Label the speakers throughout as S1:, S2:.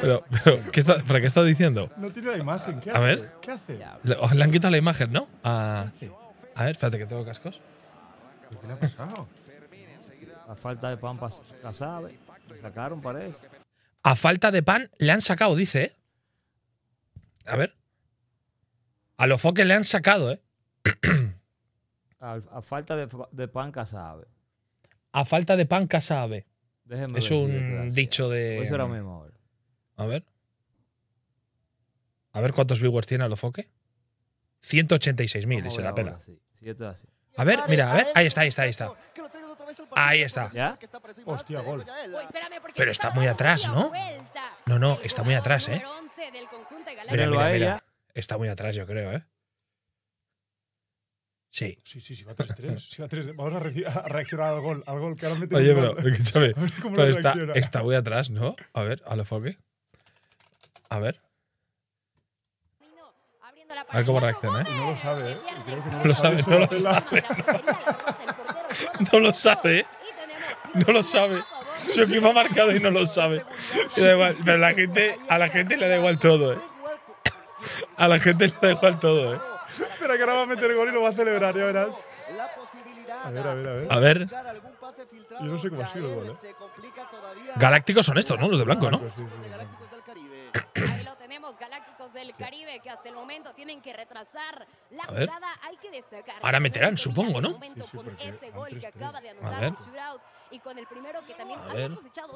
S1: Pero,
S2: ¿qué ¿para qué está diciendo? No
S1: tiene la imagen. ¿Qué hace? A ver. ¿Qué
S2: hace? Oh, le, han quitado la imagen, ¿no? Ah, a ver, espérate, que tengo cascos.
S3: ¿Qué le ha pasado? A falta de pan, casabe, Sacaron, parece.
S2: A falta de pan le han sacado, dice, ¿eh? A ver. A los foques le han sacado, ¿eh?
S3: a, falta de, pan, casabe A falta de pan, casabe es un dicho de. Pues
S2: a ver. A ver cuántos viewers tiene Alofoque. 186.000 es la pena.
S3: A ver, mira, a ver. Ahí
S2: está, ahí está, ahí está. Ahí está. Hostia, gol. Pero está muy atrás, ¿no?
S3: No, no, está muy atrás, ¿eh? Mira,
S2: Está muy atrás, yo creo, ¿eh? Sí. Sí, sí, sí, va 3-3. Sí, va Vamos
S1: a, reaccionar al gol, al gol que ahora mete Oye, pero escúchame. está, muy
S2: atrás, ¿no? A ver, al enfoque. A ver. A ver cómo reacciona, ¿eh? No lo sabe, ¿eh? no, lo sabe, no lo sabe. No lo sabe, No lo sabe. Su equipo ha marcado y no lo sabe. Da igual. Pero la gente, a la gente le da igual todo, ¿eh? A la gente le da igual todo, ¿eh?
S1: Espera que ahora va a meter el gol y lo va a celebrar, ya verás. A ver, a ver, a ver. A ver. Yo no sé cómo ha sido el gol, ¿eh?
S2: Galácticos son estos, ¿no? Los de blanco, ¿no? del Caribe Ahí lo tenemos, Galácticos del Caribe, que hasta el momento tienen que retrasar la jugada. Hay que destacar. Ahora meterán, supongo, ¿no?
S3: Sí, ese gol que acaba de
S2: anotar a ver. y con el primero que también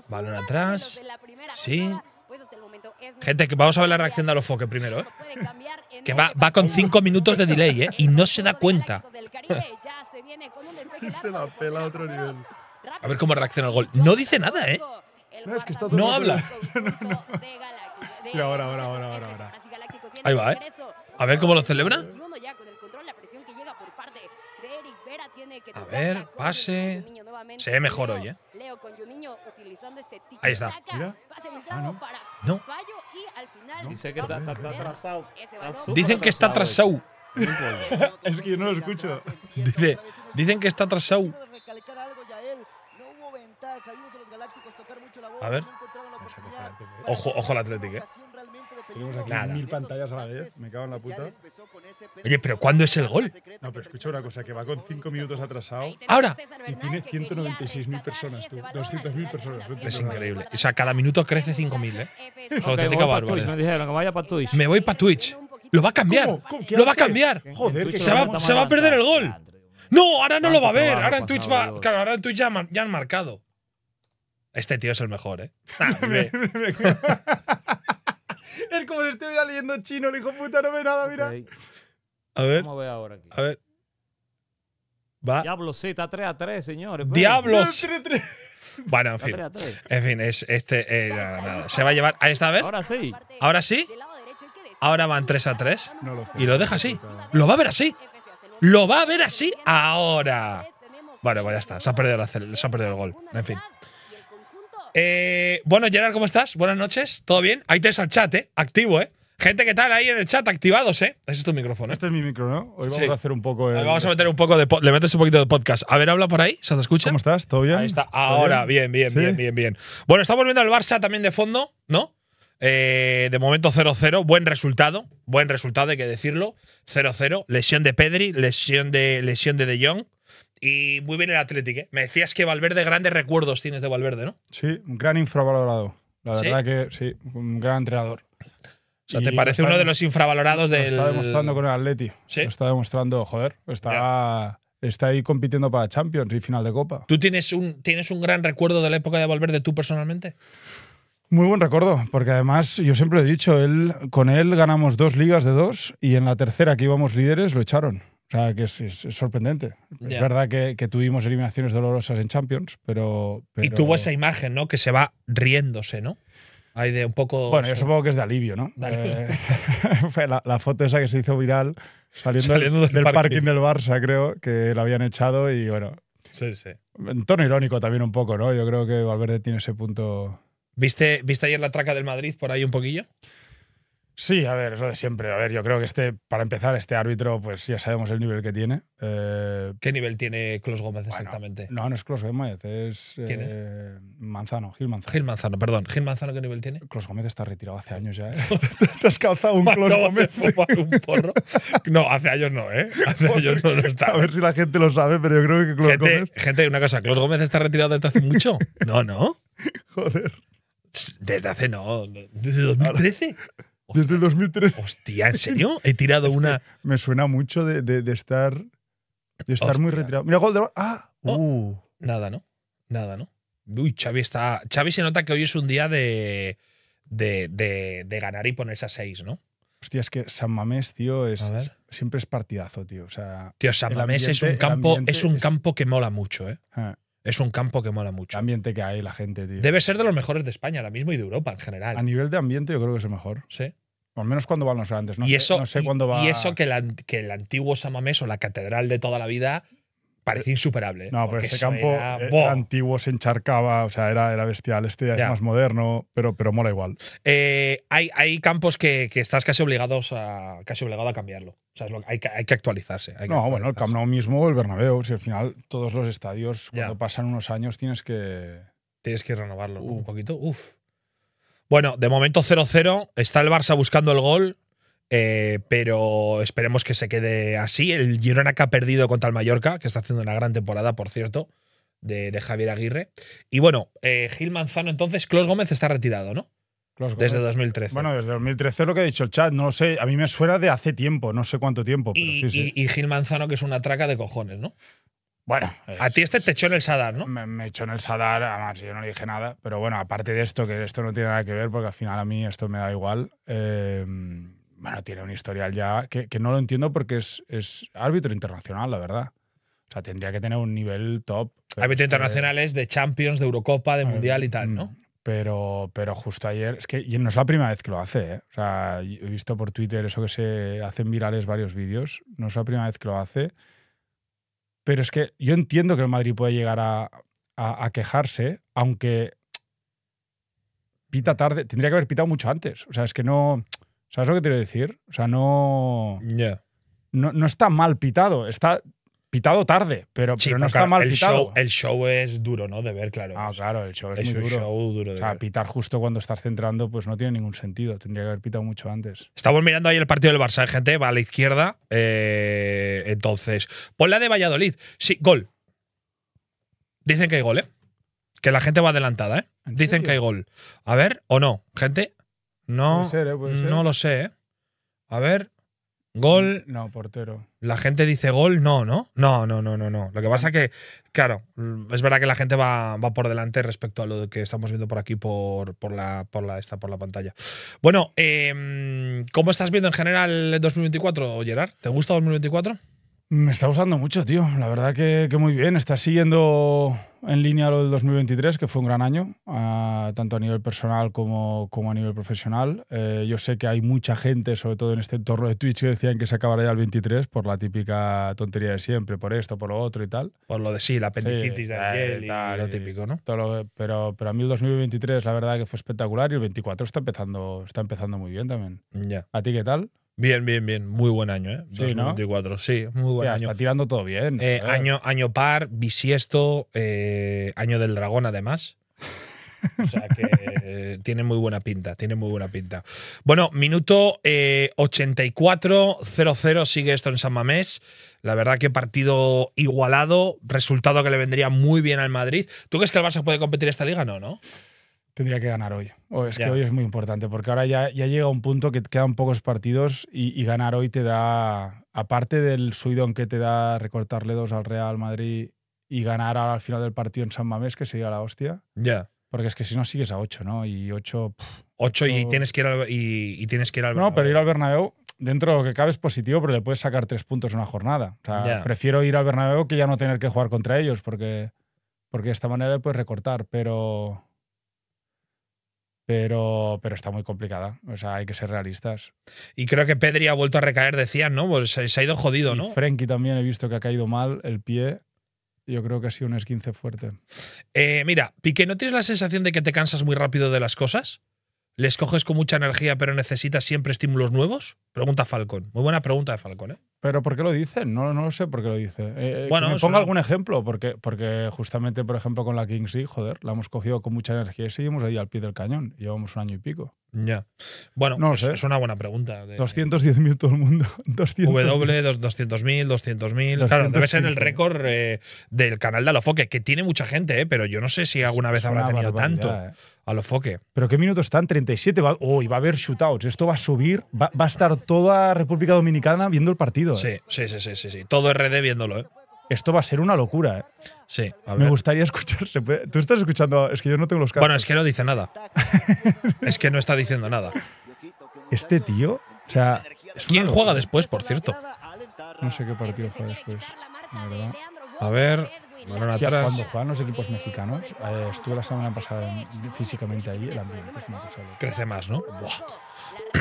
S2: Balón atrás. sí. Jugada, pues Gente, vamos a ver la reacción de Alofoque primero, ¿eh? que va, con cinco minutos de delay, ¿eh? Y no se da cuenta. a ver cómo reacciona el gol. No dice nada, ¿eh? No, habla. ahora, ahora, ahora. Ahí va, ¿eh? A
S3: ver cómo lo celebra. A ver, pase. Se ve mejor hoy, ¿eh? Este Ahí está. Mira. Ah, no. que está, Dicen
S2: que está atrasado.
S1: es que yo no lo escucho.
S2: dicen que está atrasado. A ver. Ojo, ojo al Atlético, ¿eh? ¿eh? Tenemos aquí mil
S1: pantallas a la vez. Me cago en la puta.
S2: Oye, pero ¿cuándo es el gol?
S1: No, pero escucha una cosa, que va con 5 minutos atrasado. Ahora. Y tiene 196.000 personas, tú. 200.000 personas. Es increíble. O
S2: sea, cada minuto crece 5.000, ¿eh? Me que vaya para Twitch. Me voy para Twitch. Lo va a cambiar. Lo va a cambiar. Joder, se, va, se va a perder el gol. No, ahora no lo va a ver. Ahora en Twitch va. ahora en Twitch ya, ya han marcado. Este tío es el mejor, ¿eh?
S1: Es como si estuviera leyendo chino, el hijo puta, no ve nada, mira. A
S3: ver. a ver ahora A ver. Va. Diablo está 3 a 3, señores. Pues. Diablo, 3 Bueno, en fin.
S2: En fin, este. Eh, se va a llevar. Ahí está, a ver. Ahora sí. Ahora sí. Ahora van 3 a 3. y lo deja así. Lo va a ver así. Lo va a ver así ahora. Bueno, pues ya está. Se ha perdido, se ha perdido el gol. En fin. Eh, bueno, Gerard, ¿cómo estás? Buenas noches, ¿todo bien? Ahí tienes al chat, ¿eh? Activo, ¿eh? Gente, ¿qué tal ahí en el chat? Activados, ¿eh? Ese es tu micrófono.
S1: Eh. Este es mi micro, ¿no? Hoy vamos a hacer un poco de. vamos a
S2: meter un poco de. Le metes un poquito de podcast. A ver, habla por ahí, ¿se te escucha? ¿Cómo estás? ¿Todo bien? Ahí está. Ahora, bien, bien, bien, bien, bien. Bueno, estamos viendo al Barça también de fondo, ¿no? Eh, de momento 0-0, buen resultado, buen resultado, hay que decirlo. 0-0, lesión de Pedri, lesión de, lesión de De Jong. Y muy bien el Atlético. ¿eh? Me decías que Valverde, grandes recuerdos tienes de Valverde, ¿no?
S1: Sí, un gran infravalorado. La verdad que sí, un gran entrenador. O sea, ¿te parece uno de los infravalorados del.? Lo está demostrando con el Atleti. Lo está demostrando, joder, está. está ahí compitiendo para Champions y final de Copa.
S2: ¿Tú tienes un, tienes un gran recuerdo de la época de Valverde, tú personalmente?
S1: Muy buen recuerdo, porque además, yo siempre he dicho, él, con él ganamos dos ligas de dos y en la tercera que íbamos líderes lo echaron. O sea, que es, sorprendente. Es verdad que, tuvimos eliminaciones dolorosas en Champions, pero, Y tuvo
S2: esa imagen, ¿no? Que se va riéndose, ¿no? Hay de un poco. Bueno, yo supongo que es de
S1: alivio, ¿no? Eh, la, foto esa que se hizo viral saliendo, del, parking. del Barça, creo, que la habían echado y bueno. Sí, sí. En tono irónico también un poco, ¿no? Yo creo que Valverde tiene ese punto.
S2: ¿Viste, ¿Viste ayer la traca del Madrid por ahí un poquillo? Sí, a ver, eso de siempre. A ver, yo creo que este,
S1: para empezar, este árbitro, pues ya sabemos el nivel que tiene. Eh, ¿Qué nivel tiene Clos Gómez exactamente? no, no es Clos Gómez, es, ¿Quién es? Eh, Manzano, Gil Manzano. Gil Manzano, perdón. ¿Gil Manzano qué nivel tiene? Clos Gómez está retirado hace años ya. ¿eh?
S2: te has calzado un Clos Gómez. un porro. No, hace años no, ¿eh? Hace años no, está. A ver si la gente lo sabe, pero yo creo que Clos Gómez. Gente, una cosa, ¿Clos Gómez está retirado desde hace mucho? No, no. Joder. Desde hace no. ¿Desde 2013? Desde el 2003. Hostia, ¿en serio? He tirado
S1: una. Me suena mucho de, estar, de estar muy retirado. Mira, gol de. ¡Ah!
S2: Oh. uh. Nada, ¿no? Nada, ¿no? Uy, Xavi está. Xavi se nota que hoy es un día de, de, ganar y ponerse a seis, ¿no?
S1: Hostia, es que San Mamés, tío, es, siempre es partidazo, tío. O sea, tío, San Mamés es un, campo, es un campo que mola mucho, ¿eh? Ah. Es un campo que mola mucho. El ambiente que hay, la gente, Debe
S2: ser de los mejores de España ahora mismo y de
S1: Europa en general. A nivel de ambiente, yo creo que es el mejor. Sí. Al menos cuando van los grandes. No y eso, no sé va. Y eso
S2: que, que el antiguo Samamés o la catedral de toda la vida Parece insuperable. ¿eh? No, pero ese campo eh,
S1: antiguo se encharcaba, o sea, era, era bestial. Este ya es más moderno, pero, pero mola igual.
S2: Eh, hay, hay, campos que, estás casi, obligados a, casi obligado a cambiarlo. hay, que actualizarse. no, bueno,
S1: el Camp Nou mismo, el Bernabéu, si al final todos los estadios, cuando pasan unos años, tienes que… Tienes que renovarlo un uh. poquito. Uf.
S2: Bueno, de momento 0-0, está el Barça buscando el gol. Eh, pero esperemos que se quede así. El Girona que ha perdido contra el Mallorca, que está haciendo una gran temporada, por cierto, de, Javier Aguirre. Y bueno, eh, Gil Manzano, entonces, Clos Gómez está retirado, ¿no? desde 2013. Bueno,
S1: desde 2013 es lo que ha dicho el chat. No sé, a mí me suena de hace tiempo, no sé cuánto tiempo. y, Gil
S2: Manzano, que es una traca de cojones, ¿no? Bueno. a ti este te echó en el
S1: Sadar, ¿no? Me, me, echó en el Sadar, además yo no le dije nada. Pero bueno, aparte de esto, que esto no tiene nada que ver, porque al final a mí esto me da igual. Eh, bueno, tiene un historial ya que, no lo entiendo porque es, árbitro internacional, la verdad. O sea, tendría que tener un nivel top. Árbitro internacional
S2: es de Champions, de Eurocopa, de Mundial y tal, ¿no? Mm,
S1: pero, pero justo ayer, es que no es la primera vez que lo hace, ¿eh? O sea, he visto por Twitter eso que se hacen virales varios vídeos, no es la primera vez que lo hace. Pero es que yo entiendo que el Madrid puede llegar a quejarse, aunque pita tarde, tendría que haber pitado mucho antes. O sea, es que no ¿Sabes lo que te quiero decir? O sea, no, no. está mal pitado. Está pitado tarde, pero, no está mal el pitado. Show,
S2: el show es duro, ¿no? De ver, claro. Ah, claro, el show es, duro. Show
S1: o sea, pitar justo cuando estás centrando, pues no tiene ningún sentido. Tendría que haber pitado mucho antes.
S2: Estamos mirando ahí el partido del Barça, gente. Va a la izquierda. Eh, entonces, pon la de Valladolid. Sí, gol. Dicen que hay gol, ¿eh? Que la gente va adelantada, ¿eh? Dicen que hay gol. A ver, o no, gente. No, ¿eh? no lo sé. ¿eh? A ver, gol.
S1: No, portero. La
S2: gente dice gol, no, ¿no? No, no, no, no, no. Lo que pasa es que, claro, es verdad que la gente va, por delante respecto a lo que estamos viendo por aquí por, la, por, la, esta, por la pantalla. Bueno, em, ¿cómo estás viendo en general el 2024, Gerard? ¿Te gusta 2024?
S1: Me está gustando mucho, tío. La verdad que, que muy bien. Está siguiendo en línea lo del 2023, que fue un gran año, tanto a nivel personal como, como a nivel profesional. Eh, yo sé que hay mucha gente, sobre todo en este entorno de Twitch, que decían que se acabaría el 23 por la típica tontería de siempre, por esto, por lo otro y tal. Por lo de sí, la apendicitis de Ariel eh, y, lo típico, ¿no? pero, pero a mí el 2023 la verdad que fue espectacular y el 24 está empezando, está empezando muy bien también. ¿A ti qué tal? Bien, bien, bien. Muy buen
S2: año, ¿eh? Sí, 2024. Sí, muy buen año. Está tirando todo bien. Eh, año, año par, bisiesto, eh, año del dragón, además. O sea que eh, tiene muy buena pinta, tiene muy buena pinta. Bueno, minuto 84-0-0 sigue esto en San Mamés. La verdad que partido igualado, resultado que le vendría muy bien al Madrid. ¿Tú crees que el Barça puede competir esta liga? No, ¿no?
S1: tendría que ganar hoy. O es que hoy es muy importante, porque ahora ya, ya llega un punto que quedan pocos partidos y, ganar hoy te da, aparte del suidón que te da recortarle dos al Real Madrid y ganar al final del partido en San Mamés, que sería la hostia. Ya. Porque es que si no sigues a ocho, ¿no? Y ocho… Ocho
S2: y tienes que ir al, y, tienes que ir al No, pero
S1: ir al Bernabéu dentro de lo que cabe es positivo, pero le puedes sacar tres puntos en una jornada. prefiero ir al Bernabéu que ya no tener que jugar contra ellos, porque, porque de esta manera le puedes recortar, pero pero, pero está muy complicada. O sea, hay que ser realistas. Y creo que Pedri ha vuelto a recaer, decían, ¿no? Pues se, ha ido jodido, ¿no? Franky Frenkie también he visto que ha caído mal el pie. Yo creo que ha sido
S2: un esquince fuerte. Eh, mira, Piqué, ¿no tienes la sensación de que te cansas muy rápido de las cosas? ¿Les coges con mucha energía pero necesitas siempre estímulos nuevos? Pregunta Falcón. Muy buena pregunta de Falcón, ¿eh?
S1: ¿Pero por qué lo dicen? No, no sé por qué lo dice. Eh, eh me ponga algún
S2: ejemplo, porque,
S1: porque justamente, por ejemplo, con la Kingsley, joder, la hemos cogido con mucha energía y seguimos ahí al pie del cañón. Llevamos un año y pico. Ya. Bueno, es, una buena pregunta. De... 210.000 todo el mundo. 200. W,
S2: 200.000, 200.000. Claro, debe ser el récord eh, del canal de Alofoque, que tiene mucha gente, pero yo no sé si alguna vez habrá tenido tanto a lo foque.
S1: ¿Pero qué minutos están? 37. Va, oh, y va a haber shootouts. Esto va a subir. Va, a estar toda República Dominicana viendo el partido. Eh.
S2: Sí, sí, sí, sí, Todo RD viéndolo, ¿eh?
S1: Esto va a ser una locura, ¿eh? Sí. A Me gustaría escucharse. Tú estás escuchando. Es que yo no tengo los casos. Bueno, es
S2: que no dice nada. es que no está diciendo nada.
S1: Este tío. O sea.
S2: ¿Quién juega después, por cierto?
S1: No sé qué partido juega después.
S2: A ver. Bueno, cuando
S1: juegan los equipos mexicanos, eh, estuve la semana pasada físicamente ahí, el ambiente es
S2: Crece más, ¿no?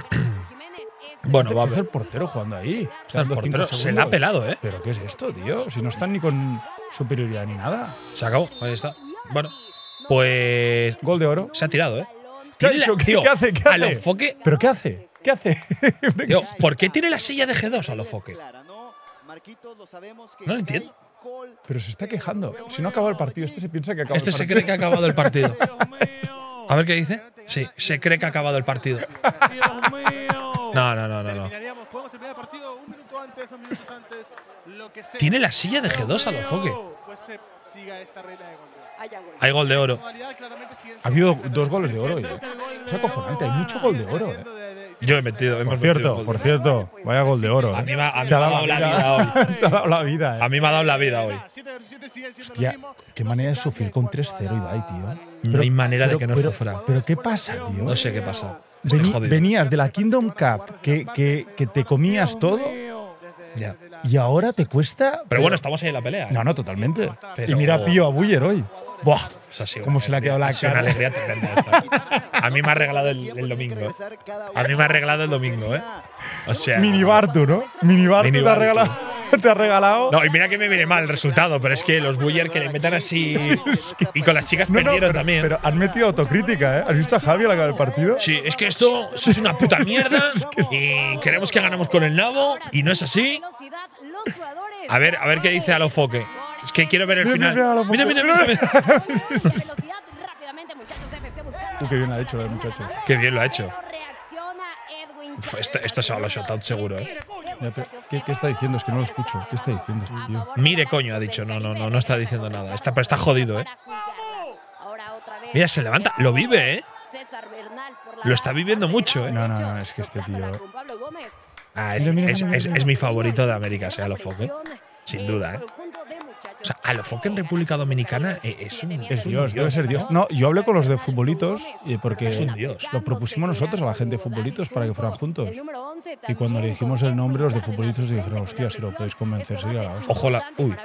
S2: bueno, va a ver el
S1: portero jugando ahí. el portero se la ha pelado, ¿eh? Pero ¿qué es esto, tío? Si no están ni con superioridad ni nada.
S2: Se acabó, ahí está. Bueno, pues. Gol de oro. Se ha tirado, ¿eh? ¿Qué, ha qué hace? qué pero qué hace qué hace? ¿por qué tiene la silla de G2 a lo foque? No lo entiendo. Pero se está eh, quejando. Si
S1: no ha acabado el partido, este se piensa que Este se cree que ha acabado el partido.
S2: A ver qué dice. Sí, se cree que ha acabado el partido. No, no, no, no. Tiene la silla de G2 a lo foque. Pues hay gol de oro. Ha habido dos goles de oro. Es acojonante. Hay mucho gol de oro. Eh. Yo he metido. Por cierto, por cierto, vaya gol de oro. A mí, ¿eh? me ha dado la vida hoy. Te ha dado la vida. ¿eh? A mí me ha dado la vida hoy.
S1: qué manera de sufrir con 3-0 Ibai, tío. no hay manera de que no sufra. Pero ¿qué pasa, tío? No
S2: sé qué pasa.
S1: venías de la Kingdom Cup que, que, te comías todo. Ya. Y ahora te cuesta. Pero, bueno, estamos ahí en la pelea. No, no, ¿eh? totalmente. Y mira Pío a Buller hoy. Buah, es así. ¿Cómo se le ha quedado la cara? una alegría
S2: A mí me ha regalado el, domingo. ¿eh? A mí me ha regalado el domingo, ¿eh? O sea. Mini
S1: Bartu, ¿no? Mini Bartu te ha regalado. Te ha
S2: regalado. No, y mira que me viene mal el resultado, pero es que los Buller que le metan así. y con las chicas perdieron también. Pero han metido autocrítica, ¿eh? ¿Has visto a Javi a la del partido? Sí, es que esto, es una puta mierda. y queremos que ganamos con el nabo, y no es así. A ver, a ver qué dice Alofoque. Es que quiero ver el final. Mira, mira, mira. mira, Velocidad qué bien lo ha hecho eh, muchachos. Qué bien lo ha hecho. esto, esto se lo shoutout seguro, ¿eh?
S1: ¿Qué, ¿Qué, está diciendo? Es que no lo escucho. ¿Qué está diciendo este tío? Mire, coño,
S2: ha dicho. No, no, no, no está diciendo nada. Está, pero está jodido, ¿eh? Mira, se levanta. Lo vive, ¿eh? Lo está viviendo mucho, ¿eh? No, no, no, es que este tío. Ah, es, mi favorito de América, sea lo foco. Sin duda, ¿eh? O sea, foque en República Dominicana eh, es un. Es Dios, debe ser Dios.
S1: No, yo hablé con los de futbolitos eh, porque es un Dios. lo propusimos nosotros a la gente de futbolitos para que fueran juntos. Y cuando le dijimos el nombre, los de futbolitos dijeron, hostia, si lo podéis convencer, sería la hostia. Ojo, la, uy.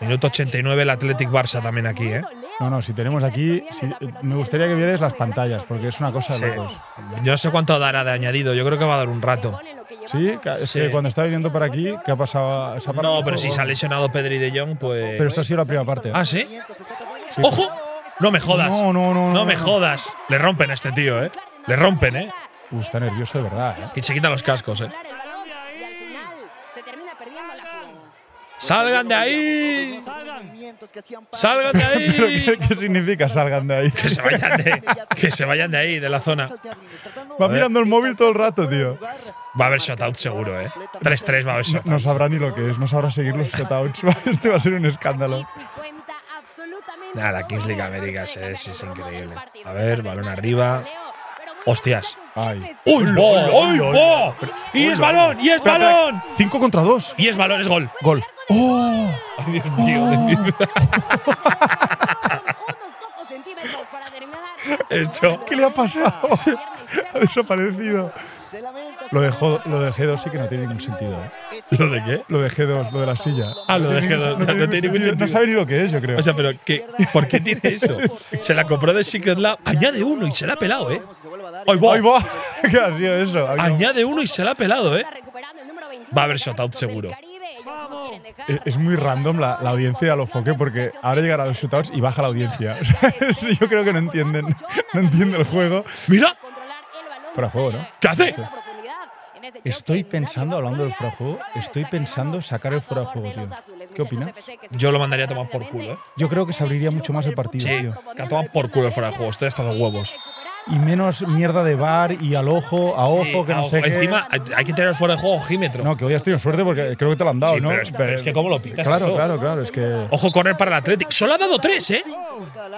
S2: Minuto 89 el Athletic Barça también aquí, ¿eh?
S1: No, no, si tenemos aquí, me gustaría que vierais las pantallas, porque es una
S2: cosa de locos. Yo sé cuánto dará de añadido, yo creo que va a dar un rato. Sí, es que cuando
S1: está viniendo para aquí, ¿qué ha pasado? ¿Esa parte no, pero si se ha
S2: lesionado Pedri de Jong, pues. Pero esta ha sido
S1: la primera parte. Ah, sí. ¡Ojo! No me jodas. No, no, no. No me jodas.
S2: Le rompen a este tío, ¿eh? Le rompen, ¿eh? está nervioso de verdad, ¿eh? Y se quitan los cascos, ¿eh? ¡Salgan de ahí!
S3: ¡Salgan de ahí!
S1: ¿Qué significa salgan de ahí? Que se vayan de,
S2: que se vayan de ahí, de la zona. Va mirando
S1: el móvil todo el rato, tío.
S2: Va a haber shutout seguro, ¿eh? 3-3 va a haber No, sabrá
S1: ni lo que es, no sabrá seguir los shutouts. este va a ser un escándalo.
S2: Nada, la Kings League Américas es, es increíble. A ver, balón arriba. ¡Hostias! Ay. ¡Uy, uy, ¡Uy, ¡Y es balón! ¡Y es balón!
S1: 5 contra dos. Y es
S2: balón, es gol. Gol. ¡Oh!
S1: ¡Ay, Dios mío! Este ¿Qué le ha pasado? ha desaparecido. Lo, lo de G2 sí que no tiene ningún sentido. ¿eh? Este ¿Lo de qué? Lo de G2, lo de la silla. Ah, lo de G2. No, tiene ningún sentido. No sabe ni lo que es, yo creo. O sea, pero ¿por qué tiene eso?
S2: Se la compró de Secret Lab. Añade uno y se la ha pelado, ¿eh? ¡Ay, va! ¿Qué ha sido eso? Añade uno y se la ha pelado, ¿eh? Va a haber shot seguro es muy random
S1: la, la audiencia lo foque porque ahora llegará a los shootouts y baja la audiencia. yo creo que no entienden, no entienden el juego. ¡Mira! Fuera juego, ¿no? ¿Qué hace? Estoy pensando, hablando del fuera juego, estoy pensando sacar el fuera juego, tío. ¿Qué opinas?
S2: Yo lo mandaría a tomar por culo, ¿eh?
S1: Yo creo que se abriría mucho más el partido,
S2: Que a tomar por culo el fuera juego, estoy hasta los huevos
S1: y menos mierda de bar y al ojo, a ojo, que no sé Encima,
S2: hay que tener fuera de juego ojímetro. No, que hoy has tenido suerte porque creo que te lo han dado, ¿no? es, que cómo lo pitas Claro, claro, claro. Es que… Ojo correr para el Atlético. Solo ha dado tres, ¿eh?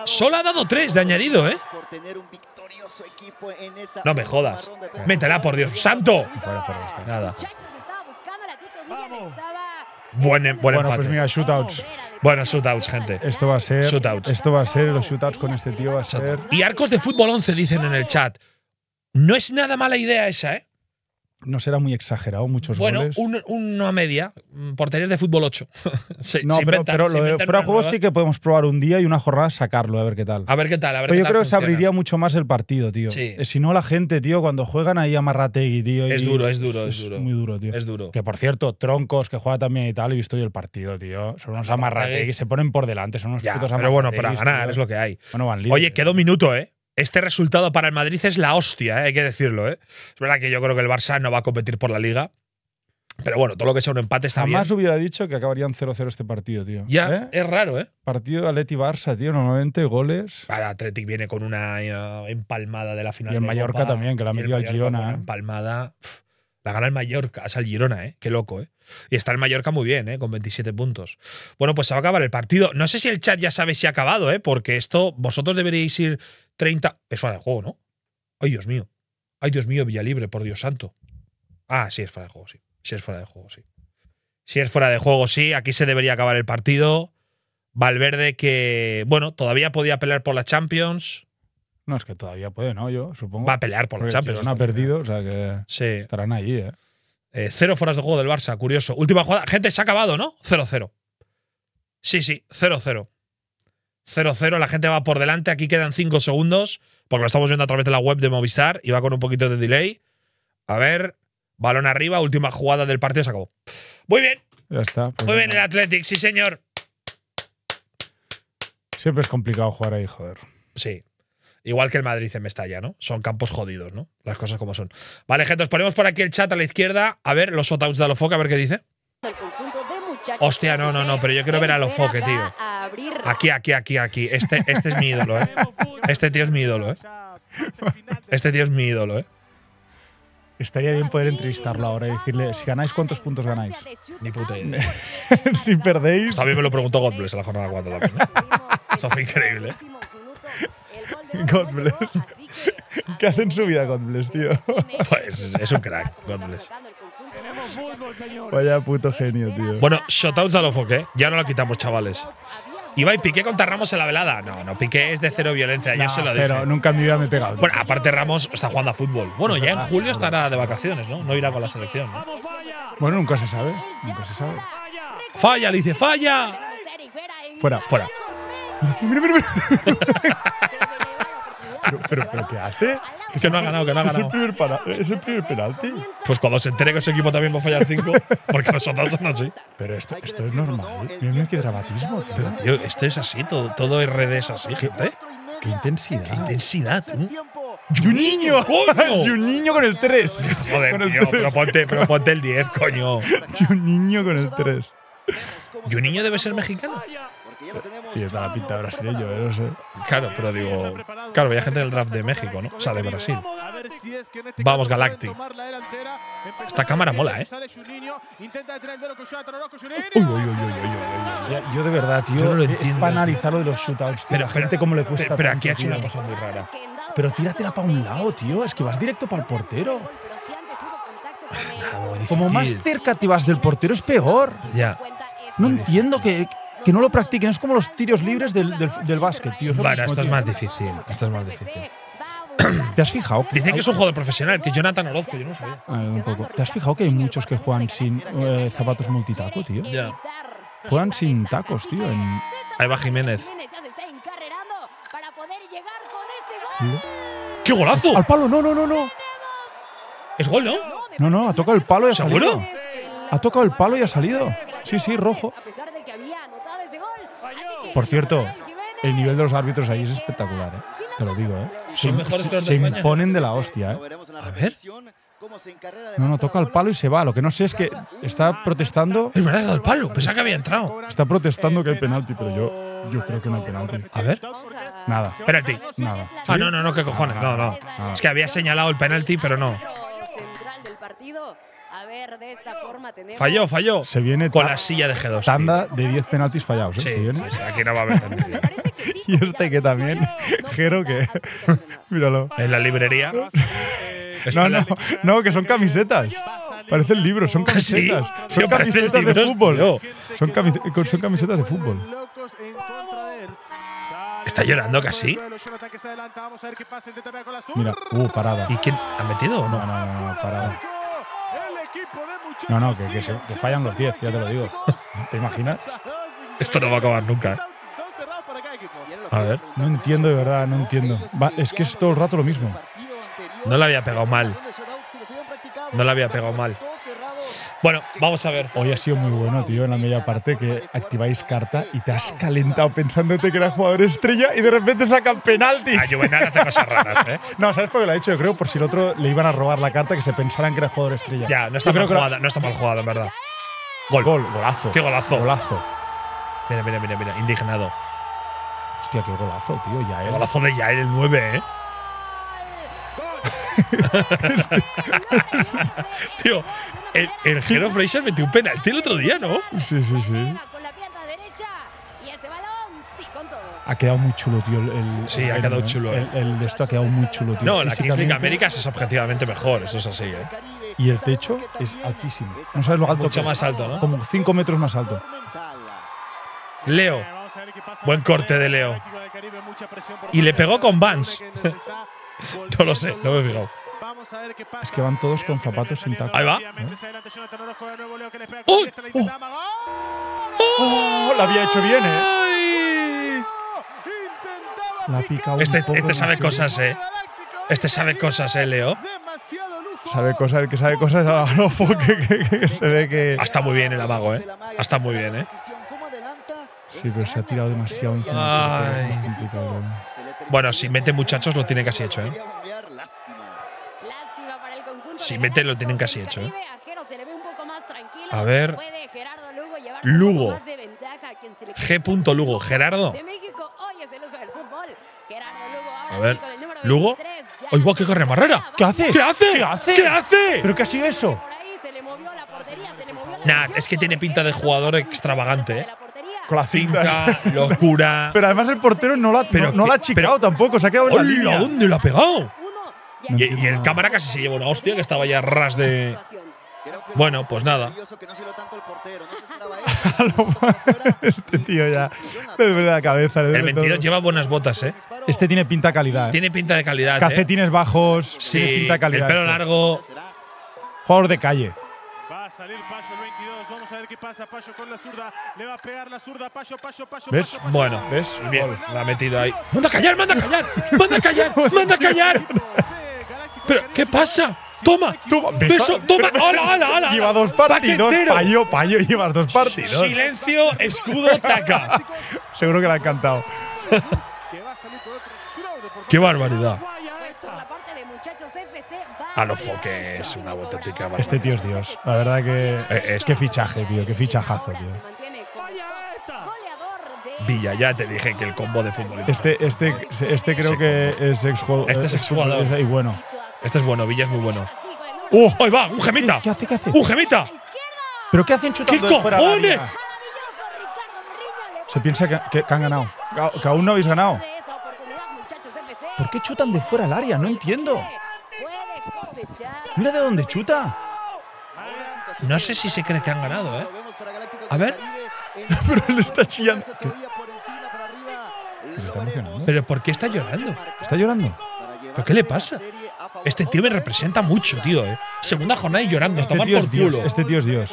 S2: Solo ha dado tres de añadido, ¿eh? No me jodas. Métela, por Dios. ¡Santo! Nada. Em-, buen, bueno, pues mira, shootouts. Bueno, shootouts, gente.
S1: Esto va a ser. Shootouts. Esto va a ser, los shootouts con este tío va a ser.
S2: Y arcos de fútbol 11, dicen en el chat. No es nada mala idea esa, ¿eh?
S1: No será muy exagerado muchos
S2: bueno, goles. Bueno, un, a media. Mm, porterías de fútbol 8. no, pero, inventan, pero juego sí que
S1: podemos probar un día y una jornada sacarlo, a ver qué tal. A
S2: ver qué tal. A ver pero yo creo que se abriría
S1: mucho más el partido, tío. Eh, si no, la gente, tío, cuando juegan ahí a Marrategui, tío. Es duro, es duro, es, duro. Muy
S2: duro, tío. Es duro. Que
S1: por cierto, Troncos, que juega también y tal, he visto yo el partido, tío. Son unos amarrategui, se ponen por delante, son unos ya, Pero bueno, para ganar es lo que hay.
S2: Oye, quedó un minuto, ¿eh? Este resultado para el Madrid es la hostia, eh, hay que decirlo. ¿eh? Es verdad que yo creo que el Barça no va a competir por la liga. Pero bueno, todo lo que sea un empate está Jamás Más hubiera dicho que acabarían 0-0 este
S1: partido, tío. Ya, ¿eh? es raro, ¿eh? Partido de Atleti-Barça, tío, normalmente goles.
S2: Para Atletic viene con una eh, empalmada de la final. Y el Mallorca también, que la metido al Girona. empalmada. la gana el Mallorca, es al Girona, ¿eh? Qué loco, ¿eh? Y está el Mallorca muy bien, ¿eh? Con 27 puntos. Bueno, pues se va a acabar el partido. No sé si el chat ya sabe si ha acabado, ¿eh? Porque esto vosotros deberíais ir 30. Es fuera de juego, ¿no? Ay, Dios mío. Ay, Dios mío, Villalibre, por Dios santo. Ah, sí, es fuera de juego, sí. Sí, es fuera de juego, sí. Si es fuera de juego, sí. Aquí se debería acabar el partido. Valverde que, bueno, todavía podía pelear por la Champions. No, es que
S1: todavía puede, ¿no? Yo supongo. Va a pelear por la Champions. No ha perdido, o sea que estarán allí, ¿eh?
S2: ¿eh? Cero fueras de juego del Barça, curioso. Última jugada. Gente, se ha acabado, ¿no? 0-0. Sí, sí, 0-0. 0-0, la gente va por delante, aquí quedan 5 segundos, porque lo estamos viendo a través de la web de Movistar y va con un poquito de delay. A ver, balón arriba, última jugada del partido, se acabó. Muy bien. Ya está. Pues Muy bien, el Athletic, sí señor.
S1: Siempre es complicado
S2: jugar ahí, joder. Sí. Igual que el Madrid en ya ¿no? Son campos jodidos, ¿no? Las cosas como son. Vale, gente, os ponemos por aquí el chat a la izquierda. A ver, los shoutouts de Alofoca, a ver qué dice. Hostia, no, no, no, pero yo quiero ver a Lofoque, tío. Aquí, aquí, aquí, aquí. Este, este es mi ídolo, ¿eh? Este tío es mi ídolo, ¿eh? Este tío es mi ídolo, ¿eh? Estaría bien poder entrevistarlo ahora y
S1: decirle, si ganáis, ¿cuántos puntos ganáis?
S2: Ni puta idea.
S1: si perdéis... También me lo
S2: preguntó Godbless en la jornada 4 también. ¿eh? Eso fue increíble.
S1: ¿eh? God Bless. ¿Qué hace en su vida God tío? Pues es un crack, God Vaya puto genio, tío. Bueno,
S2: shoutouts a los ¿eh? Ya no la quitamos, chavales. Iba y Piqué contra Ramos en la velada. No, no, Piqué es de cero violencia, ya se lo dije. Pero nunca en mi vida me he pegado. Bueno, aparte Ramos está jugando a fútbol. Bueno, ya en julio estará de vacaciones, ¿no? No irá con la selección.
S1: Bueno, nunca se sabe, nunca se
S2: sabe. ¡Falla, le dice, falla! Fuera. Fuera.
S1: mira, mira, mira.
S2: Pero, pero, ¿qué hace? Que no ha ganado, que no ha ganado. Es el
S1: primer, para, es primer penalti.
S2: Pues cuando se entere que su equipo también va a fallar 5, porque nosotros son así. Pero esto, esto es normal. Mira, mira qué dramatismo. Pero, tío, esto es así, todo, todo RD es así, gente. Qué intensidad. Qué intensidad, tú. ¡Juninho! ¡Juninho con el 3! Joder, con el 3. Pero, ponte, pero, ponte, el 10, coño.
S1: un niño con el 3!
S2: niño debe ser mexicano? Tiene toda la pinta de brasileño, no sé. Claro, pero digo. Claro, había gente del draft de México, ¿no? O sea, de Brasil. Vamos, Galactic. Esta cámara mola, ¿eh? Uy, uy, uy, uy, Yo de verdad, tío, es para analizar lo de los shootouts, tío. Pero, la gente cómo le cuesta Pero aquí ha hecho una cosa muy rara.
S1: Pero tíratela para un lado, tío. Es que vas directo para el portero. Como más cerca te vas del portero es peor. Ya. No entiendo que, que no lo practiquen. Es como los tiros libres del, del, básquet, tío. Es esto es más
S2: difícil. Esto más difícil. ¿Te has fijado? Dicen que es un jugador profesional, que Jonathan Orozco, yo no sabía.
S1: un poco. ¿Te has fijado que hay muchos que juegan sin eh, zapatos multitaco, tío? Ya. Juegan sin tacos, tío. En...
S2: Ahí va Jiménez. ¡Qué golazo! Al palo, no, no, no, no. Es gol, ¿no? No, no, ha tocado el palo y ha
S1: salido. Ha tocado el palo y ha salido. Sí, sí, rojo. Por cierto, el nivel de los árbitros ahí es espectacular, ¿eh? te lo digo. ¿eh? Se imponen de la hostia. ¿eh? A ver. No, no, toca el palo y se va. Lo que no sé es que está protestando. Es verdad, el palo. Pensaba
S2: que había entrado.
S1: Está protestando que hay penalti,
S2: pero yo, yo creo que no hay penalti. A ver. Nada. Penalti. Nada. Ah, no, no, no, qué cojones. No, no. Es que había señalado el penalti, pero no. A ver, de esta forma tenemos. Falló, falló. Se viene con la silla de G2. Tanda de 10 penaltis fallados. ¿eh? Sí, sí, sí, aquí no va a haber.
S1: y este que también, Jero, que.
S2: Míralo. En la librería.
S1: No, no, que son camisetas. Parecen libros, son ah, camisetas. ¿Sí? Son, camisetas de fútbol. Son, son camisetas de fútbol. ¿Está llorando casi?
S2: Mira, uh, parada. ¿Y quién ha metido o no? No, no, no, no parada.
S1: No, no, que, fallan los 10, ya te lo digo. ¿Te imaginas? Esto no va a acabar nunca. ¿eh? A ver. No entiendo, de verdad, no entiendo. es que es todo el rato lo mismo.
S2: No la había pegado mal. No la había pegado mal.
S1: Bueno, vamos a ver. Hoy ha sido muy bueno, tío, en la media parte que activáis carta y te has calentado pensándote que era jugador estrella y de repente sacan penalti. A ah, Juvenal hace cosas raras, ¿eh? No, ¿sabes por qué lo ha hecho? Yo creo por si el otro le iban a robar la carta que se pensaran que era jugador estrella. Ya, no está, mal, jugado, no está mal
S2: jugado, en verdad. Gol. golazo. Qué golazo. Golazo. Mira, mira, mira, mira, indignado. Hostia, qué golazo, tío, El golazo de Yael, el 9, ¿eh? Este- tío, el, el Fraser metió un penalti el otro día, ¿no? Sí, sí, sí.
S1: Ha quedado muy chulo, tío. sí, ha quedado chulo. Eh. El, de esto ha quedado muy chulo, tío. No, la Kings League Américas
S2: es objetivamente mejor, eso es así, ¿eh?
S1: Y el techo es
S2: altísimo. No sabes lo alto Mucho más alto, ¿no?
S1: Como 5 metros más alto.
S2: Leo. Buen corte de Leo. Y le pegó con Vance. no lo sé, no me he fijado. Es que van todos con zapatos sin tacos. Ahí va.
S1: ¡Uy! Este ¡Oh! ¡Oh! ¡Oh! La había hecho bien,
S2: ¿eh? La pica un este, poco este sabe cosas, ¿eh? Este sabe cosas, ¿eh, Leo? Sabe cosas, el que sabe cosas es que, se ve que… Está muy bien el amago, ¿eh? Está muy bien, ¿eh?
S1: Sí, pero se ha tirado demasiado encima. ¿eh?
S2: Bueno, si mete muchachos lo tiene casi hecho, ¿eh? Si mete, lo tienen casi hecho. ¿eh? A ver. Lugo. G. Lugo. Gerardo. A ver. Lugo. ¡Ay, qué carrera marrera! ¿Qué hace? ¿Qué hace? ¿Qué hace? ¿Qué hace? ¿Pero qué ha sido eso? Nah, es que tiene pinta de jugador extravagante, Con ¿eh? la cinta,
S1: locura. Pero además el portero no la, pero no, la ha chicado tampoco, se ha quedado en la línea. ¿Dónde lo ha
S2: pegado? Y, el cámara casi se llevó una hostia que estaba ya ras de. Bueno, pues nada. este tío ya
S1: le duele la cabeza. el 22 lleva
S2: buenas botas, ¿eh? Este tiene pinta de calidad. ¿eh? Tiene pinta de calidad. ¿eh? Cafetines
S1: bajos. tiene pinta de calidad. El pelo este. largo. Jugador de calle. Va a salir paso el 22. Vamos a ver qué pasa. Payo
S2: con la zurda. Le va a pegar la zurda. Payo, Payo, Payo. ¿Ves? bueno, ¿ves? Bien, la ha metido ahí. ¡Manda a callar, manda a callar! ¡Manda a callar! ¡Manda a callar! ¿Pero qué pasa? Toma, toma, beso, toma, ¡Ala, hola, hola. Lleva dos partidos, payo,
S1: payo, llevas dos partidos.
S2: Silencio, escudo, taca. Seguro que le ha encantado. Qué barbaridad a ah, que es una auténtica Este tío es Dios. La
S1: verdad que. es... Eh, eh, qué fichaje, tío. Qué fichajazo, tío.
S2: Villa, ya te dije que el combo de fútbol. Este, este, este creo
S1: que es es exjugador. Este es
S2: ex y bueno. Este es bueno, Villa es muy bueno. Uh, ¡Ahí va! ¡Un gemita! ¿Qué, hace? ¿Qué hace? ¡Un gemita! ¿Pero qué hacen chutando ¿Qué cojones?
S1: Se piensa que, que, que, han ganado. Que aún no habéis ganado. ¿Por qué chutan de fuera al
S2: área? No entiendo. Mira de dónde chuta. No sé si se cree que han ganado, ¿eh? A ver. Pero él está chillando. Pues ¿Pero por qué está llorando? ¿Está llorando? ¿Pero qué le pasa? Este tío me representa mucho, tío. ¿eh? Segunda jornada y llorando. Este por culo. este tío es Dios.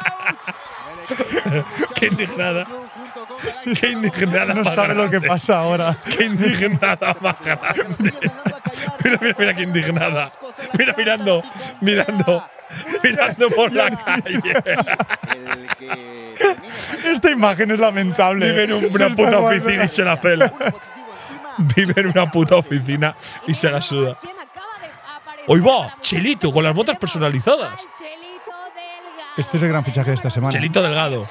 S2: Qué indignada. Qué indignada No sabe lo que pasa ahora. Qué indignada más grande. Mira, mira, mira qué indignada. Mira, mirando, mirando, mirando por la calle.
S1: Esta imagen es lamentable. Vive en una puta oficina y
S2: se la pela. Vive en una puta oficina y se la suda. Hoy va, Chelito, con las botas personalizadas. Este es el gran fichaje de esta semana. Chelito Delgado.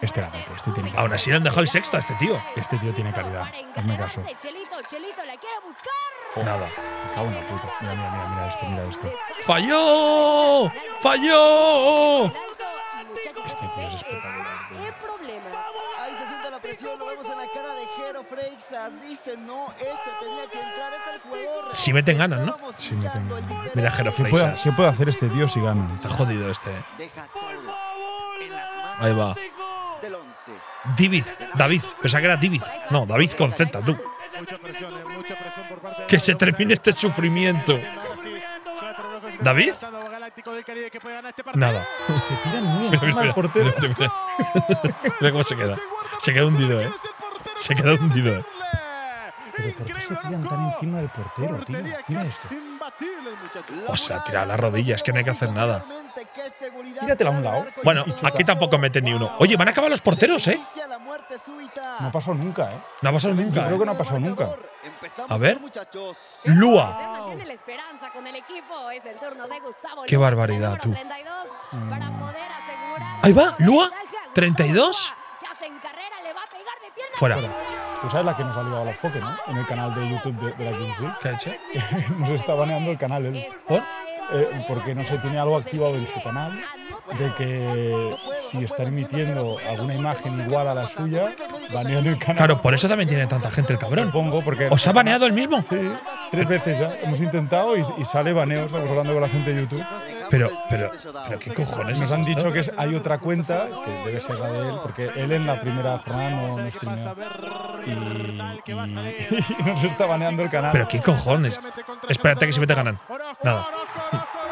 S2: Este la mete, este tiene Aún así le han dejado el sexto a este tío. Este tío tiene calidad, hazme caso. Oh, Nada. Me cago en la puta. Mira, mira, mira, mira esto, mira esto. ¡Falló!
S3: ¡Falló! Este tío es espectacular. Tío. Freixas dice no, este
S2: tenía que entrar, es el jugador. Si meten ganas, ¿no? Si meten ganas. Mira, Jero ¿Qué puede, Freixas. ¿Qué
S1: puede hacer este tío si gana? Está jodido
S2: este. eh. Deja todo
S1: en Ahí va.
S2: del 11. David. Pensaba que era Divid. No, David con Z, tú. Mucha presión, eh, mucha presión por parte de Que se termine este sufrimiento. Este ¿David? Este Nada. Se tiran muy Mira, portero. mira, mira. Mira cómo se queda. Se queda hundido, eh. Se queda hundido. Pero ¿por qué se tiran tan encima del portero, tío? Mira esto. O sea, tira las rodillas, que no hay que hacer nada. Tíratela a un lado. Bueno, aquí tampoco mete ni uno. Oye, van a acabar los porteros, ¿eh?
S1: No pasó nunca, ¿eh?
S2: No ha pasado nunca. creo que
S1: no ha eh. pasado nunca.
S2: A ver. Lua. Qué barbaridad, tú. Mm. Ahí va, Lua. 32. Fuera.
S1: Tú sabes la que nos ha a la foto, ¿no? En el canal de YouTube de, la Kings ¿Qué ha hecho? nos está baneando el canal ¿Por? Eh, porque no se tenía tiene algo activado en su canal de que si está emitiendo alguna imagen igual a la suya,
S2: banean el canal. Claro, por eso también tiene tanta gente el cabrón. Pongo
S1: porque ¿Os ha baneado el mismo? Sí, tres veces ya. Hemos intentado y, sale baneo. Estamos hablando con la gente de YouTube. Pero, pero, pero,
S2: ¿qué cojones? Nos han
S1: dicho que hay otra cuenta que debe ser la de él, porque él en la primera jornada
S2: no, no Y, y, nos está baneando el canal. Pero, ¿qué cojones? Espérate que se mete ganan. Nada.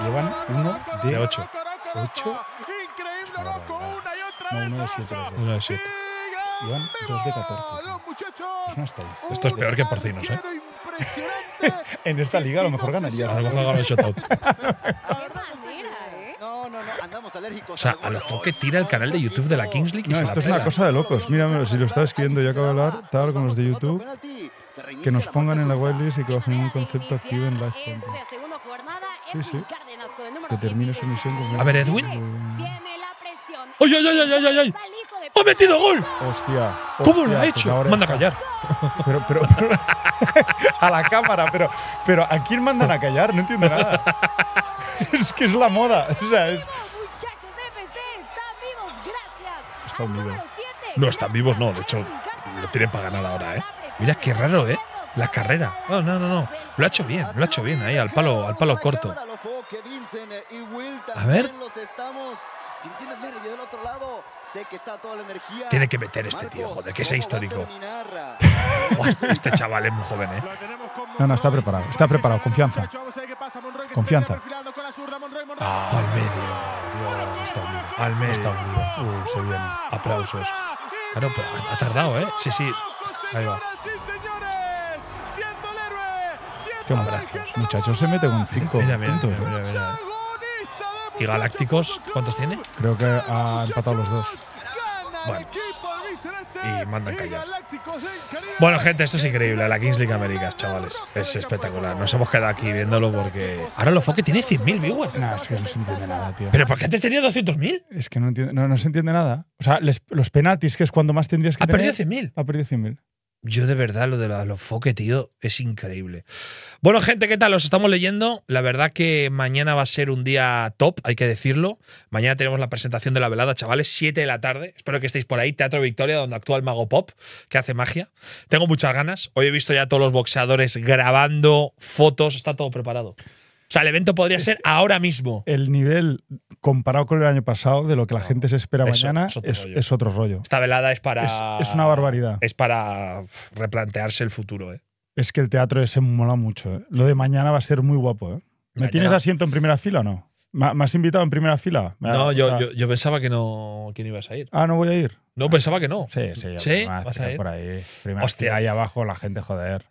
S2: Llevan uno de, de ocho. 8. Increíble, loco. Una y otra vez. 1 de 7. 1 de 7.
S1: Iván, 2 de 14. Es una Esto es peor que porcinos, ¿eh? en esta liga a lo mejor ganaría. A lo mejor el shutout. ¿eh?
S2: O sea, a lo foco que tira el canal de YouTube de la Kings League. no, esto es una
S1: cosa de locos. Mírame, si lo estaba escribiendo, ya acabo de hablar tal con los de YouTube. Que nos pongan en la whitelist y que bajen un concepto activo en live. Sí, sí. Que termine su misión A ver, Edwin.
S2: ¡Ay, ay, ay, ay, ay! ay! ha metido gol!
S1: Hostia. ¿Cómo lo ha pues hecho? Manda
S2: a callar. Pero, pero, pero a la cámara, pero,
S1: pero ¿a quién mandan a callar? No entiendo nada. es que es la moda. O sea, es...
S2: Están vivos, No, están vivos, no. De hecho, lo tienen para ganar ahora, ¿eh? Mira qué raro, ¿eh? la carrera. no, no, no. Lo ha hecho bien, lo ha hecho bien ahí, al palo, al palo corto. A ver. Tiene que meter este tío, joder, que sea histórico. este chaval es muy joven, ¿eh?
S1: No, no, está preparado, está preparado, confianza. Confianza.
S2: Ah, al medio. Al medio. Está Aplausos. pero ha tardado, ¿eh? Sí, sí. Ahí va.
S1: Muchachos. se mete con 5
S2: ¿Y Galácticos cuántos tiene? Creo que ha empatado los dos. Bueno. Y mandan callar. Bueno, gente, esto es increíble. La Kings League Américas, chavales. Es espectacular. Nos hemos quedado aquí viéndolo porque. Ahora lo que tiene 100.000 viewers. No, es que no se entiende nada, tío. ¿Pero por qué
S1: antes tenía 200.000? Es que no, se entiende nada. O sea, los penaltis, que es cuando más tendrías que. Ha perdido
S2: 100.000. Ha perdido 100.000. Yo de verdad, lo de los foques, tío, es increíble. Bueno, gente, ¿qué tal? Los estamos leyendo. La verdad que mañana va a ser un día top, hay que decirlo. Mañana tenemos la presentación de la velada, chavales, 7 de la tarde. Espero que estéis por ahí, Teatro Victoria, donde actúa el mago pop, que hace magia. Tengo muchas ganas. Hoy he visto ya a todos los boxeadores grabando fotos. Está todo preparado. O sea, el evento podría ser ahora mismo. El
S1: nivel comparado con el año pasado de lo que la gente se espera mañana es otro, rollo.
S2: Esta velada es para. Es, una barbaridad. Es para replantearse el futuro, ¿eh?
S1: Es que el teatro ese mola mucho. ¿eh? Lo de mañana va a ser muy guapo. ¿eh? ¿Me tienes
S2: asiento en primera fila o no?
S1: ¿Me has invitado en primera fila?
S2: No, yo, pensaba que no, ¿Quién ibas a ir. Ah, no voy a ir. No, pensaba que no. Sí, sí, ¿Sí? ¿Vas a ir? Hostia. ahí abajo, la gente, joder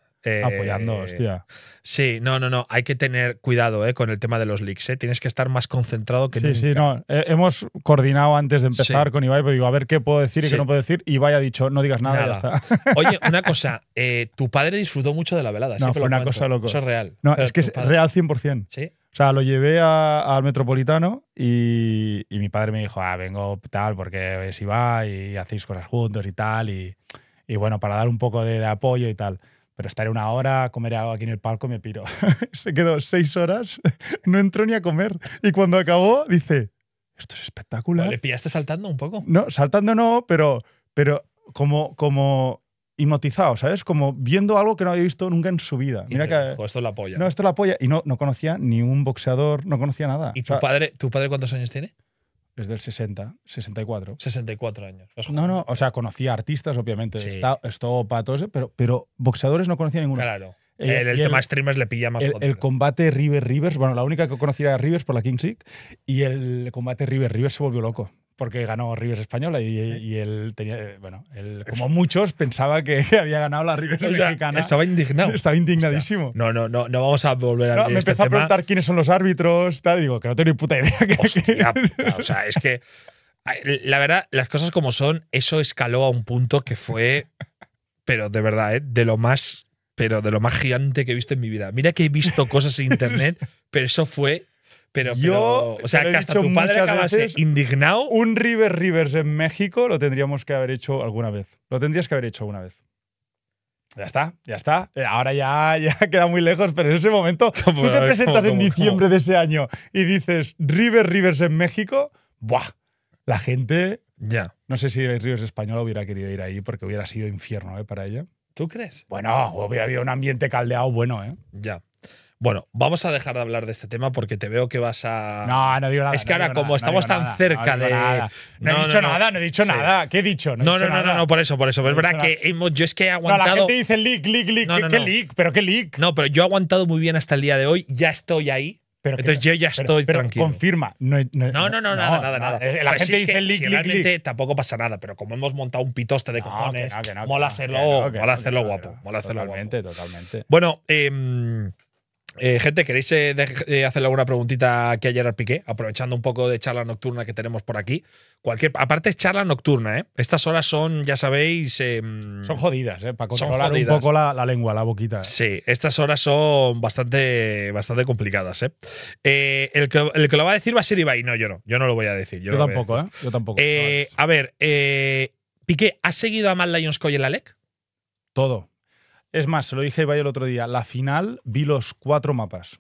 S2: apoyando, eh, hostia. Sí, no, no, no. Hay que tener cuidado eh, con el tema de los leaks. Eh. Tienes que estar más concentrado que sí, Sí, no.
S1: hemos coordinado antes de empezar con Ibai, pero digo, a ver qué puedo decir y qué no puedo decir. Ibai ha dicho, no digas nada,
S2: Oye, una cosa. tu padre disfrutó mucho de la velada. No, fue una cosa loca es real. No, es que es real
S1: 100%. O sea, lo llevé al Metropolitano y, mi padre me dijo, ah, vengo tal, porque es Ibai y hacéis cosas juntos y tal. Y, bueno, para dar un poco de apoyo y tal pero estaré una hora, comeré algo aquí en el palco y me piro. Se quedó seis horas, no entró ni a comer. Y cuando acabó, dice, esto es espectacular.
S2: ¿Le pillaste saltando un poco? No,
S1: saltando no, pero, pero como, como hipnotizado, ¿sabes? Como viendo algo que no había visto nunca en su vida.
S2: Mira que, esto es la polla.
S1: No, esto es la polla. Y no, conocía ni un boxeador, no conocía nada. ¿Y tu, padre,
S2: tu padre cuántos años tiene?
S1: es del 60, 64. 64 años. No, no, o sea, conocía artistas, obviamente, sí. pero, pero boxeadores no conocía ninguno. Claro. Eh, el, tema streamers le pilla más el, combate River-Rivers, bueno, la única que conocía era Rivers por la King y el combate River-Rivers se volvió loco porque ganó Rivers Española y, él tenía, eh, bueno, él como muchos pensaba que había ganado la Rivers Mexicana. Estaba indignado. Estaba indignadísimo. no, no, no, no
S2: vamos a volver a no, Me este empezó a preguntar
S1: quiénes son los árbitros, tal, digo, que no tengo ni puta idea. Que,
S2: o sea, es que la verdad, las cosas como son, eso escaló a un punto que fue, pero de verdad, eh, de lo más, pero de lo más gigante que he visto en mi vida. Mira que he visto cosas en internet, pero eso fue pero, yo, o sea, que hasta tu padre acabase
S1: indignado. Un River Rivers en México lo tendríamos que haber hecho alguna vez. Lo tendrías que haber hecho alguna vez. Ya está, ya está. Eh, ahora ya, ya queda muy lejos, pero en ese momento tú te presentas en diciembre de ese año y dices River Rivers en México, ¡buah! La gente. Ya. No sé si el Rivers español hubiera querido ir ahí porque hubiera
S2: sido infierno ¿eh? para ella. ¿Tú crees? Bueno, hubiera habido un
S1: ambiente caldeado bueno, ¿eh?
S2: Ya. Bueno, vamos a dejar de hablar de este tema porque te veo que vas a. No, no digo nada. Es que ahora, como estamos tan cerca de. No, he dicho nada, no he dicho nada. ¿Qué he dicho? No, no, no, no, por eso, por eso. es verdad que hemos, yo es que he aguantado. No, la gente dice leak, leak, leak. ¿Qué, ¿Qué leak? ¿Pero qué leak? No, pero yo he aguantado muy bien hasta el día de hoy. Ya estoy ahí. Entonces yo ya estoy pero, pero tranquilo. Confirma. No, no, no, nada, nada, eh, La pues gente dice leak, leak, tampoco pasa nada, pero como hemos montado un pitoste de cojones, mola hacerlo guapo. Mola hacerlo guapo. Totalmente, totalmente. Bueno, eh. Eh, gente, ¿queréis eh, eh, hacerle alguna preguntita aquí ayer al Piqué? Aprovechando un poco de charla nocturna que tenemos por aquí. Cualquier, aparte es charla nocturna, ¿eh? Estas horas son, ya sabéis… Em, son jodidas, ¿eh? Para controlar un poco
S1: la, lengua, la boquita. Sí,
S2: estas horas son bastante, bastante complicadas, ¿eh? El que, lo va a decir va a ser Ibai. No, yo no. Yo no lo voy a decir. Yo, tampoco, ¿eh? Yo tampoco. a ver, Piqué, ¿has seguido a Mal Lions Coy en la LEC?
S1: Todo. Es más, se lo dije a Ibai el otro día. La final vi los cuatro mapas.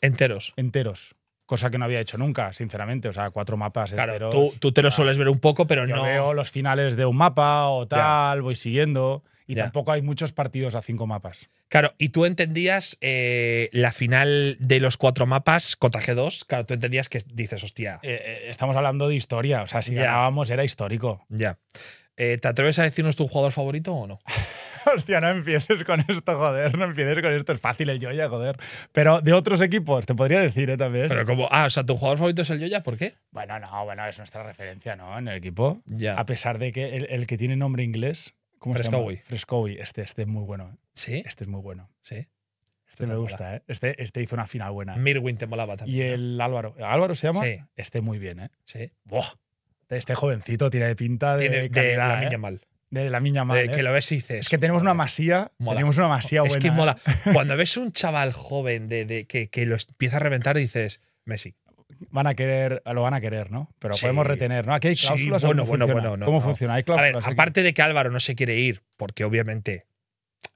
S1: Enteros. Enteros. Cosa que no había hecho nunca, sinceramente. O sea, cuatro mapas
S2: enteros. Tú, te lo sueles ver un poco, pero no. veo
S1: los finales de un mapa o tal, voy siguiendo. Y tampoco hay muchos partidos a cinco mapas.
S2: Claro, y tú entendías eh, la final de los cuatro mapas contra G2. Claro, tú entendías que dices, hostia. Eh, eh, estamos hablando de historia. O sea, si ganábamos era histórico. Ya. ¿Te atreves a decirnos tu jugador favorito o no?
S1: Hostia, no empieces con esto, joder, no empieces con esto, es fácil el Yoya, joder. Pero de otros equipos, te podría decir ¿eh? también. Pero como, ah, o sea, tu jugador favorito es el Yoya, ¿por qué? Bueno, no, bueno, es nuestra referencia, ¿no? En el equipo. Ya. A pesar de que el, que tiene nombre inglés. ¿Cómo Frescowi. Frescowi, este, este es muy bueno. ¿eh? Sí. Este es muy bueno. Sí. Este me gusta, ¿eh?
S2: Este, este hizo una final buena. ¿eh? Mirwin te molaba también. Y el Álvaro. ¿Álvaro se llama? Sí.
S1: Este muy bien, ¿eh? Sí. Buah. Este jovencito tiene pinta de. Tiene, calidad, la ¿eh? mal de la miña madre. que lo
S2: ves y dices. Es que tenemos una masía. Tenemos una masía buena. Es que mola. ¿eh? Cuando ves un chaval joven que, lo empieza a reventar, dices, Messi. Van a querer, lo van a querer, ¿no?
S3: Pero podemos retener, ¿no? Aquí hay cláusulas. bueno, bueno, bueno. ¿Cómo funciona? a ver,
S2: aparte de que Álvaro no se quiere ir, porque obviamente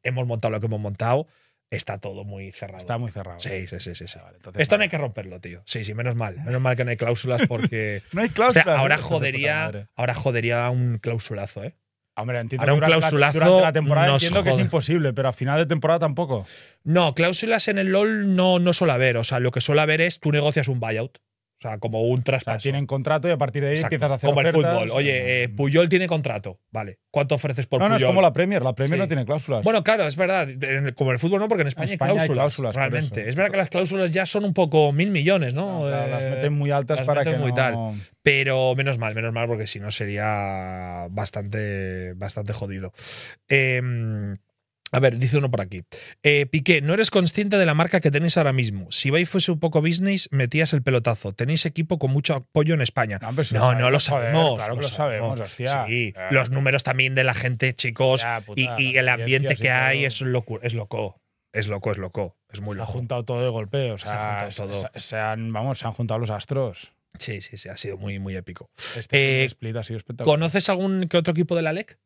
S2: hemos montado lo que hemos montado, está todo muy cerrado. Está muy cerrado. Sí, sí, sí, sí. Ah, Esto no hay que romperlo, tío. Sí, sí, menos mal. Menos mal que no hay cláusulas porque. no hay cláusulas. ¿eh? ahora jodería. Ahora jodería un clausurazo, ¿eh? Ahora un durante clausulazo. La, temporada entiendo que es imposible, pero a final de temporada tampoco. No, cláusulas en el LOL no, no suele haber. O sea, lo que suele haber es tú negocias un buyout. O sea, como un traspaso. O tienen contrato y a partir de ahí empiezas a hacer Como el fútbol. Oye, eh, Puyol tiene contrato. Vale. ¿Cuánto ofreces por Puyol? No, no, es como la Premier. La Premier no tiene cláusulas. Bueno, claro, es verdad. Como el fútbol no, porque en España, en hay, cláusulas, realmente. Es verdad que las cláusulas ya son un poco mil millones, ¿no? las eh, meten muy altas las para meten que muy tal. Pero menos mal, menos mal, porque si no sería bastante, bastante jodido. Eh, a ver, dice uno por aquí. Eh, Piqué, no eres consciente de la marca que tenéis ahora mismo. Si vais fuese un poco business, metías el pelotazo. Tenéis equipo con mucho apoyo en España. No, no, lo, sabemos, claro que lo sabemos, hostia. Sí, los números también de la gente, chicos, y, el ambiente que hay es, loco, es loco. Es loco, es loco. Es muy loco. Se ha
S1: juntado todo de golpe. O sea, se, han, vamos, se han juntado los astros.
S2: Sí, sí, sí. Ha sido muy, muy épico. Este eh, split ha sido espectacular.
S1: ¿Conoces algún que otro equipo de la LEC?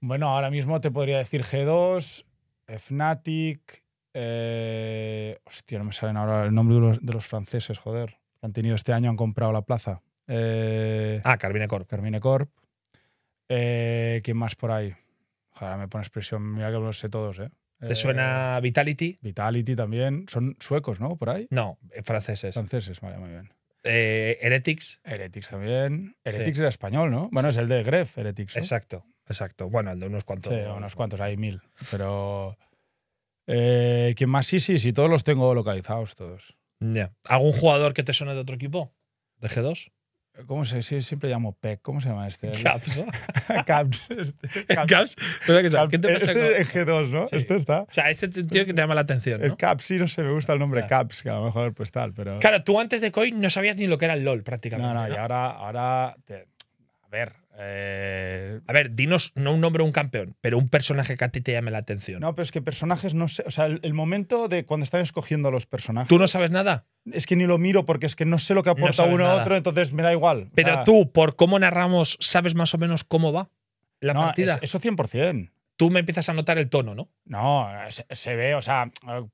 S1: Bueno, ahora mismo te podría decir G2, Fnatic. Eh, hostia, no me salen ahora el nombre de los, franceses, joder. han tenido este año, han comprado la plaza. Eh, ah, Carmine Corp. Carmine Corp. Eh, ¿Quién más por ahí? Ojalá me pones expresión, Mira que los sé todos, ¿eh?
S2: ¿Te suena
S1: eh, Vitality? Vitality también. Son suecos, ¿no? Por ahí. No, franceses. Franceses, vale, muy bien.
S2: Heretics. Heretics también. Heretics
S1: era español, ¿no? Bueno, es el de Gref, Heretics. Exacto. Exacto. Bueno, el de unos cuantos. Sí, unos cuantos, hay mil. Pero. Eh, ¿Quién más? Sí, sí, sí, todos los tengo localizados, todos.
S2: ¿Algún jugador
S1: que te suene de otro equipo? ¿De G2? ¿Cómo se sí, siempre llamo PEC? ¿Cómo se llama este? Caps, Caps. Este,
S2: caps. ¿Qué te pasa este es G2, ¿no? Este está. O sea, este tío que te llama la atención. El Caps, sí, no sé, me gusta el nombre Caps, que a lo mejor pues tal, pero. Claro, tú antes de Coin no sabías ni lo que era el LOL prácticamente. No, no, y ahora, ahora a ver, eh, a ver, dinos no un nombre o un campeón, pero un personaje que a ti te llame la atención. No, pero es que personajes no sé. O sea, el, momento de cuando están escogiendo los personajes. ¿Tú no sabes nada? Es que ni lo miro porque es que no sé lo que aporta uno a otro, entonces me da igual. Pero tú, por cómo narramos, ¿sabes más o menos cómo va la partida? eso 100% tú me empiezas a notar el tono, ¿no? No, se, ve, o sea,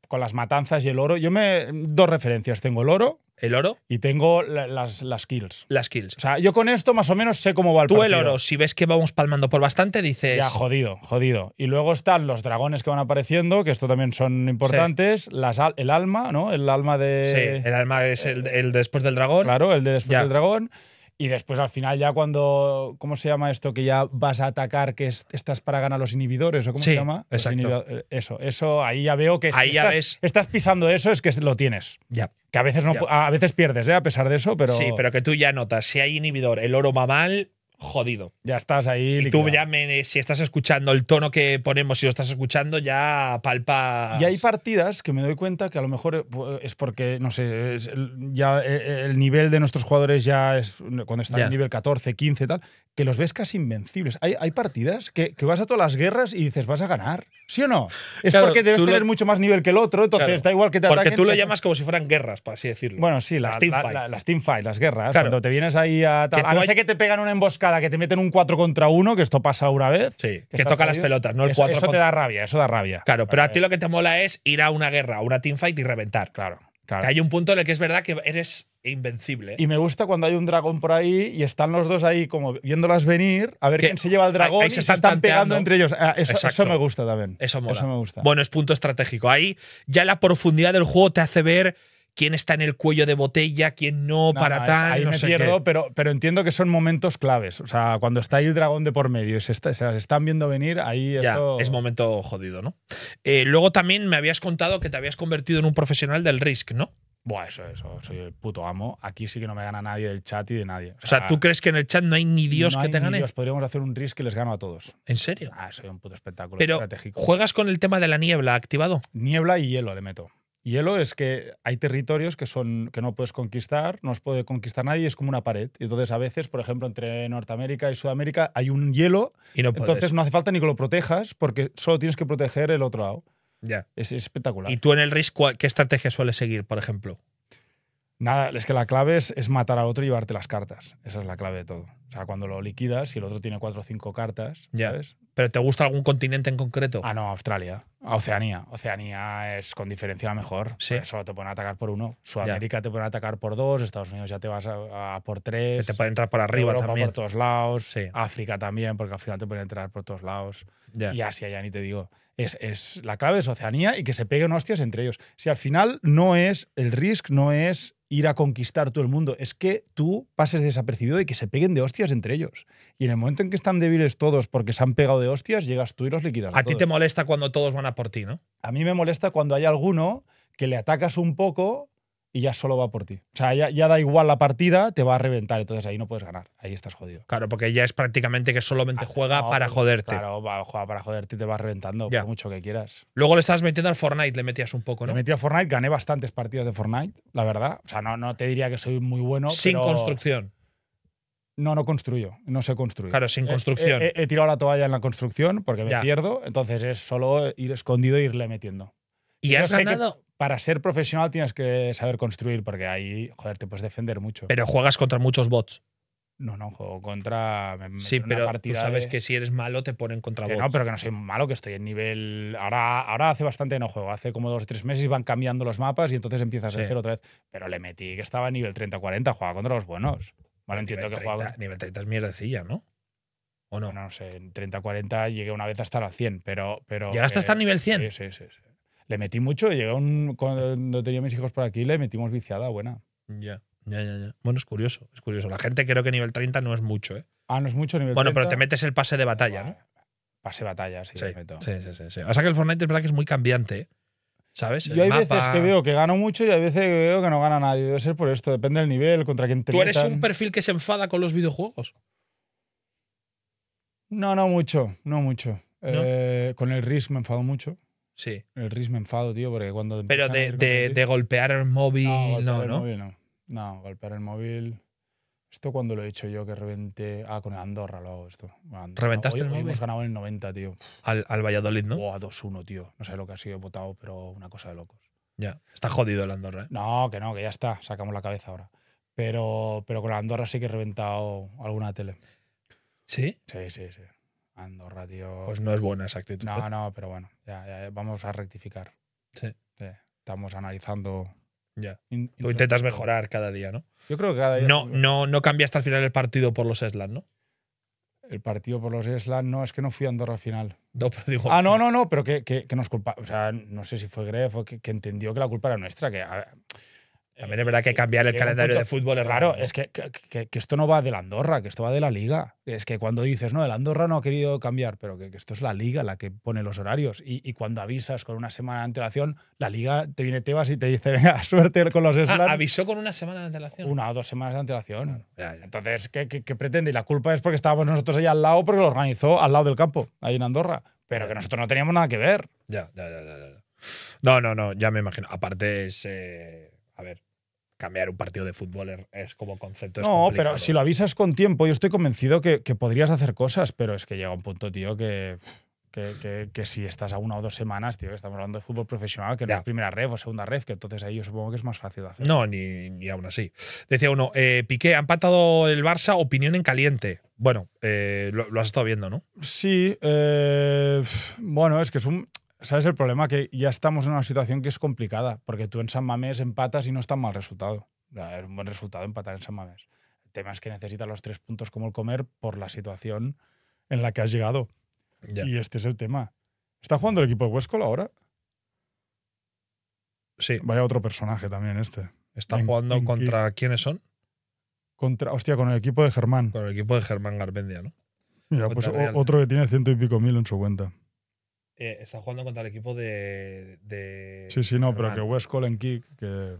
S2: con las
S1: matanzas y el oro. Yo me. Dos referencias. Tengo el oro. ¿El oro? Y tengo las, kills.
S2: Las kills. O sea, yo con esto más o menos sé cómo va el Tú el oro, si ves que vamos palmando por bastante, dices. Ya,
S1: jodido, jodido. Y luego están los dragones que van apareciendo, que esto también son importantes. Las, el alma, ¿no? El alma de. Sí, el alma es el, después del dragón. Claro, el de después del dragón. Y después al final ya cuando, ¿cómo se llama esto? Que ya vas a atacar, que estás para ganar los inhibidores, ¿o cómo se llama? Eso, eso, ahí ya veo que ahí ya estás, estás, pisando eso, es que lo tienes. Ya. Que a veces, no, a veces pierdes, ¿eh? a pesar de eso, pero… Sí, pero
S2: que tú ya notas, si hay inhibidor, el oro mal jodido. Ya estás ahí. Y tú ya me, si estás escuchando el tono que ponemos, si lo estás escuchando, ya palpa. Y hay
S1: partidas que me doy cuenta que a lo mejor eh, es porque, no sé, ya eh, eh, el nivel de nuestros jugadores ya es cuando están en nivel 14, 15 tal, que los ves casi invencibles. Hay, hay partidas que, vas a todas las guerras y dices, vas a ganar. ¿Sí o no? Es porque debes tener mucho más nivel que el otro, entonces está igual que te Porque tú lo llamas
S2: como si fueran guerras, por así decirlo. Bueno, sí, las teamfights, las, guerras. cuando te vienes ahí a tal, a no ser
S1: que te pegan una emboscada que te meten un 4 contra 1, que esto pasa una vez. Sí, que, toca las pelotas, no el 4 4 Eso te da rabia,
S2: eso da rabia. Claro, pero a ti eh, lo que te mola es ir a una guerra, a una teamfight y reventar. Claro. Claro. hay un punto en el que es verdad que eres invencible. Y ¿eh? me gusta cuando hay un
S1: dragón por ahí y están los dos ahí como viéndolas venir, a ver quién se lleva el dragón y se están, pegando entre ellos. Ah, eso, eso, me gusta
S2: también. Eso mola. Eso me gusta. Bueno, es punto estratégico. Ahí ya la profundidad del juego te hace ver quién está en el cuello de botella, quién no, para tal. Ahí no me pierdo,
S1: Pero, pero entiendo que son momentos claves. O sea, cuando está ahí el dragón de por medio y se, las están viendo
S2: venir, ahí ya, es momento jodido, ¿no? Eh, luego también me habías contado que te habías convertido en un profesional del Risk, ¿no? Buah, eso, eso, soy el puto amo. Aquí sí que no me gana nadie del chat
S1: y de nadie. O sea, ¿tú crees
S2: que en el chat no hay ni Dios que te gane? podríamos hacer un risk y les gano a todos. ¿En serio?
S1: Ah, soy un puto espectáculo Pero, estratégico. ¿Juegas
S2: con el tema de la niebla activado? Niebla y hielo le meto
S1: hielo es que hay territorios que, son, que no puedes conquistar, no os puede conquistar nadie, es como una pared. Entonces, a veces, por ejemplo, entre Norteamérica y Sudamérica hay un hielo, y no entonces no hace falta ni que lo protejas porque solo tienes que proteger el otro lado. Ya. Es, espectacular.
S2: ¿Y tú en el RIS qué estrategia sueles seguir, por ejemplo?
S1: Nada, es que la clave es, matar al otro y llevarte las cartas. Esa es la clave de todo. O sea, cuando lo liquidas, y el otro tiene cuatro o cinco cartas,
S2: ¿Pero te gusta algún continente en concreto? Ah, no, Australia. Oceanía.
S1: Oceanía es con diferencia la mejor. Sí. Solo te pueden atacar por uno. Sudamérica te pueden atacar por dos. Estados Unidos ya te vas a, por tres. Te pueden entrar por arriba también. por todos lados. Sí. África también, porque al final te pueden entrar por todos lados. Y Asia ya ni te digo. Es, es, la clave es Oceanía y que se peguen hostias entre ellos. Si al final no es el risk, no es ir a conquistar todo el mundo, es que tú pases desapercibido y que se peguen de hostias entre ellos. Y en el momento en que están débiles todos porque se han pegado de hostias, llegas tú y los liquidas.
S2: A, ti te molesta cuando todos van a por ti, ¿no?
S1: A mí me molesta cuando hay alguno que le atacas un poco y ya solo va por ti. O sea, ya, da igual la partida, te va a reventar,
S2: entonces ahí no puedes ganar, ahí estás jodido. Claro, porque ya es prácticamente que solamente ah, juega para pues, joderte. Claro,
S1: va, juega para joderte
S2: y te va reventando por mucho que quieras. Luego le estás metiendo al Fortnite, le metías un poco, ¿no? Le metí a Fortnite, gané bastantes partidas de Fortnite, la verdad. O sea, no, no te diría que soy muy bueno. Sin construcción.
S1: No, no construyo, no sé construir. Claro, sin eh, construcción. Eh, he, tirado la toalla en la construcción
S2: porque me pierdo, entonces es
S1: solo ir escondido e irle metiendo. Y has ganado. Para ser profesional tienes que saber construir, porque ahí, joder, te puedes defender mucho. Pero juegas
S2: contra muchos bots. No,
S1: no, juego contra. sí, pero tú sabes que
S2: si eres malo te ponen contra bots. No, pero que no soy malo,
S1: que estoy en nivel. Ahora, ahora hace bastante no juego, hace como dos o tres meses van cambiando los mapas y entonces empiezas a hacer otra vez. Pero le metí que estaba a nivel 30-40, jugaba contra los buenos.
S2: Bueno, entiendo que 30, Nivel 30 es mierdecilla, ¿no? ¿O no? no sé, en 30-40 llegué una vez hasta la 100, pero. pero ¿Llegaste hasta el nivel 100? sí. sí. sí
S1: le metí mucho. Llegué un, cuando tenía mis hijos por aquí, le metimos viciada buena. Ya, ya, ya, ya. Bueno, es curioso, es curioso. La
S2: gente creo que nivel 30 no es mucho, ¿eh? Ah, no es mucho nivel Bueno, pero te metes el pase de batalla, ¿no? Pase de batalla, sí, sí, sí, sí, sí, sí. O sea que el Fortnite es verdad que es muy cambiante, ¿eh? ¿Sabes? Yo hay veces que veo
S1: que gano mucho y hay veces que veo que no gana nadie. Debe ser por esto, depende del nivel, contra quién te ¿Tú eres un
S2: perfil que se enfada con los videojuegos?
S1: No, no mucho, no mucho. Eh, con el risk me enfado mucho. Sí. El RIS me enfado, tío, porque cuando. Pero de, golpear
S2: el móvil, no, golpear no, el
S1: Móvil, golpear el móvil. Esto cuando lo he hecho yo, que reventé. Ah, con Andorra lo esto. ¿Reventaste el móvil? Hemos ganado el 90, tío. Al, al Valladolid, ¿no? O a 2-1, tío. No sé lo que ha sido votado, pero una cosa de locos. Ya. Está jodido el Andorra, ¿eh? No, que no, que ya está. Sacamos la cabeza ahora. Pero, pero con Andorra sí que he reventado alguna tele. ¿Sí? Sí, sí, sí.
S2: Andorra, tío.
S1: Pues no es buena esa actitud. No, ¿eh? no, pero bueno ya, ya, vamos a rectificar. Sí. Estamos analizando
S2: ya. intentas mejorar
S1: cada día, ¿no? Yo creo que cada día. No, no, no hasta el final el partido por los Eslan, ¿no? El partido por los Eslan, no, es que no fui a Andorra al final. No, pero ah, no, no, no, pero que, nos culpa. O sea, no sé si fue Gref o que, entendió que la culpa era
S2: nuestra, que. También es verdad que cambiar el calendario de fútbol es raro. es
S1: que, esto no va de la Andorra, que esto va de la Liga. Es que cuando dices, no, el Andorra no ha querido cambiar, pero que, esto es la Liga la que pone los horarios. Y, cuando avisas con una semana de antelación, la Liga te viene te Tebas y te dice, venga, suerte con los ah, slams. avisó con una semana de antelación. Una o dos semanas de antelación. Entonces, ¿qué, pretende? Y la culpa es porque estábamos nosotros ahí al lado, porque lo organizó al lado del campo, ahí en Andorra. Pero que nosotros
S2: no teníamos nada que ver.
S1: Ya, ya, ya, ya.
S2: No, no, no, ya me imagino. Aparte es. Eh, a ver, cambiar un partido de fútbol er, es como concepto. Es no, pero si
S1: lo avisas con tiempo, yo estoy convencido que, podrías hacer cosas, pero es que llega un punto, tío, que, si estás a una o dos semanas, tío, que estamos hablando de fútbol profesional, que no es primera red o segunda red, que entonces ahí yo supongo que es más fácil de hacer.
S2: No, ni, aún así. Decía uno, eh, Piqué, ha empatado el Barça, opinión en caliente. Bueno, eh, lo, has estado viendo, ¿no?
S1: Sí, eh, bueno, es que es un, ¿Sabes el problema? Que ya estamos en una situación que es complicada, porque tú en San Mamés empatas y no es tan mal resultado. Era un buen resultado empatar en San Mamés. El tema es que necesitas los tres puntos como el comer por la situación en la que has llegado. Y este es el tema. ¿Está jugando el equipo de huesco ahora? Sí. Vaya otro personaje también este. ¿Está jugando contra quiénes son? Contra, hostia, con el equipo de Germán. Con
S2: el equipo de Germán Garbendia, ¿no? Mira, pues otro que tiene
S1: ciento y pico mil en su
S2: cuenta. Eh, está jugando contra el equipo de, Sí, sí, no, pero que West en Kick, que.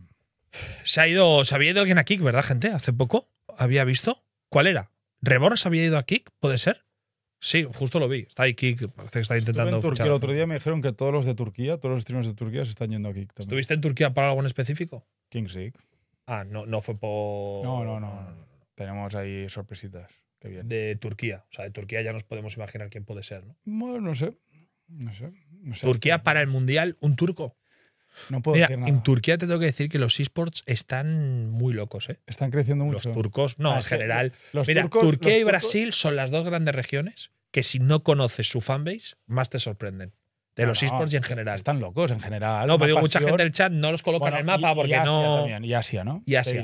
S2: Se ha ido. Se había ido alguien a Kick, ¿verdad, gente? Hace poco había visto. ¿Cuál era? se había ido a Kick? ¿Puede ser? Sí, justo lo vi. Está ahí Kik, parece que está
S1: intentando. En el otro día me dijeron que todos los de Turquía, todos los streamers de Turquía se están yendo a Kik también.
S2: ¿Estuviste en Turquía para algo en específico? Kings Ah, no, no fue por. No, no, no. Tenemos ahí sorpresitas. Qué bien. De Turquía. O sea, de Turquía ya nos podemos imaginar quién puede ser, ¿no? Bueno, no sé. No sé. No sé Turquía para el Mundial, un turco. No puedo En Turquía te tengo que decir que los esports están muy locos, ¿eh? Están creciendo mucho. Los turcos, no, ah, en general. Mira, Turquía y Brasil son las dos grandes regiones que si no conoces su fanbase, más te sorprenden de los esports y en general. Están locos en general. No, pero mucha gente del chat no los coloca en el mapa porque no. y Asia, ¿no? Y Asia.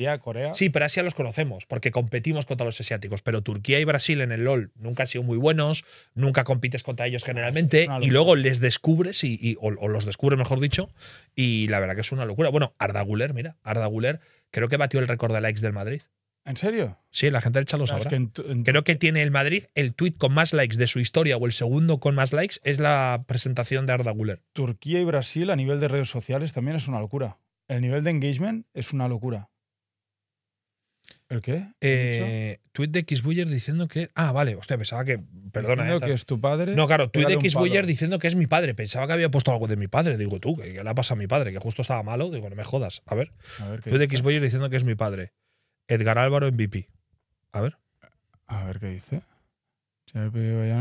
S2: Sí, pero Asia los conocemos porque competimos contra los asiáticos. Pero Turquía y Brasil en el LOL nunca han sido muy buenos, nunca compites contra ellos ah, generalmente y luego les descubres o, los descubres, mejor dicho, y la verdad que es una locura. Bueno, Arda Guler, mira, Arda Guler creo que batió el récord de likes del Madrid. ¿En serio? Sí, la gente del lo Creo que tiene el Madrid el tweet con más likes de su historia o el segundo con más likes es la presentación de Arda Guller.
S1: Turquía y Brasil a nivel de redes sociales también es una locura.
S2: El nivel de engagement es una locura. ¿El qué? Eh, tweet de X diciendo que. Ah, vale, hostia, pensaba que. Perdona, eh, que es tu padre. No, claro, tweet de X diciendo que es mi padre. Pensaba que había puesto algo de mi padre. Digo, tú, que, le ha pasado a mi padre, que justo estaba malo. Digo, no me jodas. A ver. tweet de X diciendo que es mi padre. Edgar Álvaro MVP. A ver. A ver qué dice.
S1: Señor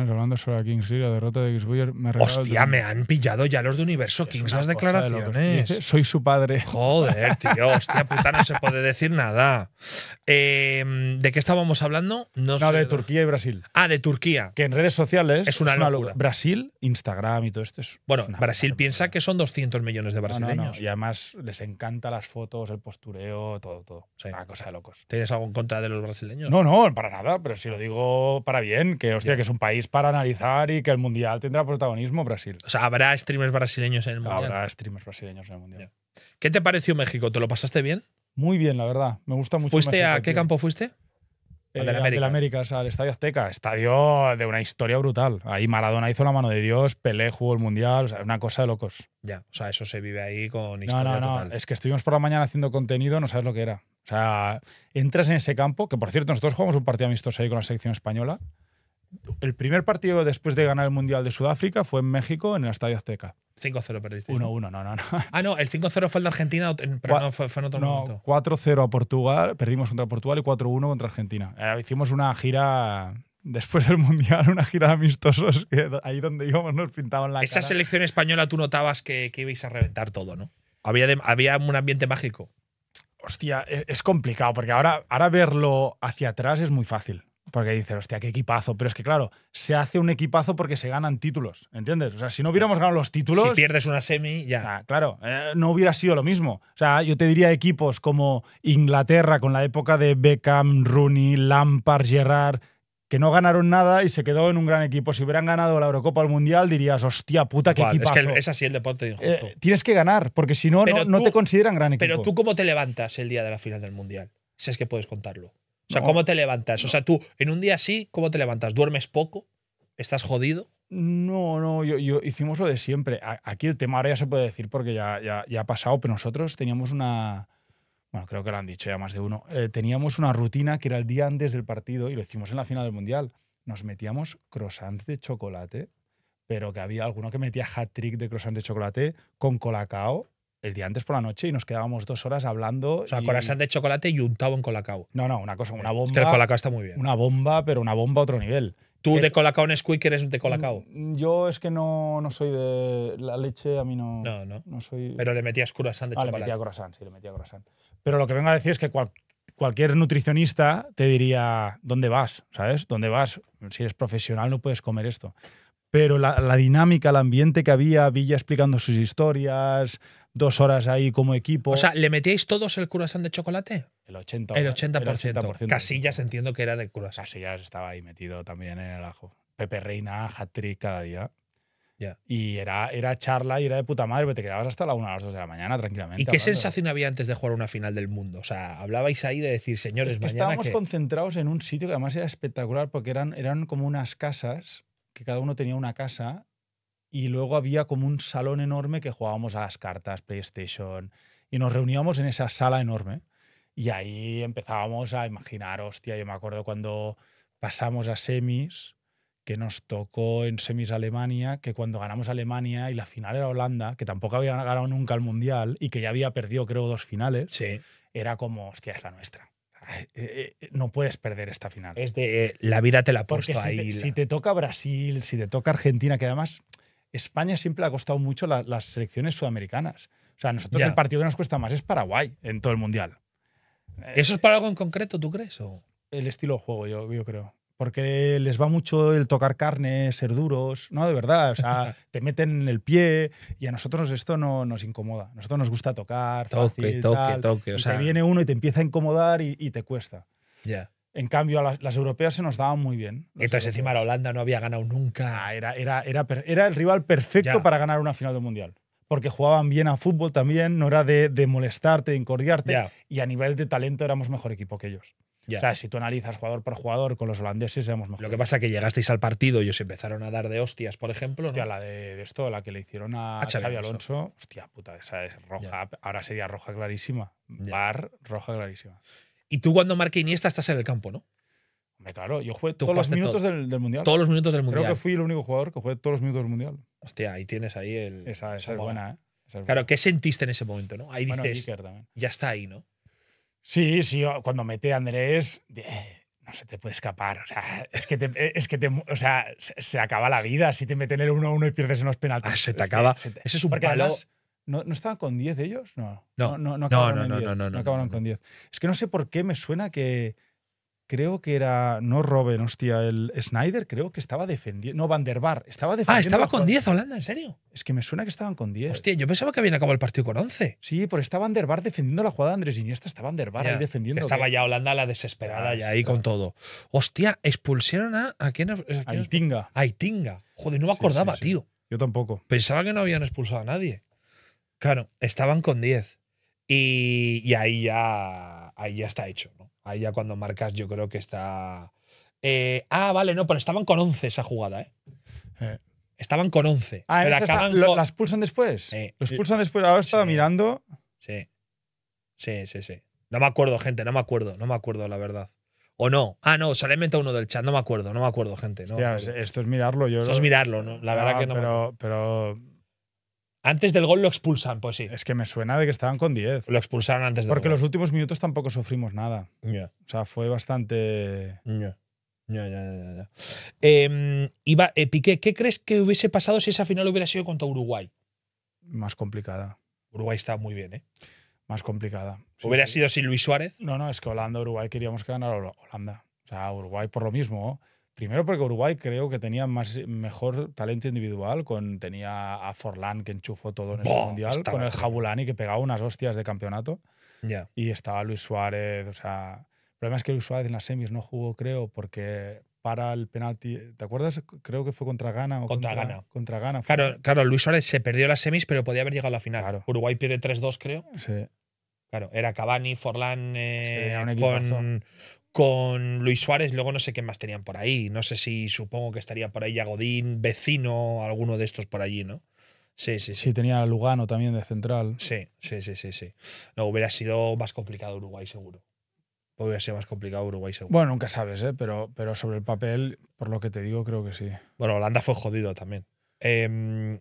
S1: hablando sobre la la derrota
S2: de me Hostia, me han pillado ya los de Universo Kings las declaraciones. Soy su padre. Joder, tío, hostia puta, no se puede decir nada. Em, ¿De qué estábamos hablando? No, no de Turquía y Brasil. Ah, de Turquía. Que en redes sociales es una, locura. Brasil, Instagram y todo esto. bueno, Brasil piensa que son 200 millones de brasileños. y además
S1: les encanta las fotos, el postureo, todo, todo. Una cosa de locos. ¿Tienes algo en contra de los brasileños? No, no, para nada, pero si lo digo para bien, que hostia, que es un país para analizar y que el mundial tendrá protagonismo Brasil.
S2: O sea, habrá streamers brasileños en el mundial. Habrá streamers brasileños en el mundial. ¿Qué te pareció México? ¿Te lo pasaste bien? Muy bien, la verdad. Me gusta mucho. ¿Fuiste a qué campo fuiste? Eh, de América. De
S1: América, al Estadio Azteca. Estadio de una historia brutal. Ahí Maradona hizo la mano de Dios, Pelé jugó el Mundial, una cosa de locos.
S2: Ya, o sea, eso se vive ahí con historia no, no,
S1: no. Es que estuvimos por la mañana haciendo contenido, no sabes lo que era. O sea, entras en ese campo, que por cierto, nosotros jugamos un partido amistoso ahí con la selección española el primer partido después de ganar el Mundial de Sudáfrica fue en México, en el Estadio Azteca. 5-0
S2: perdiste. 1-1, no, no, Ah, no, el 5-0 fue el de Argentina, pero no, fue, en otro no, momento.
S1: 4-0 a Portugal, perdimos contra Portugal y 4-1 contra Argentina. Eh, hicimos una gira después del Mundial, una gira de amistosos, que ahí donde
S2: íbamos nos pintaban la cara. Esa selección española tú notabas que, ibais a reventar todo, ¿no? Había, había un ambiente mágico.
S1: Hostia, e, es, complicado, porque ahora, ahora verlo hacia atrás es muy fácil. Porque dicen, hostia, qué equipazo. Pero es que, claro, se hace un equipazo porque se ganan títulos, ¿entiendes? O sea, si no hubiéramos ganado los títulos. Si pierdes una semi, ya. claro, eh, no hubiera sido lo mismo. O sea, yo te diría equipos como Inglaterra, con la época de Beckham, Rooney, Lampard, Gerrard, que no ganaron nada y se quedó en un gran equipo. Si hubieran ganado la Eurocopa o el Mundial, dirías, hostia puta, qué equipazo. Es que es así
S2: el deporte eh, injusto.
S1: tienes que ganar, porque si no, no, te
S2: consideran gran equipo. Pero tú, ¿cómo te levantas el día de la final del Mundial? Si es que puedes contarlo. O sea, ¿cómo te levantas? O sea, tú, en un día así, ¿cómo te levantas? ¿Duermes poco? ¿Estás jodido?
S1: No, no, yo, hicimos lo de siempre. Aquí el tema ahora ya se puede decir porque ya, ya, ha pasado, pero nosotros teníamos una. Bueno, creo que lo han dicho ya más de uno. Eh, teníamos una rutina que era el día antes del partido y lo hicimos en la final del Mundial. Nos metíamos croissants de chocolate, pero que había alguno que metía hat trick de croissants de chocolate con colacao el día antes por la noche y nos quedábamos dos horas hablando. O sea, y... de
S2: chocolate y un tabo en colacao. No, no, una cosa, una bomba. que el colacao está
S1: muy bien. Una bomba, pero una bomba a otro nivel.
S2: ¿Tú de eh, colacao squeak eres de colacao?
S1: Mm, yo es que no, no soy de la leche, a mí no. No, no. soy... Pero le metías croissant de ah, chocolate. Le metía croissant, sí, le metía croissant. Pero lo que vengo a decir es que cualquier nutricionista te diría, ¿dónde vas? ¿Sabes? ¿Dónde vas? Si eres profesional no puedes comer esto. Pero la, dinámica, el ambiente que había, Villa explicando sus historias, dos horas ahí como
S2: equipo. O sea, ¿le metíais todos el curasán de chocolate? El 80%. El 80%. Casillas entiendo
S1: que era de curasán. Casillas estaba ahí metido también en el ajo. Pepe Reina, hat-trick cada día.
S2: Yeah. Y era, era charla y era de puta madre, pero te quedabas hasta la una o las dos de la mañana tranquilamente. ¿Y qué sensación había antes de jugar una final del mundo? O sea, hablabais ahí de decir, señores, es que Estábamos
S1: concentrados en un sitio que además era espectacular porque eran, eran como unas casas que cada uno tenía una casa y luego había como un salón enorme que jugábamos a las cartas, PlayStation, y nos reuníamos en esa sala enorme. Y ahí empezábamos a imaginar, hostia, yo me acuerdo cuando pasamos a semis, que nos tocó en semis Alemania, que cuando ganamos Alemania y la final era Holanda, que tampoco había ganado nunca el Mundial y que ya había perdido creo dos finales, era como, hostia, es la nuestra. Eh, eh, eh, no puedes perder esta final. la vida te la ha puesto ahí. Si te, toca Brasil, si te toca Argentina, que además España siempre ha costado mucho las selecciones sudamericanas. O sea, nosotros el partido que nos cuesta más es Paraguay en todo el Mundial. ¿Eso es para algo en concreto, tú crees? O? El estilo de juego, yo creo porque les va mucho el tocar carne, ser duros, ¿no? De verdad, o sea, te meten en el pie y a nosotros esto no nos incomoda. A nosotros nos gusta tocar, toque, toque, toque. O sea... te viene uno y te empieza a incomodar y, te cuesta. Ya. En cambio, a las, europeas se nos daban muy bien. Entonces, encima, la Holanda no había ganado nunca. Ah, era, era, era, era, el rival perfecto para ganar una final del mundial. Porque jugaban bien a fútbol también, no era de, molestarte, de incordiarte. Y a nivel de
S2: talento éramos mejor equipo que ellos. O sea, si tú analizas jugador por jugador, con los holandeses seamos mejor. Lo que pasa es que llegasteis al partido y os empezaron a dar de hostias, por ejemplo. Hostia, la de, esto, la que le hicieron a, Xavi, Alonso. Hostia, puta, esa es roja. Ahora sería roja clarísima. Bar, roja clarísima. Y tú cuando marca Iniesta estás en el campo, ¿no? Hombre, claro, yo jugué todos los minutos del, Mundial. Todos los minutos del Mundial. Creo que
S1: fui el único jugador que jugué todos los minutos del
S2: Mundial. Hostia, ahí tienes ahí el… Esa, es buena, ¿eh? claro, ¿qué sentiste en ese momento, no? Ahí dices, ya está ahí, ¿no? Sí, sí, cuando mete a Andrés,
S3: no
S1: se te puede escapar. O sea, es que te, es que te, o sea, se, acaba la vida si te meten el 1-1 y pierdes en los ah, penaltis. Ah, se te acaba. Ese es un palo. ¿no, ¿no, estaban con 10 ellos? No. No, no, no, no, acabaron con 10. Es que no sé por qué me suena que creo que era, no Robin hostia, el Snyder, creo que estaba defendiendo, no, Van der Bar, estaba ah, defendiendo. Ah, estaba con 10 Holanda, ¿en serio? Es que me suena que estaban con 10. Hostia, yo pensaba que habían acabado el partido con 11. Sí, pero estaba
S2: Van der Bar defendiendo la jugada de Andrés Iniesta, estaba Van der Bar ahí defendiendo. Estaba ya Holanda la desesperada ya ahí con todo. Hostia, expulsaron a… ¿A quién? A Itinga. A Itinga. Joder, no me acordaba, tío. Yo tampoco. Pensaba que no habían expulsado a nadie. Claro, estaban con 10. Y, y, ahí ya ahí ya está hecho. Ahí ya cuando marcas, yo creo que está. Eh, ah, vale, no, pero estaban con 11 esa jugada, ¿eh? eh. Estaban con 11. Ah, ¿Las
S1: pulsan después? Eh, Los pulsan
S2: después. Ahora estaba estado mirando. Sí. Sí, sí, sí. No me acuerdo, gente, no me acuerdo, no me acuerdo, la verdad. O no. Ah, no, se le inventado uno del chat, no me acuerdo, no me acuerdo, gente. Esto es mirarlo, yo. Esto es mirarlo, ¿no? La ah, verdad que no.
S1: pero antes del gol lo expulsan, pues sí. Es que me suena de que estaban con 10. Lo expulsaron antes del Porque los últimos minutos tampoco sufrimos nada. O sea, fue bastante.
S2: Ya, ya, ya, em, Iba, eh, Piqué, ¿qué crees que hubiese pasado si esa final hubiera sido contra Uruguay? Más complicada. Uruguay está muy bien, ¿eh?
S1: Más complicada. ¿Hubiera sido sin Luis Suárez? No, no, es que Holanda, Uruguay queríamos que ganara Holanda. O sea, Uruguay por lo mismo. Primero porque Uruguay creo que tenía más, mejor talento individual, con, tenía a Forlán que enchufó todo en el este mundial, con el Jabulani que pegaba unas hostias de campeonato. Ya. Y estaba Luis Suárez, o sea, el problema es que Luis Suárez en las semis no jugó, creo, porque para el penalti, ¿te acuerdas? Creo que fue contra Ghana. O contra, Gana. Contra
S2: Ghana claro, Luis Suárez se perdió las semis, pero podía haber llegado a la final. Uruguay pierde 3-2, creo. Sí. Claro, era Cavani, Forlán, eh, un con Luis Suárez, luego no sé qué más tenían por ahí. No sé si supongo que estaría por ahí Yagodín, vecino, alguno de estos por allí, ¿no? Sí, sí, sí. Sí, tenía Lugano también de central. Sí, sí, sí, sí, sí. No, hubiera sido más complicado Uruguay, seguro. Hubiera sido más complicado Uruguay, seguro. Bueno, nunca sabes, ¿eh? Pero, pero sobre el papel, por lo que te digo, creo que sí. Bueno, Holanda fue jodido también. Eh,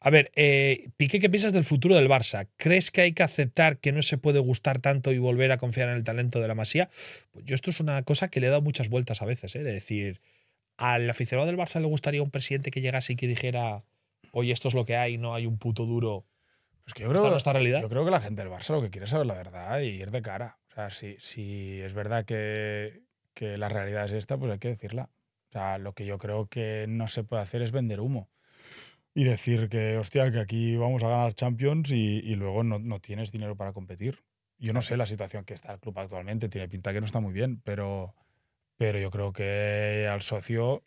S2: a ver, eh, Piqué, ¿qué piensas del futuro del Barça? ¿Crees que hay que aceptar que no se puede gustar tanto y volver a confiar en el talento de la Masía? Pues yo esto es una cosa que le he dado muchas vueltas a veces, ¿eh? de decir, al aficionado del Barça le gustaría un presidente que llegase y que dijera, oye, esto es lo que hay, no hay un puto duro. Pues yo creo, realidad. yo creo que
S1: la gente del Barça lo que quiere es saber la verdad y ir de cara.
S2: O sea, si, si es verdad que, que la
S1: realidad es esta, pues hay que decirla. O sea, lo que yo creo que no se puede hacer es vender humo y decir que, hostia, que aquí vamos a ganar Champions y, luego no, no, tienes dinero para competir. Yo no sé la situación que está el club actualmente, tiene pinta que no está muy bien, pero, pero yo creo que al socio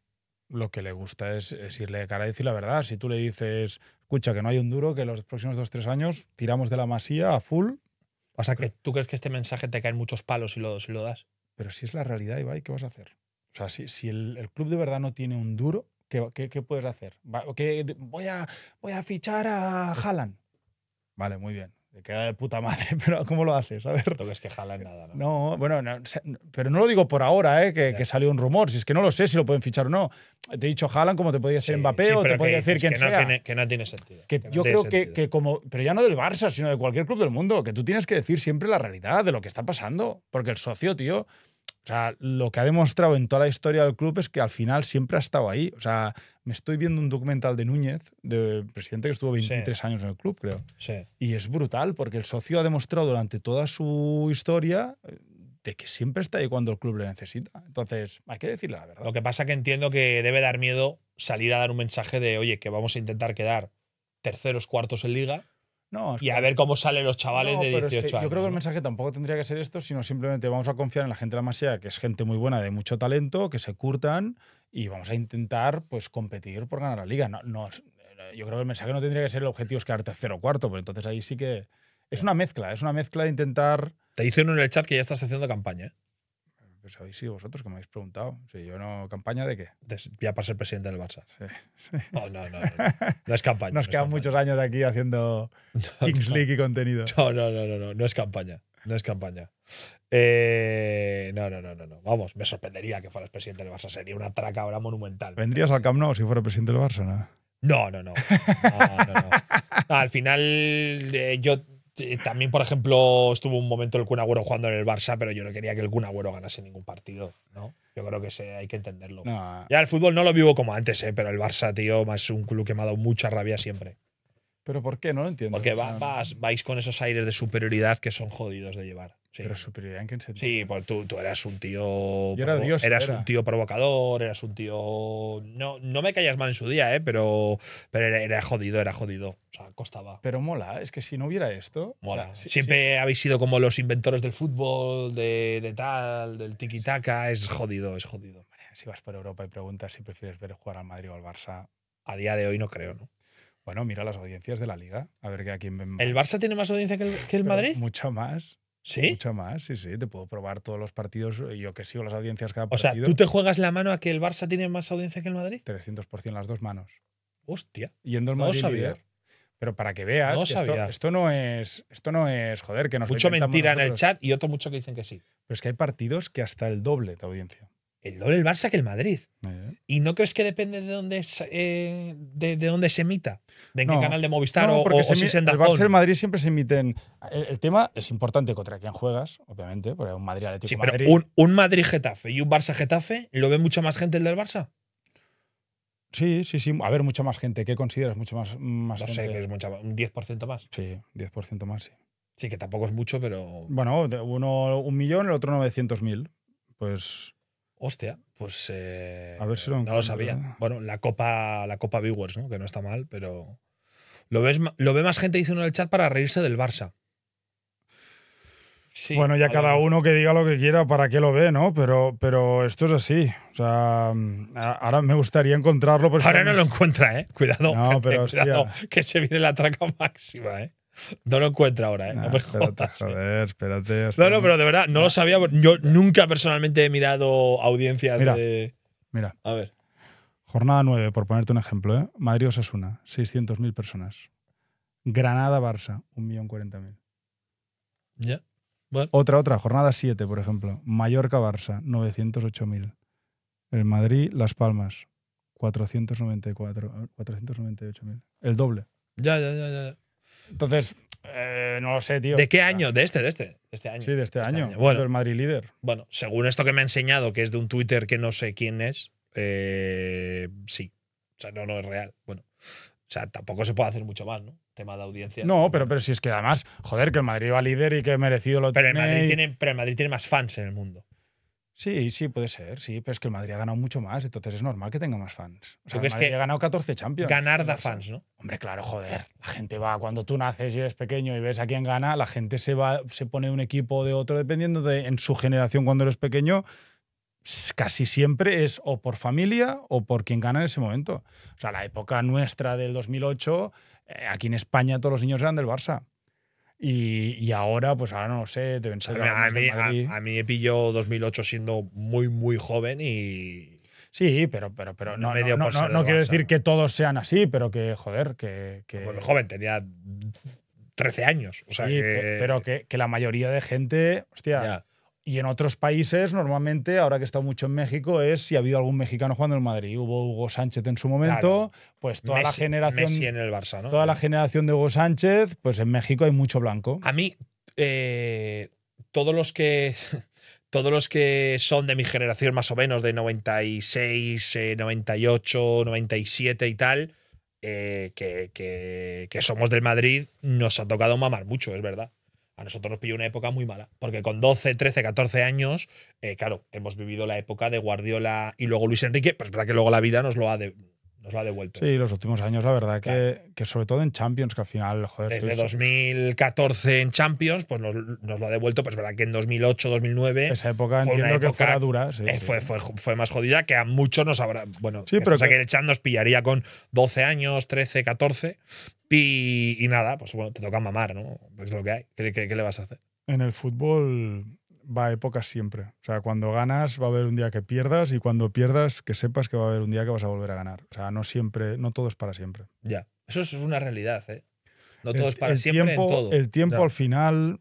S1: lo que le gusta es, decirle irle de cara y decir la verdad. Si tú le dices, escucha, que no hay un duro, que los próximos dos, tres años tiramos de la masía a full.
S2: O sea, que tú crees que este mensaje te cae en muchos palos si lo, si lo das.
S1: Pero si es la realidad, Ibai, ¿qué vas a hacer? O sea, si, si el club de verdad no tiene un duro, ¿Qué, puedes hacer? voy, a, voy a fichar a Haaland. Vale, muy bien. queda de puta madre, pero ¿cómo lo haces? A ver. que Haaland nada, ¿no? bueno, pero no lo digo por ahora, ¿eh? que, salió un rumor. Si es que no lo sé si lo pueden fichar o no. Te he dicho jalan como te podía ser Mbappé o te podía decir quién que no, sea.
S2: Que, no tiene sentido.
S1: Que yo creo que, como. Pero ya no del Barça, sino de cualquier club del mundo. Que tú tienes que decir siempre la realidad de lo que está pasando. Porque el socio, tío o sea, lo que ha demostrado en toda la historia del club es que al final siempre ha estado ahí. O sea, me estoy viendo un documental de Núñez, del presidente que estuvo 23 años en el club, creo. Sí. Y es brutal, porque el socio ha demostrado durante toda su historia eh, de que siempre está ahí cuando el club le necesita.
S2: Entonces, hay que decirle la verdad. Lo que pasa que entiendo que debe dar miedo salir a dar un mensaje de, oye, que vamos a intentar quedar terceros, cuartos en liga no, y a ver cómo salen los chavales de 18 años. Yo creo que el
S1: mensaje tampoco tendría que ser esto, sino simplemente vamos a confiar en la gente de la Masía, que es gente muy buena, de mucho talento, que se curtan y vamos a intentar pues competir por ganar la liga. No, eh, yo creo que el mensaje no tendría que ser el objetivo es quedar tercero o cuarto, pero entonces ahí sí que. Es una mezcla, es una mezcla de intentar.
S2: Te uno en el chat que ya estás haciendo campaña. ¿eh? pues habéis vosotros que me habéis preguntado. Si yo no, ¿campaña de qué? ya para ser presidente del Barça. No, no, no, no, es campaña.
S1: Nos quedan muchos años aquí haciendo Kings League y contenido. No, no, no, no, no,
S2: no es campaña. No es campaña. Eh, no, no, no, no, Vamos, me sorprendería que fueras presidente del Barça. Sería una traca ahora monumental.
S1: ¿Vendrías al Camp Nou si fuera presidente del Barça? No,
S2: no, no. no. al final, eh, yo eh, también, por ejemplo, estuvo un momento el Kun jugando en el Barça, pero yo no quería que el Kun Agüero ganase ningún partido, ¿no? Yo creo que se, hay que entenderlo. Eh. Ya el fútbol no lo vivo como antes, ¿eh? pero el Barça, tío, es un club que me ha dado mucha rabia siempre. ¿Pero por qué? No lo entiendo. Porque vais con esos aires de superioridad que son jodidos de llevar. Pero superioridad en qué sentido. Sí, pues tú, tú eras un tío. Eras un tío provocador, eras un tío. No, no me callas mal en su día, ¿eh? pero, pero era, jodido, era jodido. O sea, costaba. Pero mola, ¿eh? es que si no hubiera esto. Mola. Siempre habéis sido como los inventores del fútbol, de, tal, del tiki-taka. Es jodido, es jodido. Si vas por Europa y preguntas si prefieres ver jugar al Madrid o al Barça. A día de hoy no creo,
S1: ¿no? Bueno, mira las audiencias de la liga. A ver qué a quién ¿El Barça
S2: tiene más audiencia que el, que el Madrid?
S1: Mucho más. ¿Sí? más, sí, sí. Te puedo probar todos los partidos, eh, yo que sigo las audiencias cada partido. O sea, ¿tú te
S2: juegas la mano a que el Barça tiene más audiencia que el Madrid? 300% las dos manos. Hostia. Yendo al Madrid. sabía. Pero para que veas, esto,
S1: esto, no es, esto no es joder que nos Mucho mentira en el
S2: chat y otro mucho que dicen que sí. Pero es que hay partidos que hasta el doble de audiencia el doble el Barça que el Madrid. Eh. ¿Y no crees que depende de dónde, eh, de, dónde se emita? ¿De en qué canal de Movistar no, o, se, o si El Barça y el
S1: Madrid siempre se emiten.
S2: El, tema es importante contra quién juegas, obviamente, porque un Madrid Atlético sí, pero Un, Madrid Getafe y un Barça
S1: Getafe, ¿lo ve mucha más gente el del Barça? Sí, sí, sí. A ver, mucha más gente. ¿Qué consideras mucho más, más no sé, que es
S2: mucha, un 10% más. Sí, 10% más, sí. Sí, que tampoco es mucho, pero.
S1: Bueno, uno un millón, el otro 900.000. Pues
S2: Hostia, pues eh, a ver si lo no lo sabía. Bueno, la copa, la copa Viewers, ¿no? Que no está mal, pero. Lo, ves, lo ve más gente, diciendo en el chat, para reírse del Barça.
S1: Sí, bueno, ya cada uno que diga lo que quiera para qué lo ve, ¿no? Pero, pero esto es así. O sea, ahora me gustaría encontrarlo. Pero ahora no lo
S2: encuentra, ¿eh? Cuidado, cuidado, que se viene la traca máxima, ¿eh? No lo encuentro ahora, ¿eh? no me Joder, espérate. no, no, pero de verdad, no lo sabía. Yo nunca personalmente he mirado audiencias de.
S1: Mira. A ver. Jornada 9, por ponerte un ejemplo, ¿eh? Madrid Osasuna, 600.000 personas. Granada Barça, 1.040.000. Ya. Bueno. Otra, otra, jornada 7, por ejemplo. Mallorca Barça, 908.000. El Madrid Las Palmas, 494, 498.000.
S2: El doble. Ya, ya, ya, ya. Entonces, eh, no lo sé, tío. ¿De qué año? De este, de este. este año. Sí, de este, este año. Bueno, líder. Bueno, según esto que me ha enseñado, que es de un Twitter que no sé quién es, eh, sí. O sea, no, no es real. Bueno, o sea, tampoco se puede hacer mucho más, ¿no? Tema de audiencia. No, pero,
S1: pero si es que además, joder, que el Madrid va líder y que merecido lo tiene,
S2: pero el Madrid tiene más fans en el mundo.
S1: Sí, sí, puede ser, sí, pero es que el Madrid ha ganado mucho más, entonces es normal que tenga más fans. O sea, el Madrid que ha ganado 14 Champions. Ganar da fans, ¿no? Hombre, claro, joder. La gente va, cuando tú naces y eres pequeño y ves a quién gana, la gente se va, se pone un equipo o de otro, dependiendo de en su generación cuando eres pequeño, casi siempre es o por familia o por quien gana en ese momento. O sea, la época nuestra del 2008, eh, aquí en España todos los niños eran del Barça. Y, ahora, pues ahora no lo sé, deben A, mí,
S2: a, me pilló 2008 siendo muy, muy joven y. Sí, pero, pero, pero no, no, quiero decir
S1: que todos sean así, pero que, joder, que. Bueno, joven, tenía 13 años. O sea, que... pero que, la mayoría de gente, hostia. Y en otros países, normalmente, ahora que he estado mucho en México, es si ha habido algún mexicano jugando en Madrid. Hubo Hugo Sánchez en su momento, pues toda la generación. en el
S2: Barça, ¿no? Toda la
S1: generación de Hugo Sánchez, pues en México hay mucho blanco. A
S2: mí, eh, todos los que. Todos los que son de mi generación, más o menos, de 96, 98, 97 y tal, eh, que, que, que somos del Madrid, nos ha tocado mamar mucho, es verdad a nosotros nos pilló una época muy mala, porque con 12, 13, 14 años, eh, claro, hemos vivido la época de Guardiola y luego Luis Enrique, pero es verdad que luego la vida nos lo ha de,
S1: nos lo ha devuelto. Sí, los últimos años, la verdad, que, sobre todo en Champions, que al final,
S2: joder. Desde 2014 en Champions, pues nos, lo ha devuelto, pues verdad que en 2008, 2009. Esa época fue entiendo época, fuera dura, sí, eh, Fue, más jodida que a muchos nos habrá. Bueno, sí, pero. O sea, que... el pillaría con 12 años, 13, 14. Y, nada, pues bueno, te toca mamar, ¿no? Es lo que hay. qué le vas a hacer?
S1: En el fútbol va a épocas siempre. O sea, cuando ganas va a haber un día que pierdas y cuando pierdas que sepas que va a haber un día que vas a volver a ganar. O sea, no siempre, no todo es para siempre.
S2: Ya, eso es una realidad, ¿eh? No todo es para siempre todo. El
S1: tiempo al final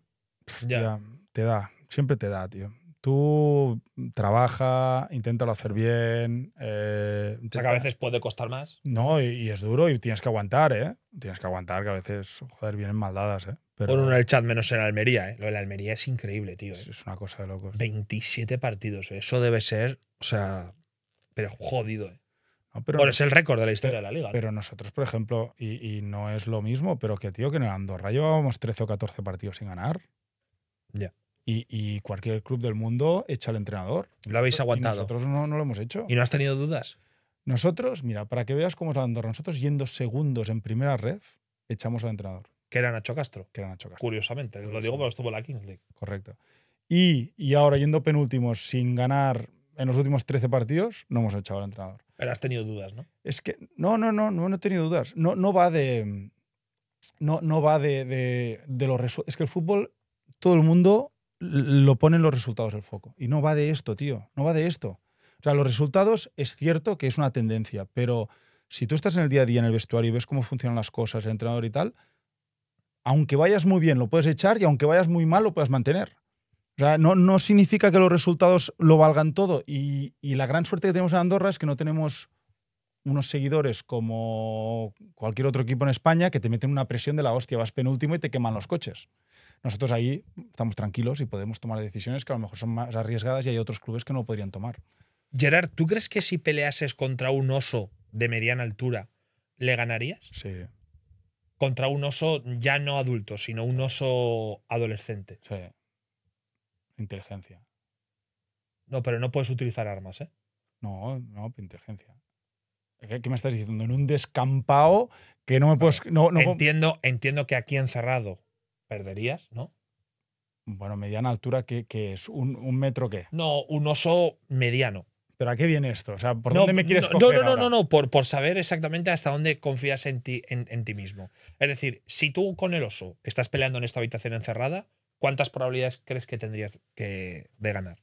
S1: ya. te da,
S2: siempre te da, tío.
S1: Tú trabaja, inténtalo hacer bien. Eh, o sea, que a veces
S2: puede costar más.
S1: No, y, y, es duro y tienes que
S2: aguantar, ¿eh? Tienes que aguantar, que a veces, joder, vienen maldadas, ¿eh? uno el chat menos en Almería. ¿eh? Lo de la Almería es increíble, tío. Es ¿eh? una cosa de locos. 27 partidos. ¿eh? Eso debe ser, o sea, pero jodido. ¿eh? bueno, es el récord de la historia de la liga. Pero nosotros, por
S1: ejemplo, y, no es lo mismo, pero que, tío, que en el Andorra llevábamos 13 o 14 partidos sin ganar. Ya. Y, cualquier club del mundo echa al entrenador. Lo habéis aguantado. nosotros no, lo hemos hecho. ¿Y no has tenido dudas? Nosotros, mira, para que veas cómo es Andorra, nosotros yendo segundos en primera red, echamos al entrenador. Que era
S2: Nacho Castro. Que era Nacho Castro. Curiosamente, lo digo porque estuvo en la Kings League. Correcto.
S1: Y, y, ahora yendo penúltimos sin ganar en los últimos 13 partidos, no hemos echado al entrenador.
S2: Pero has tenido dudas, ¿no? Es que
S1: no, no, no, no, no he tenido dudas. No, no va de. No, no va de, de, de los resultados. Es que el fútbol, todo el mundo lo pone en los resultados el foco. Y no va de esto, tío. No va de esto. O sea, los resultados es cierto que es una tendencia, pero si tú estás en el día a día en el vestuario y ves cómo funcionan las cosas, el entrenador y tal, aunque vayas muy bien, lo puedes echar y aunque vayas muy mal, lo puedes mantener. O sea, no, no significa que los resultados lo valgan todo. Y, y, la gran suerte que tenemos en Andorra es que no tenemos unos seguidores como cualquier otro equipo en España que te meten una presión de la hostia, vas penúltimo y te queman los coches. Nosotros ahí
S2: estamos tranquilos y podemos tomar decisiones que a lo mejor son más arriesgadas y hay otros clubes que no lo podrían tomar. Gerard, ¿tú crees que si peleases contra un oso de mediana altura, le ganarías? Sí contra un oso ya no adulto, sino un oso adolescente. Sí.
S1: Inteligencia.
S2: No, pero no puedes utilizar armas,
S1: ¿eh? No, no, inteligencia. ¿Qué, me estás diciendo? En un descampado que no me puedes. No,
S2: Entiendo, entiendo que aquí encerrado perderías, ¿no? Bueno, mediana altura, ¿qué es? ¿Un, ¿Un metro qué? No, un oso mediano.
S1: ¿Pero a qué viene esto? O sea, ¿por dónde me quieres no, No, no, no,
S2: no, por, por saber exactamente hasta dónde confías en ti, en, ti mismo. Es decir, si tú con el oso estás peleando en esta habitación encerrada, ¿cuántas probabilidades crees que tendrías que, de ganar?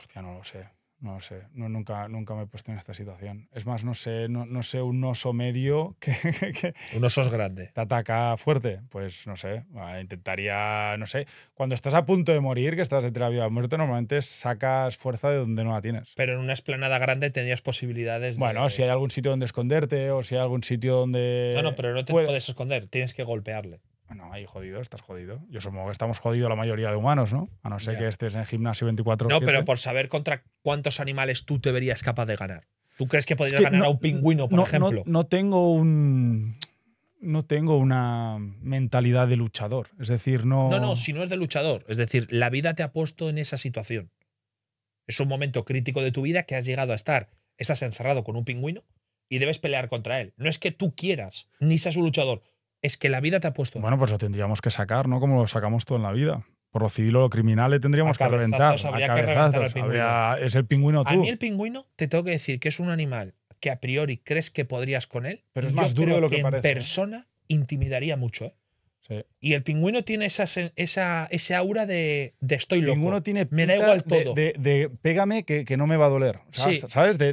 S2: Hostia, no lo sé. No sé,
S1: no, nunca, nunca me he puesto en esta situación. Es más, no sé, no, sé un oso medio que, Un oso es grande. Te ataca fuerte. Pues no sé, ah, intentaría, no sé. Cuando estás a punto de morir, que estás entre la vida muerte, normalmente sacas fuerza de donde no la tienes.
S2: Pero en una esplanada grande tendrías posibilidades de... Bueno,
S1: si hay algún sitio donde esconderte o si hay algún sitio donde... No, no, pero
S2: no te puedes esconder, tienes que golpearle. Bueno, ahí jodido, estás jodido. Yo supongo que estamos
S1: jodidos la mayoría de humanos, ¿no? A no ser que estés en gimnasio 24 horas. No, pero
S2: por saber contra cuántos animales tú te verías capaz de ganar. ¿Tú crees que podrías ganar a un pingüino, por no, ejemplo? No, no,
S1: tengo un. No tengo una mentalidad de luchador. Es decir, no. No, no, si
S2: no es de luchador. Es decir, la vida te ha puesto en esa situación. Es un momento crítico de tu vida que has llegado a estar. Estás encerrado con un pingüino y debes pelear contra él. No es que tú quieras, ni seas un luchador es que la
S1: vida te ha puesto. Bueno, pues lo tendríamos que sacar, ¿no? Como lo sacamos todo en la vida. Por lo civil o lo criminal le tendríamos que reventar. Habría que reventar es el pingüino tú. A mí el
S2: pingüino, te tengo que decir que es un animal que a priori crees que podrías con él. Pero es más duro de lo que, que parece. En ¿eh? persona intimidaría mucho, ¿eh? Y el pingüino tiene esa, esa, ese aura de, estoy loco. El pingüino tiene me da igual todo.
S1: De, pégame que, que, no me va a doler. ¿Sabes?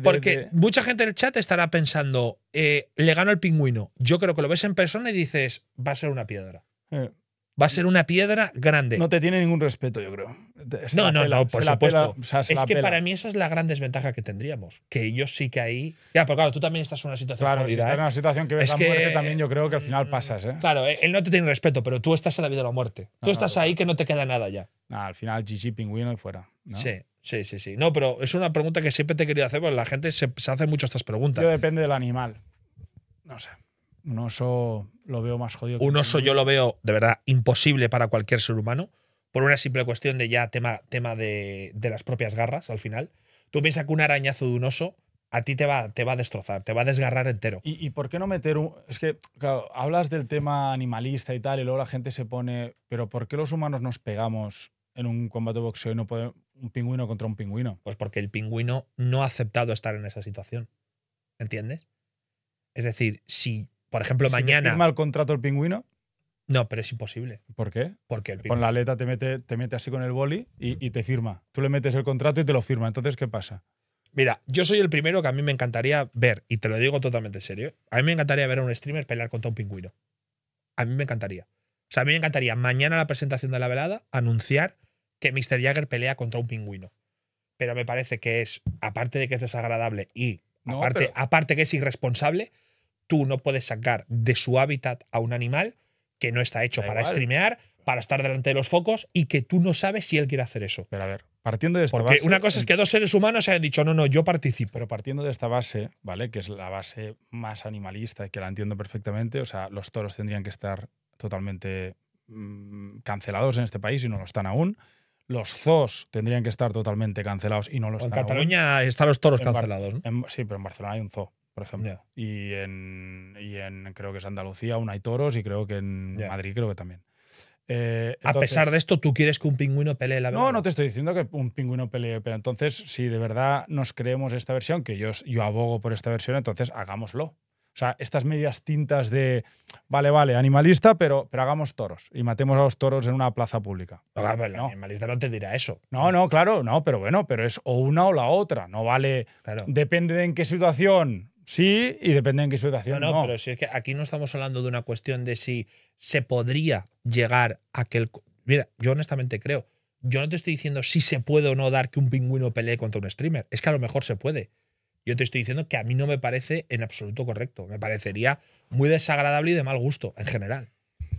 S1: porque
S2: mucha gente en el chat estará pensando, eh, le gano al pingüino. Yo creo que lo ves en persona y dices, va a ser una piedra. Eh. Va a ser una piedra grande. No te tiene ningún respeto, yo creo. no, no, por supuesto. es que para mí esa es la gran desventaja que tendríamos. Que yo sí que ahí. Ya, pero claro, tú también estás en una situación. Claro, si estás ¿eh? en una situación que ves es la muerte, también yo creo que al final mm, pasas, ¿eh? Claro, eh, él no te tiene respeto, pero tú estás en la vida o la muerte. Tú estás ahí que no te queda nada ya. al final, GG Pingüino y fuera. Sí. Sí, sí, sí. No, pero es una pregunta que siempre te he querido hacer, porque la gente se, hace mucho estas preguntas. Yo depende del animal. No sé. Un oso lo veo más jodido. Un oso yo lo veo, de verdad, imposible para cualquier ser humano, por una simple cuestión de ya tema, tema de, las propias garras al final. Tú piensas que un arañazo de un oso a ti te va, te va a destrozar, te va a desgarrar entero. ¿Y, por qué no meter
S1: un.? Es que, claro, hablas del tema animalista y tal, y luego la gente se pone. Pero ¿por qué los humanos nos pegamos en un combate boxeo y no podemos. un pingüino contra un pingüino? Pues porque el pingüino
S2: no ha aceptado estar en esa situación. ¿Entiendes? Es decir, si por ejemplo, mañana. ¿Firma el contrato el pingüino? No, pero es imposible. ¿Por qué? Porque el Con
S1: la aleta te mete, te mete así con el boli y, te firma. Tú le metes el contrato y te lo firma. Entonces, ¿qué pasa?
S2: Mira, yo soy el primero que a mí me encantaría ver, y te lo digo totalmente serio, a mí me encantaría ver a un streamer pelear contra un pingüino. A mí me encantaría. O sea, a mí me encantaría mañana la presentación de la velada anunciar que Mr. Jagger pelea contra un pingüino. Pero me parece que es, aparte de que es desagradable y aparte, aparte que es irresponsable, tú no puedes sacar de su hábitat a un animal que no está hecho para streamear, para estar delante de los focos y que tú no sabes si él quiere hacer eso. Pero a ver, partiendo de esta Porque una cosa es que dos seres humanos hayan
S1: dicho, no, no, yo participo. Pero partiendo
S2: de esta base,
S1: ¿vale? Que es la base más animalista y que la entiendo perfectamente, o sea, los toros tendrían que estar totalmente mm, cancelados en este país y no lo están aún. Los zoos tendrían que estar totalmente cancelados y no lo están aún. En Cataluña están los toros cancelados. ¿no? sí, pero en Barcelona hay un zoo por ejemplo. Y, en, creo que es Andalucía aún hay toros y creo que en Madrid creo que también. Eh, a pesar de esto, ¿tú quieres que un pingüino pelee la No, no te estoy diciendo que un pingüino pelee, pero entonces, si de verdad nos creemos esta versión, que yo, yo abogo por esta versión, entonces hagámoslo. O sea, estas medias tintas de, vale, vale, animalista, pero, pero hagamos toros y matemos a los toros en una plaza pública. No, animalista no te dirá eso. No, no, claro, no, pero bueno, pero es o una o la otra. No vale, depende de en qué situación sí y depende en qué situación. No, pero
S2: si es que aquí no estamos hablando de una cuestión de si se podría llegar a que el. Mira, yo honestamente creo. Yo no te estoy diciendo si se puede o no dar que un pingüino pelee contra un streamer. Es que a lo mejor se puede. Yo te estoy diciendo que a mí no me parece en absoluto correcto. Me parecería muy desagradable y de mal gusto en general.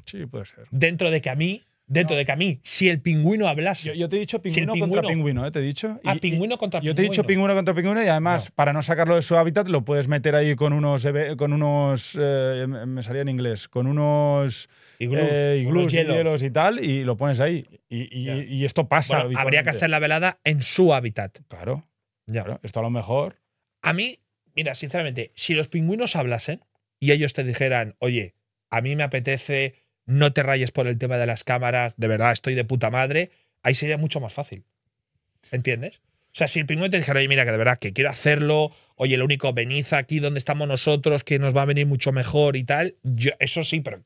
S1: Sí, puede ser.
S2: Dentro de que a mí Dentro de que a mí, si el pingüino hablase. Yo, te he dicho pingüino, contra pingüino, ¿eh? te he dicho. pingüino contra pingüino. Yo te he dicho pingüino
S1: contra pingüino y además, para no sacarlo de su hábitat, lo puedes meter ahí con unos. Con unos eh, me salía en inglés. Con unos. y eh, hielos. y tal, y lo pones
S2: ahí. Y, esto pasa. habría que hacer la velada en su hábitat. Claro. Claro, esto a lo mejor. A mí, mira, sinceramente, si los pingüinos hablasen y ellos te dijeran, oye, a mí me apetece no te rayes por el tema de las cámaras, de verdad estoy de puta madre, ahí sería mucho más fácil. ¿Entiendes? O sea, si el pingüino te dijera, mira, que de verdad que quiero hacerlo, oye, el único, veniza aquí donde estamos nosotros, que nos va a venir mucho mejor y tal, yo, eso sí, pero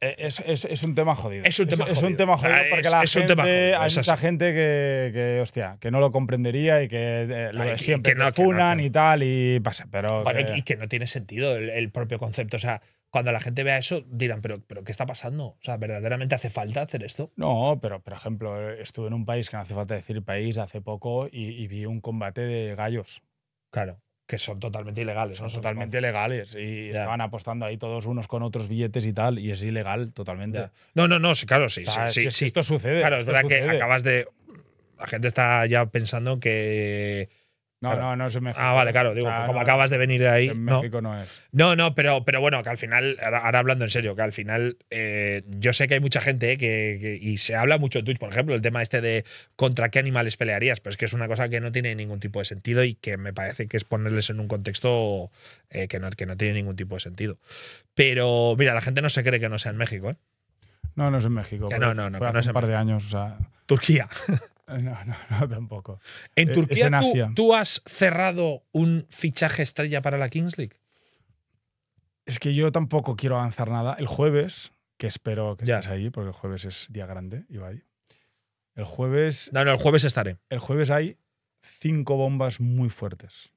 S1: eh, es, es, un tema jodido. Es un tema jodido. Es un tema jodido porque la gente, hay mucha gente que, que, hostia, que no lo comprendería y que eh, siempre, que, funan y tal y pasa, pero… y que
S2: no tiene sentido el, propio concepto. O sea, cuando la gente vea eso, dirán, ¿pero, pero qué está pasando? O sea, ¿verdaderamente hace falta hacer esto?
S1: No, pero por ejemplo, estuve en un país que no hace falta decir país hace poco y, vi un combate de gallos. Claro que son totalmente ilegales. Son totalmente ilegales y estaban apostando ahí todos unos con otros billetes y tal, y es ilegal totalmente.
S2: No, no, no, claro, sí, sí, sí, Esto sucede. Claro, es verdad que acabas de… La gente está ya pensando que no, no, no es en México. Ah, vale, claro, digo, ah, como acabas de venir de ahí. En México no es. No, no, pero, pero bueno, que al final, ahora hablando en serio, que al final, eh, yo sé que hay mucha gente eh, que, y se habla mucho en Twitch, por ejemplo, el tema este de contra qué animales pelearías, pero es que es una cosa que no tiene ningún tipo de sentido y que me parece que es ponerles en un contexto eh, que, no, que no tiene ningún tipo de sentido. Pero mira, la gente no se cree que no sea en México,
S1: No, no es en México. no, no, no. Fue hace un par de
S2: años. O sea. Turquía. No, no, no tampoco. ¿En eh, Turquía tú, has cerrado un fichaje estrella para la Kings League? Es que yo tampoco quiero avanzar nada. El jueves,
S1: que espero que ya. estés ahí, porque el jueves es día grande, ahí El jueves. No, no, el jueves estaré. El jueves hay cinco bombas muy fuertes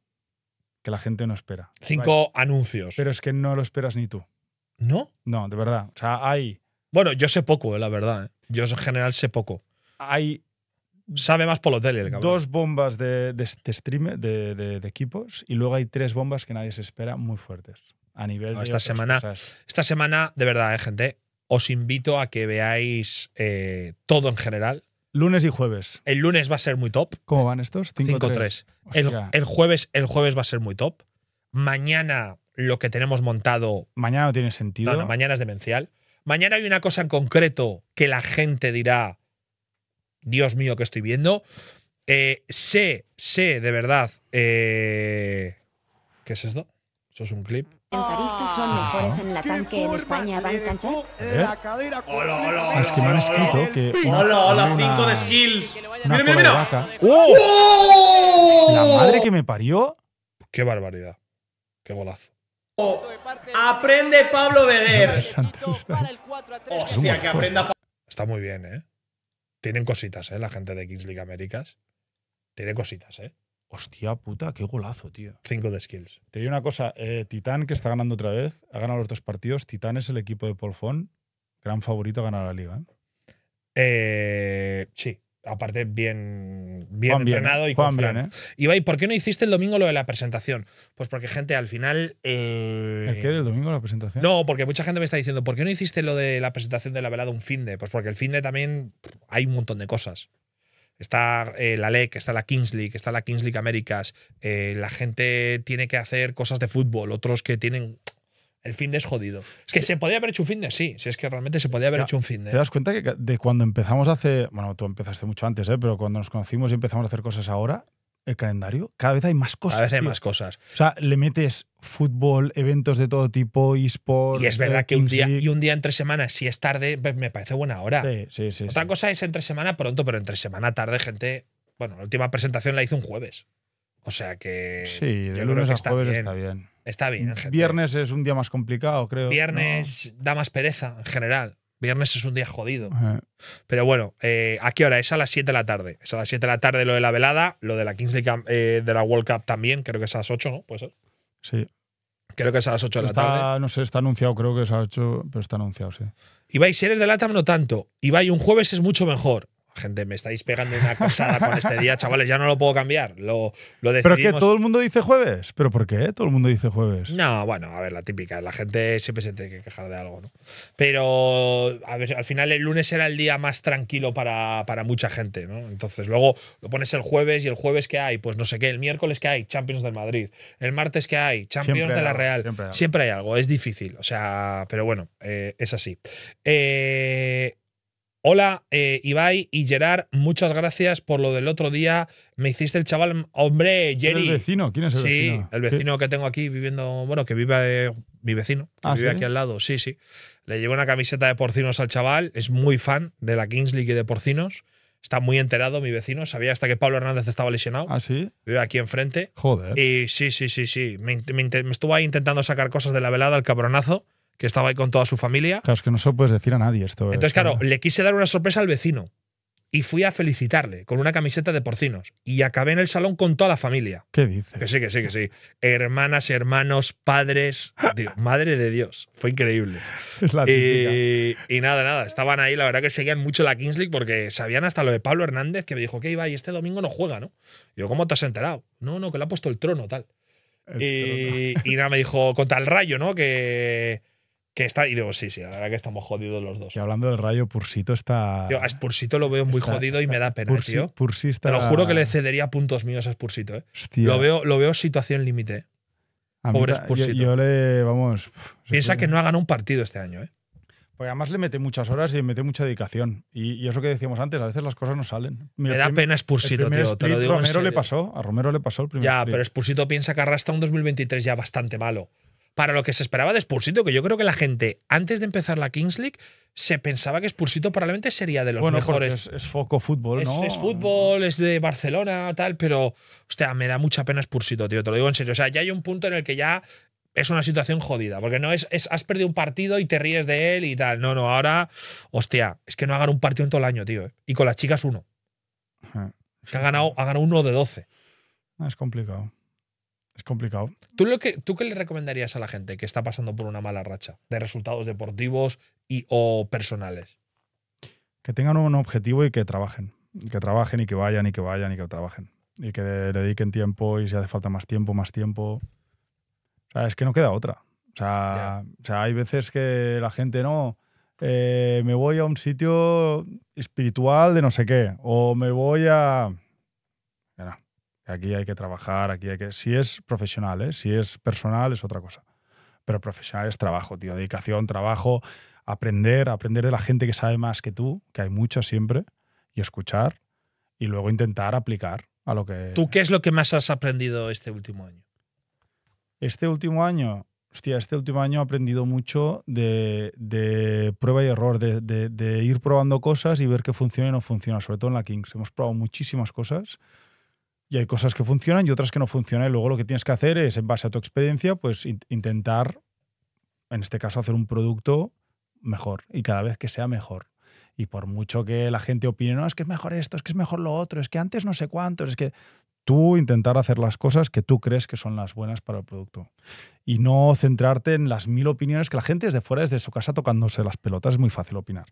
S1: que la gente no espera. Cinco anuncios. Pero es que no lo esperas
S2: ni tú. ¿No?
S1: No, de verdad.
S2: O sea, hay. Bueno, yo sé poco, eh, la verdad. Eh. Yo en general sé poco. Hay Sabe más por hotel el Dos
S1: bombas de, de, de de, equipos, y luego hay tres bombas que nadie se espera muy fuertes. A nivel de. Esta semana,
S2: esta semana, de verdad, eh, gente, os invito a que veáis eh, todo en general.
S1: Lunes y jueves.
S2: El lunes va a ser muy top. ¿Cómo van estos? 5-3. El, el, jueves, el jueves va a ser muy top. Mañana lo que tenemos montado. Mañana no tiene sentido. mañana es demencial. Mañana hay una cosa en concreto que la gente dirá Dios mío, que estoy viendo. Eh, sé, sé de verdad. Eh, ¿Qué es esto? ¿Eso es un clip?
S1: son mejores
S2: en la tanque en España, van cancha. ¿Eh? Hola, hola, Es que me han escrito que.
S3: Hola, hola, 5 de skills. Mira, mira, mira.
S1: ¡Uh! ¡Oh! La
S3: madre
S2: que me parió. Qué barbaridad. Qué golazo.
S3: aprende Pablo Beguer. Hostia, que aprenda Pablo.
S2: Está muy bien, ¿eh? Tienen cositas, ¿eh? La gente de Kings League Américas. Tiene cositas, ¿eh? Hostia puta, qué golazo, tío. Cinco de skills.
S1: Te digo una cosa, eh, Titán, que está ganando otra vez, ha ganado los dos partidos. Titán es el equipo de Polfón, gran favorito a ganar la liga. ¿eh?
S2: Eh, sí, aparte bien,
S1: bien entrenado y con ¿eh?
S2: ¿por qué no hiciste el domingo lo de la presentación? Pues porque, gente, al final. Eh, ¿El qué del domingo la presentación? No, porque mucha gente me está diciendo, ¿por qué no hiciste lo de la presentación de la velada un fin de? Pues porque el fin de también hay un montón de cosas. Está eh, la LEC, está la Kings League, está la Kings League Américas. la gente tiene que hacer cosas de fútbol, otros que tienen el fin de es jodido. Es que se podría haber hecho un fin de, sí. Si es que realmente se podía haber hecho un fin de. ¿Te das
S1: cuenta que de cuando empezamos hace. Bueno, tú empezaste mucho antes, ¿eh? pero cuando nos conocimos y empezamos a hacer cosas ahora, el calendario, cada vez hay más cosas. Cada vez hay más cosas. O sea, le metes fútbol, eventos de todo tipo, esports. Y es verdad que un día, y
S2: un día entre semana, si es tarde, pues me parece buena hora. Sí, sí, sí. Otra cosa es entre semana pronto, pero entre semana tarde, gente. Bueno, la última presentación la hice un jueves. O sea que. Sí, de lunes a jueves está bien. Está bien. Viernes es un día más complicado, creo. Viernes da más pereza en general. Viernes es un día jodido. Pero bueno, eh, ¿a qué hora? Es a las 7 de la tarde. Es a las 7 de la tarde lo de la velada, lo de la 15 eh, de la World Cup también, creo que es a las 8, ¿no? Sí. Creo que es a las 8 de la tarde.
S1: No sé, está anunciado, creo que es a las 8, pero está anunciado, sí. Ibai,
S2: si eres de LATAM, no tanto. Ibai, un jueves es mucho mejor gente, me estáis pegando una cosada con este día, chavales, ya no lo puedo cambiar. Lo, lo ¿Pero que todo el
S1: mundo dice jueves? ¿Pero por qué todo el mundo dice jueves?
S2: No, bueno, a ver, la típica. La gente siempre se tiene que quejar de algo, ¿no? Pero a al final el lunes era el día más tranquilo para, para mucha gente, ¿no? Entonces luego lo pones el jueves y el jueves que hay, pues no sé qué, el miércoles que hay, Champions del Madrid, el martes que hay, Champions de la Real. Siempre, hay algo, es difícil, o sea, pero bueno, eh, es así. Eh, Hola, eh, Ibai y Gerard, muchas gracias por lo del otro día. Me hiciste el chaval, hombre, Jerry. ¿El vecino? ¿Quién es el vecino? Sí, el vecino que tengo aquí viviendo, bueno, que vive mi vecino, que ah, vive aquí al lado, sí, sí. Le llevo una camiseta de porcinos al chaval, es muy fan de la Kings League y de porcinos. Está muy enterado mi vecino, sabía hasta que Pablo Hernández estaba lesionado. ¿Ah, sí? Vive aquí enfrente. Joder. Y sí, sí, sí, sí. Me, me, me estuvo ahí intentando sacar cosas de la velada, el cabronazo que estaba ahí con toda su familia.
S1: Claro, es que no se lo puedes decir a nadie esto. ¿eh? Entonces, claro,
S2: le quise dar una sorpresa al vecino y fui a felicitarle con una camiseta de porcinos y acabé en el salón con toda la familia. ¿Qué dice? Que sí, que sí, que sí. Hermanas, hermanos, padres, madre de Dios, fue increíble. Es la y, y, nada, nada, estaban ahí, la verdad que seguían mucho la Kings League porque sabían hasta lo de Pablo Hernández que me dijo que iba y este domingo no juega, ¿no? yo, ¿cómo te has enterado? No, no, que le ha puesto el trono, tal. y, nada, me dijo, con tal rayo, ¿no? Que y digo, sí, sí, la verdad que estamos jodidos los dos. Y
S1: hablando del rayo, Pursito está. Tío, a
S2: Spursito lo veo muy jodido y me da pena, tío. Te lo juro que le cedería puntos míos a Spursito, ¿eh? Lo veo, lo veo situación límite. Eh. Pobre Spursito.
S1: Yo, le. Vamos. Piensa que no ha ganado un partido este año, ¿eh? Porque además le mete muchas horas y le mete mucha dedicación. Y, eso que
S2: decíamos antes, a veces las cosas no salen.
S1: me da pena Spursito, tío, te Romero le pasó, a Romero le pasó el primer. Ya, pero
S2: Spursito piensa que arrastra un 2023 ya bastante malo para lo que se esperaba de Spursito, que yo creo que la gente, antes de empezar la Kings League, se pensaba que Spursito probablemente sería de los mejores.
S1: Es, foco fútbol, ¿no? Es,
S2: fútbol, es de Barcelona, tal, pero, hostia, me da mucha pena Spursito, tío, te lo digo en serio. O sea, ya hay un punto en el que ya es una situación jodida, porque no es, has perdido un partido y te ríes de él y tal. No, no, ahora, hostia, es que no hagan un partido en todo el año, tío. Eh, y con las chicas uno. Que ha ganado, uno de 12. Es complicado. Es complicado. ¿Tú, lo que, ¿Tú qué le recomendarías a la gente que está pasando por una mala racha de resultados deportivos y o personales?
S1: Que tengan un objetivo y que trabajen. Y que trabajen y que vayan y que vayan y que trabajen. Y que dediquen tiempo y si hace falta más tiempo, más tiempo. O sea, es que no queda otra. O sea, o sea hay veces que la gente no. Eh, me voy a un sitio espiritual de no sé qué. O me voy a Aquí hay que trabajar, aquí hay que... Si es profesional, ¿eh? si es personal es otra cosa. Pero profesional es trabajo, tío. Dedicación, trabajo, aprender, aprender de la gente que sabe más que tú, que hay mucha siempre, y escuchar, y luego intentar aplicar a lo que... ¿Tú
S2: qué es lo que más has aprendido este último año?
S1: Este último año, hostia, este último año he aprendido mucho de, de prueba y error, de, de, de, ir probando cosas y ver qué funciona y no funciona, sobre todo en la Kings. Hemos probado muchísimas cosas y hay cosas que funcionan y otras que no funcionan. Y luego lo que tienes que hacer es, en base a tu experiencia, pues intentar, en este caso, hacer un producto mejor y cada vez que sea mejor. Y por mucho que la gente opine, no, es que es mejor esto, es que es mejor lo otro, es que antes no sé cuánto, es que tú intentar hacer las cosas que tú crees que son las buenas para el producto. Y no centrarte en las mil opiniones que la gente desde fuera, desde su casa, tocándose las pelotas, es muy fácil opinar.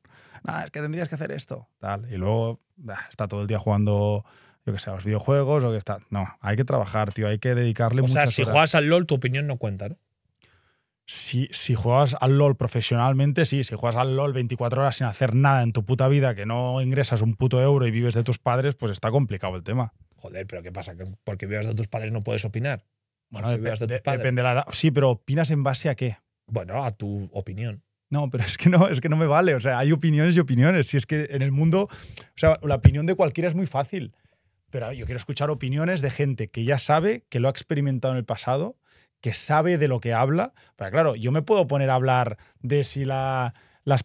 S1: Nada, ah, es que tendrías que hacer esto, tal. Y luego está todo el día jugando yo que sé, los videojuegos o que está. No, hay que trabajar, tío, hay que dedicarle O sea, si juegas
S2: al LOL, tu opinión no cuenta, ¿no?
S1: Si, si, juegas al LOL profesionalmente, sí. Si juegas al LOL 24 horas sin hacer nada en tu puta vida, que no ingresas un puto euro y vives de tus padres, pues está complicado el tema.
S2: Joder, pero ¿qué pasa?
S1: porque vives de tus padres no puedes opinar?
S2: Bueno, de depende
S1: de la edad. Sí, pero ¿opinas en base a qué? Bueno, a
S2: tu opinión.
S1: No, pero es que no, es que no me vale. O sea, hay opiniones y opiniones. Si es que en el mundo, o sea, la opinión de cualquiera es muy fácil. Pero ah, yo quiero escuchar opiniones de gente que ya sabe, que lo ha experimentado en el pasado, que sabe de lo que habla. Pero claro, yo me puedo poner a hablar de si las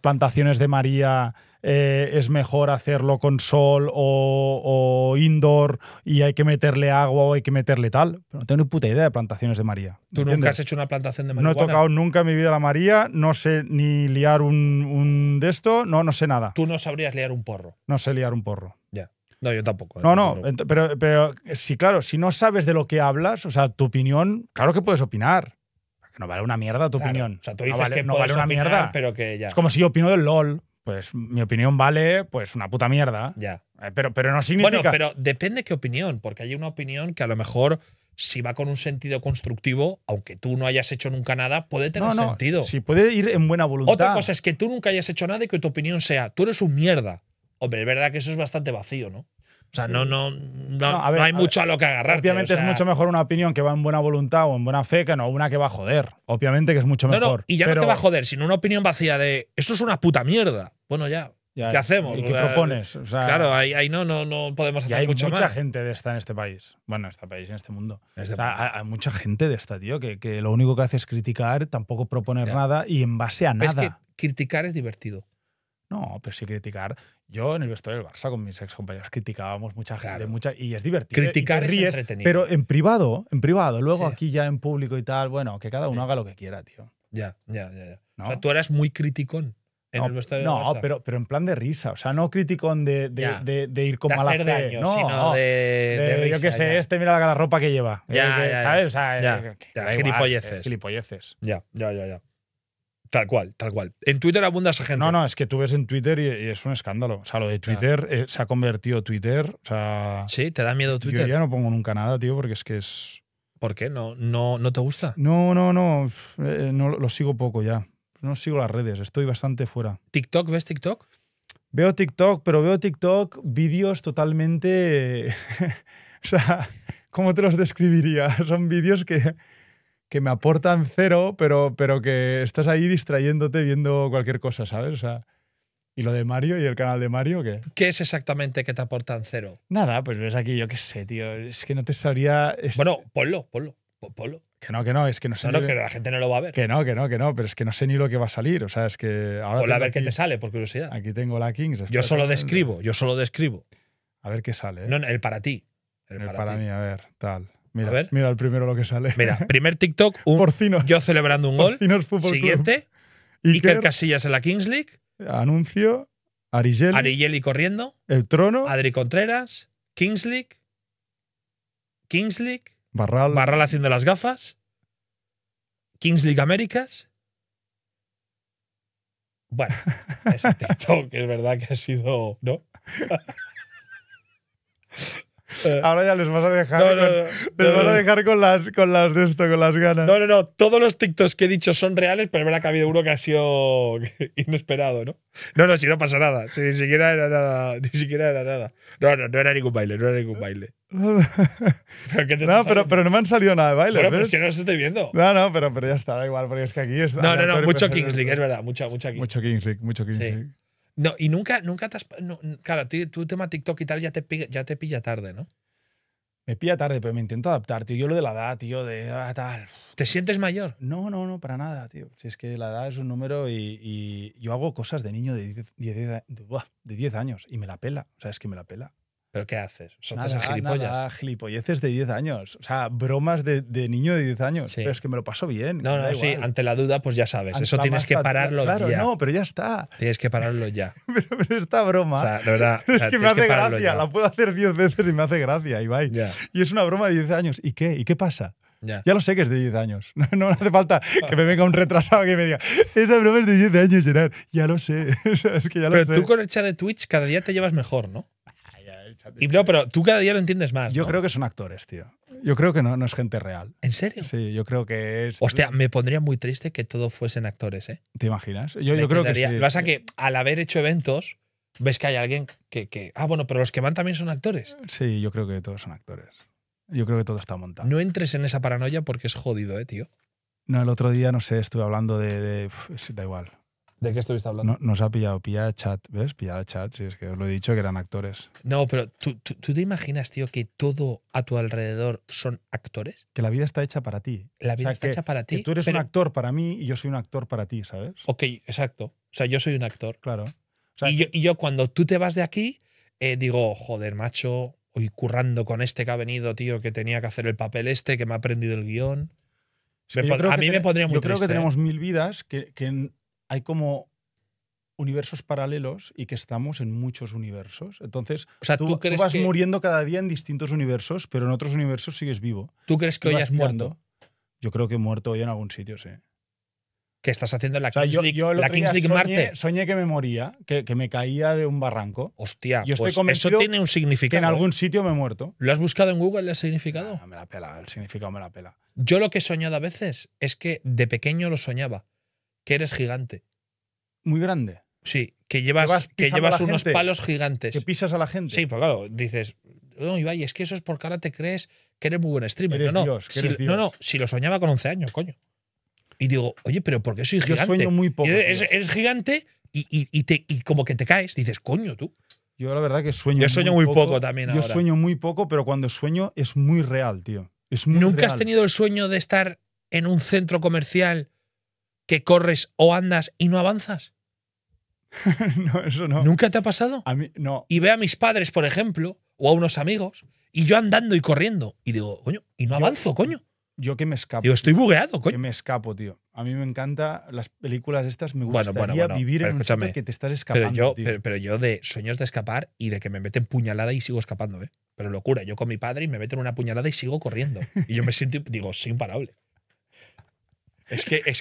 S1: plantaciones de María eh, es mejor hacerlo con sol o, indoor y hay que meterle agua o hay que meterle tal. Pero no tengo ni puta idea de plantaciones de María. ¿Tú nunca has
S2: hecho una plantación de maría. No he tocado
S1: nunca en mi vida la María, no sé ni liar un, un de esto, no, no sé nada.
S2: Tú no sabrías liar un porro.
S1: No sé liar un porro.
S2: Ya. No, yo tampoco. ¿eh? No, no,
S1: Pero, eh, sí, claro, si no sabes de lo que hablas, o sea, tu opinión, claro que puedes opinar. que No vale una mierda tu opinión. O sea, tú dices que no vale una mierda. Pero que Es como si yo opino del LOL. Pues mi opinión vale, pues una puta
S2: mierda. Ya. Eh, pero, pero no significa. Bueno, pero depende qué opinión, porque hay una opinión que a lo mejor si va con un sentido constructivo, aunque tú no hayas hecho nunca nada, puede tener sentido. Sí, puede ir en buena voluntad. Otra cosa es que tú nunca hayas hecho nada y que tu opinión sea, tú eres un mierda. Hombre, es verdad que eso es bastante vacío, ¿no? O sea, no, no, hay mucho a, lo que agarrar. Obviamente es mucho mejor
S1: una opinión que va en buena voluntad o en buena fe que no una que va a joder. Obviamente que es mucho mejor. y ya pero... no que va a
S2: joder, sino una opinión vacía de eso es una puta mierda. Bueno, ya. ¿Qué hacemos? ¿Y qué propones? claro, ahí, no, no, no podemos hacer y hay mucha
S1: gente de esta en este país. Bueno, en este país, en este mundo. Este hay, mucha gente de esta, tío, que, lo único que hace es criticar, tampoco proponer nada y en base a nada. Es que criticar es divertido. No, pero sí criticar. Yo en el vestuario del Barça con mis ex compañeros criticábamos mucha gente, mucha, y es divertido. Criticar ríes, es entretenido. Pero en privado, en privado, luego aquí ya en público y tal, bueno, que cada uno haga lo que quiera, tío. Ya, ya, ya. ya. O sea, tú eras muy criticón. En el vestuario del Barça. pero, pero en plan de risa. O sea, no criticón de, de, ir como a la fe. no, sino de, risa, Yo qué sé, este mira la ropa que lleva. Ya, ya, eh, ya ¿Sabes? O sea, eh, eh, gilipolleces. Ya,
S2: ya, ya, ya. Tal cual, tal cual.
S1: En Twitter abunda esa gente. No, no, es que tú ves en Twitter y, es un escándalo. O sea, lo de Twitter eh, se ha convertido Twitter. O sea, sí, te da miedo Twitter. Yo ya no pongo nunca nada, tío, porque es que es.
S2: ¿Por qué? ¿No, no, no te gusta?
S1: No, no, no. Eh, no lo sigo poco ya. No sigo
S2: las redes, estoy bastante fuera. ¿TikTok? ¿Ves TikTok?
S1: Veo TikTok, pero veo TikTok vídeos totalmente. o sea, ¿cómo te los describiría? Son vídeos que que me aportan cero, pero, pero que estás ahí distrayéndote viendo cualquier cosa, ¿sabes? O sea, ¿Y lo de Mario y el canal de Mario qué?
S2: ¿Qué es exactamente que te aportan cero?
S1: Nada, pues ves aquí,
S2: yo qué sé, tío.
S1: Es que no te sabría. Bueno,
S2: ponlo, ponlo, ponlo.
S1: Que no, que no, es que no sé. No, que la
S2: gente no lo va a ver. Que
S1: no, que no, que no, pero es que no sé ni lo que va a salir. O sea, es que a ver qué te
S2: sale, por curiosidad. Aquí
S1: tengo la Kings. Yo solo describo, yo
S2: solo describo. A ver qué sale. No, eh. el para ti. El, para mí, a ver, tal. Mira, el primero
S1: lo que sale. Mira,
S2: primer TikTok, un, yo celebrando un gol. Siguiente, Club. Siguiente, Iker Casillas en la Kings League. Anuncio, Arigeli. Arigeli corriendo. El trono. Adri Contreras. Kings League. Kings League. Barral. Barral haciendo las gafas. Kings League Américas. Bueno, ese TikTok es verdad que ha sido. ¿No? Eh. Ahora ya les vas a dejar, con, vas a dejar con, las, con de esto, con las ganas. No, no, no. Todos los TikToks que he dicho son reales, pero es verdad que ha habido uno que ha sido inesperado, ¿no? No, no, si no pasa nada. Si ni siquiera era nada. Ni siquiera era nada. No, no, no era ningún baile, no era ningún baile.
S3: ¿Pero
S2: te no, pero, pero, no me han salido nada de baile. Bueno, pero es que no los estoy viendo. No, no, pero, pero ya está, da igual, porque es que aquí está. No, no, no, mucho pues Kings League, es verdad, mucho Mucho
S1: Kings League, mucho
S2: Kings no, y nunca, nunca te has. claro, tú, tema TikTok y tal ya te, ya te pilla tarde, ¿no? Me pilla tarde, pero me intento adaptar, tío.
S1: Yo lo de la edad, tío, de ah, tal. ¿Te sientes mayor? No, no, no, para nada, tío. Si es que la edad es un número y, yo hago cosas de niño de 10, de años y me la pela.
S2: O sea, es que me la pela. ¿Pero qué haces? nada, gilipollas. Nada,
S1: gilipolleces de 10 años. O sea, bromas de, niño de 10 años. Pero es que me lo paso bien. No, no, sí,
S2: ante la duda, pues ya sabes. Eso tienes que pararlo claro, No, pero ya está. Tienes que pararlo ya. pero, esta broma. O sea, la verdad. es que me hace gracia.
S1: La puedo hacer 10 veces y me hace gracia, Ibai. Y es una broma de 10 años. ¿Y qué? ¿Y qué pasa? Ya. lo sé que es de 10 años. No,
S2: no, hace falta que me venga un retrasado que me diga,
S1: esa broma es de 10 años, Gerard. Ya lo sé. es que ya lo Pero tú
S2: con el chat de Twitch cada día te llevas mejor, ¿no? Y este. no, pero tú cada día lo entiendes más. Yo creo que son actores, tío. Yo creo que no, no es gente real. ¿En serio? Sí, yo creo que es. Hostia, me pondría muy triste que todos fuesen actores, ¿eh? ¿Te imaginas? Yo, yo creo que sí. Lo que pasa que al haber hecho eventos, ves que hay alguien que, Ah, bueno, pero los que van también son actores. Sí, yo creo que todos son actores. Yo creo que todo está montado. No entres en esa paranoia porque es jodido, ¿eh, tío? No, el otro día, no sé, estuve hablando de. de da igual. ¿De qué estuviste hablando? No, nos
S1: ha pillado, pillada chat, ¿ves? Pillada chat, si es que os lo he dicho, que eran actores.
S2: No, pero ¿tú, te imaginas, tío, que todo a tu alrededor son actores? Que la vida está hecha para ti. La vida está hecha para ti. Que tú eres un actor para mí y yo soy un actor para ti, ¿sabes? Ok, exacto. O sea, yo soy un actor. Claro. y, yo, cuando tú te vas de aquí, eh, digo, joder, macho, hoy currando con este que ha venido, tío, que tenía que hacer el papel este, que me ha aprendido el guión. a mí me pondría muy Yo creo que ¿eh? tenemos
S1: mil vidas que hay como universos paralelos y que estamos en muchos universos. Entonces, tú, vas muriendo cada día en distintos universos, pero en otros universos sigues vivo. ¿Tú crees que hoy has muerto? Yo creo que he muerto hoy en algún sitio, sí. ¿Qué estás haciendo en la Kings la Kings Marte? Soñé que me moría, que, me caía de un barranco. Hostia, yo estoy pues eso tiene
S2: un significado. en ¿eh? algún sitio me he muerto. ¿Lo has buscado en Google el significado? Ah, me la pela, el significado me la pela. Yo lo que he soñado a veces es que de pequeño lo soñaba que eres gigante. Muy grande. Sí, que llevas, que, llevas unos palos gigantes. Que pisas a la gente. Sí, pues claro, dices, no, oh, es que eso es porque ahora te crees que eres muy buen streamer. no, no, si, no, si lo soñaba con 11 años, coño. Y digo, oye, pero ¿por qué soy gigante? Yo sueño muy poco. Eres, gigante y, te, y como que te caes, dices, coño, tú. Yo la verdad que sueño. Yo sueño muy, poco, también yo ahora. sueño
S1: muy poco, pero cuando sueño es muy real, tío. Es ¿Nunca has tenido
S2: el sueño de estar en un centro comercial que corres o andas y no avanzas? no, eso no. ¿Nunca te ha pasado? A mí, no. Y ve a mis padres, por ejemplo, o a unos amigos, y yo andando y corriendo. Y digo, coño, y no avanzo, coño. Yo que me escapo. Yo estoy bugueado, coño. Que me escapo, tío. A mí me encanta las películas
S1: estas, me gustaría bueno, vivir en un sitio que te estás escapando. Pero yo, Pero,
S2: yo de sueños de escapar y de que me meten puñalada y sigo escapando, ¿eh? Pero locura, yo con mi padre y me meten una puñalada y sigo corriendo. Y yo me siento, digo, soy imparable. Es que, es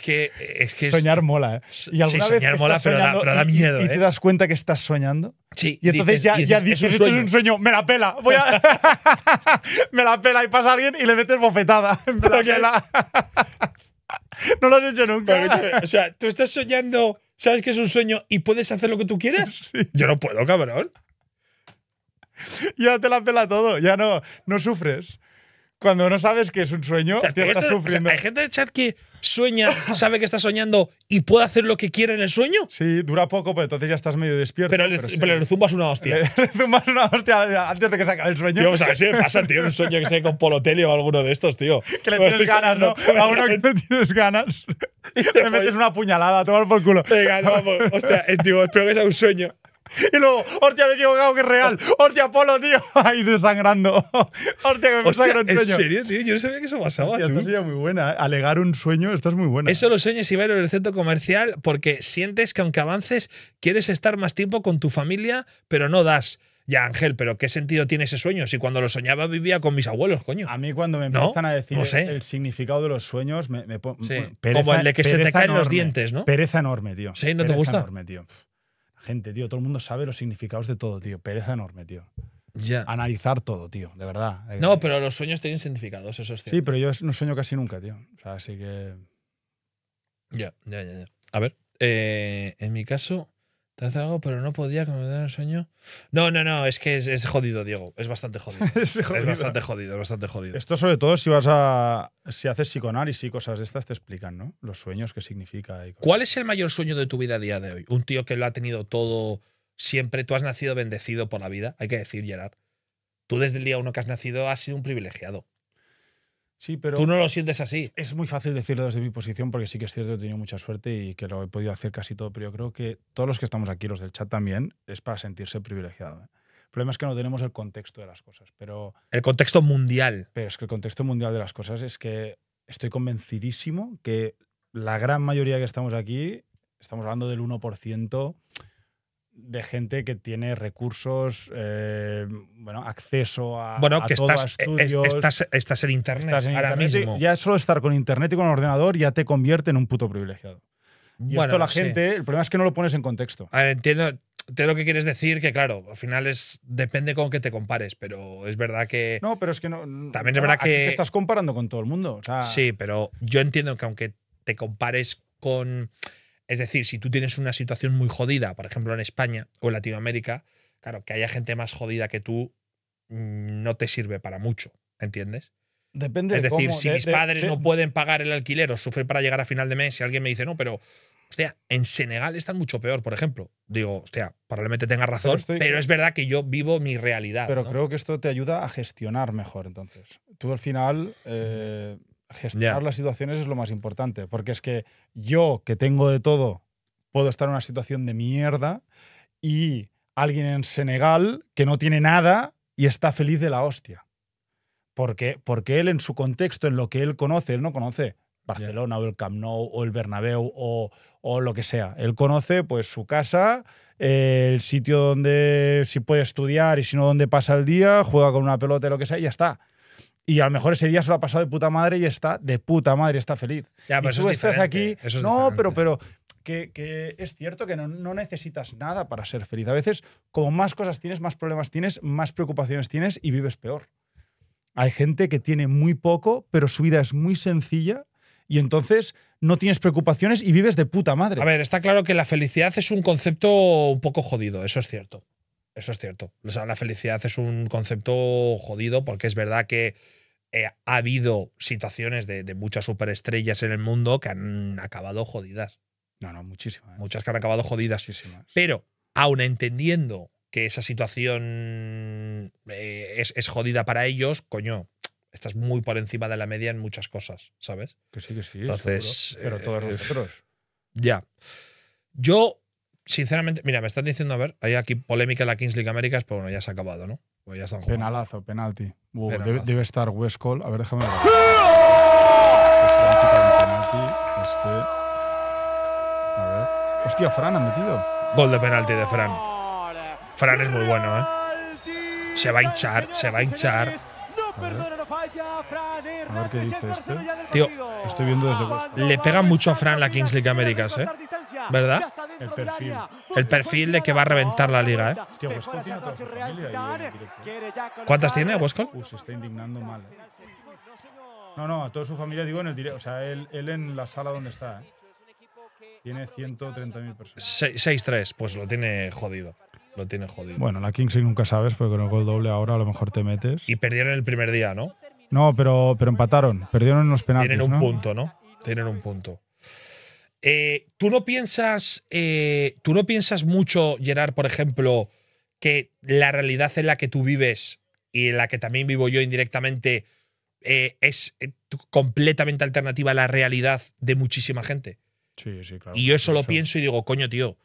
S2: que, soñar mola. ¿eh? Y sí, soñar mola, pero, da, miedo. Y, ¿eh? te
S1: das cuenta que estás soñando. Sí. Y entonces ya, dices, ya dices, es un, sueño. me la pela. Voy a... me la pela y pasa alguien y le metes
S2: bofetada. Me la pela. no lo has hecho nunca. o sea, tú estás soñando, sabes que es un sueño y puedes hacer lo que tú quieras. Yo no puedo, cabrón.
S1: ya te la pela todo, ya no, no sufres cuando no sabes que
S2: es un sueño, estás sufriendo. hay gente de chat que sueña, sabe que está soñando y puede hacer lo que quiere en el sueño. Sí, dura poco, pero entonces ya estás medio despierto. Pero le, zumbas una hostia. Le,
S1: zumbas una hostia antes de que se acabe el sueño. Tío, o sea, si me pasa, tío, un sueño que sea
S2: con Polotelio o alguno de estos, tío. Que le tienes ganas, ¿no? A uno que
S1: no tienes ganas. Y Te me metes una puñalada, tomar por culo. Venga, no, pues, Hostia, tío, eh, espero que sea un sueño. Y luego, hostia, me he equivocado, que es real. Hostia, Polo, tío. Ahí desangrando. Hostia, que me hostia, sangra un sueño. En serio, tío, yo no sabía que
S2: eso pasaba. Hostia, tú. Esto sería muy buena. ¿eh? Alegar un sueño, esto es muy buena. Eso lo sueños y verlo en el centro comercial porque sientes que aunque avances, quieres estar más tiempo con tu familia, pero no das. Ya, Ángel, pero ¿qué sentido tiene ese sueño? Si cuando lo soñaba vivía con mis abuelos, coño. A mí cuando me empiezan a decir
S1: el significado de los sueños, me, me sí. Como el de que se te caen los dientes, ¿no? Pereza enorme, tío. Sí, ¿no te gusta? Enorme, tío gente, tío. Todo el mundo sabe los significados de todo, tío. Pereza enorme, tío. Ya. Analizar todo, tío, de verdad. Eh, no,
S2: pero los sueños tienen significados, eso es Sí, pero
S1: yo no sueño casi nunca, tío. O
S2: sea, así que. Ya, ya, ya. ya. A ver, eh, en mi caso, te hace algo, pero no podía que me el sueño. No, no, no, es que es, jodido, Diego. Es bastante jodido. es, bastante jodido, es bastante jodido. Esto sobre todo si vas
S1: a. Si haces psicoanálisis y cosas de estas, te explican, ¿no? Los sueños, qué significa.
S2: ¿Cuál es el mayor sueño de tu vida a día de hoy? Un tío que lo ha tenido todo siempre. Tú has nacido bendecido por la vida, hay que decir, Gerard. Tú desde el día uno que has nacido has sido un privilegiado pero Tú no lo
S1: sientes así. Es muy fácil decirlo desde mi posición porque sí que es cierto, he tenido mucha suerte y que lo he podido hacer casi todo, pero yo creo que todos los que estamos aquí, los del chat también, es para sentirse privilegiado. ¿eh? El problema es que no tenemos el contexto de las cosas, pero... El contexto mundial. Pero es que el contexto mundial de las cosas es que estoy convencidísimo que la gran mayoría que estamos aquí, estamos hablando del 1% de gente que tiene recursos,
S2: eh, bueno, acceso a, bueno, que estás, a eh, Estás, estás, en internet ahora mismo. Ya
S1: solo estar con internet y con un ordenador ya te convierte en un puto privilegiado.
S2: Y esto la gente, el
S1: problema es que no lo pones en contexto.
S2: A ver, entiendo, te lo que quieres decir, que claro, al final es depende con qué te compares, pero es verdad que. No,
S1: pero es que no. También es verdad que. Te estás comparando con
S2: todo el mundo. sí, pero yo entiendo que aunque te compares con es decir, si tú tienes una situación muy jodida, por ejemplo en España o en Latinoamérica, claro, que haya gente más jodida que tú mm, no te sirve para mucho, ¿entiendes? Depende es decir, si mis padres no pueden pagar el alquiler o sufren para llegar a final de mes, y alguien me dice, no, pero, hostia, en Senegal están mucho peor, por ejemplo. Digo, hostia, probablemente tenga razón, pero, es verdad que yo vivo mi realidad. Pero creo
S1: que esto te ayuda a gestionar mejor, entonces. Tú al final, eh, gestionar las situaciones es lo más importante, porque es que yo, que tengo de todo, puedo estar en una situación de mierda y alguien en Senegal que no tiene nada y está feliz de la hostia. Porque, porque él en su contexto, en lo que él conoce, él no conoce Barcelona o el Camp Nou o el Bernabéu o, o, lo que sea. Él conoce pues su casa, el sitio donde si puede estudiar y si no donde pasa el día, juega con una pelota y lo que sea y ya está. Y a lo mejor ese día se lo ha pasado de puta madre y está de puta madre, está feliz. tú estás aquí. no, pero, pero que, es cierto que no, no, necesitas nada para ser feliz. A veces, como más cosas tienes, más problemas tienes, más preocupaciones tienes y vives peor. Hay gente que tiene muy poco, pero su vida es muy sencilla y entonces no tienes preocupaciones y vives de puta madre. A ver,
S2: está claro que la felicidad es un concepto un poco jodido, eso es cierto. Eso es cierto. la felicidad es un concepto jodido porque es verdad que eh, ha habido situaciones de, muchas superestrellas en el mundo que han acabado jodidas. No, no, muchísimas. ¿eh? Muchas que han acabado jodidas. Muchísimas. Pero, aun entendiendo que esa situación eh, es, jodida para ellos, coño, estás muy por encima de la media en muchas cosas, ¿sabes? Que sí, que sí. Entonces, pero todos nosotros. Ya. Yo sinceramente, mira, me están diciendo, a ver, hay aquí polémica en la Kings League Américas, pero bueno, ya se ha acabado, ¿no? Pues Penalazo, penalti.
S1: Debe, estar West Call. A ver, déjame ver.
S2: A ver. Hostia, Fran ha metido. Gol de penalti de Fran. Fran es muy bueno, ¿eh? Se va a hinchar, se va a hinchar. Fran ah, este? Tío, estoy viendo desde Le pega mucho a Fran la Kings League Américas, ¿eh? ¿Verdad? El perfil. El pues perfil de que va a reventar la liga, ¿eh?
S1: tiene ¿Cuántas tiene, Westcott?
S2: se está indignando mal.
S1: Eh. No, no, a toda su familia, digo, en el directo. O sea, él, él en la sala donde está, ¿eh? Tiene
S2: 130.000 personas. 6-3, pues lo tiene jodido. Lo tiene jodido. Bueno, la
S1: Kingsley nunca sabes, porque con el gol doble ahora a lo mejor te metes.
S2: Y perdieron el primer día, ¿no?
S1: No, pero, pero empataron. Perdieron en los penales. Tienen un punto,
S2: ¿no? Tienen un punto. Eh, ¿tú, no piensas, eh, ¿Tú no piensas mucho, Gerard, por ejemplo, que la realidad en la que tú vives y en la que también vivo yo indirectamente eh, es completamente alternativa a la realidad de muchísima gente?
S1: Sí, sí, claro. Y
S2: yo eso lo pienso y digo, coño, tío,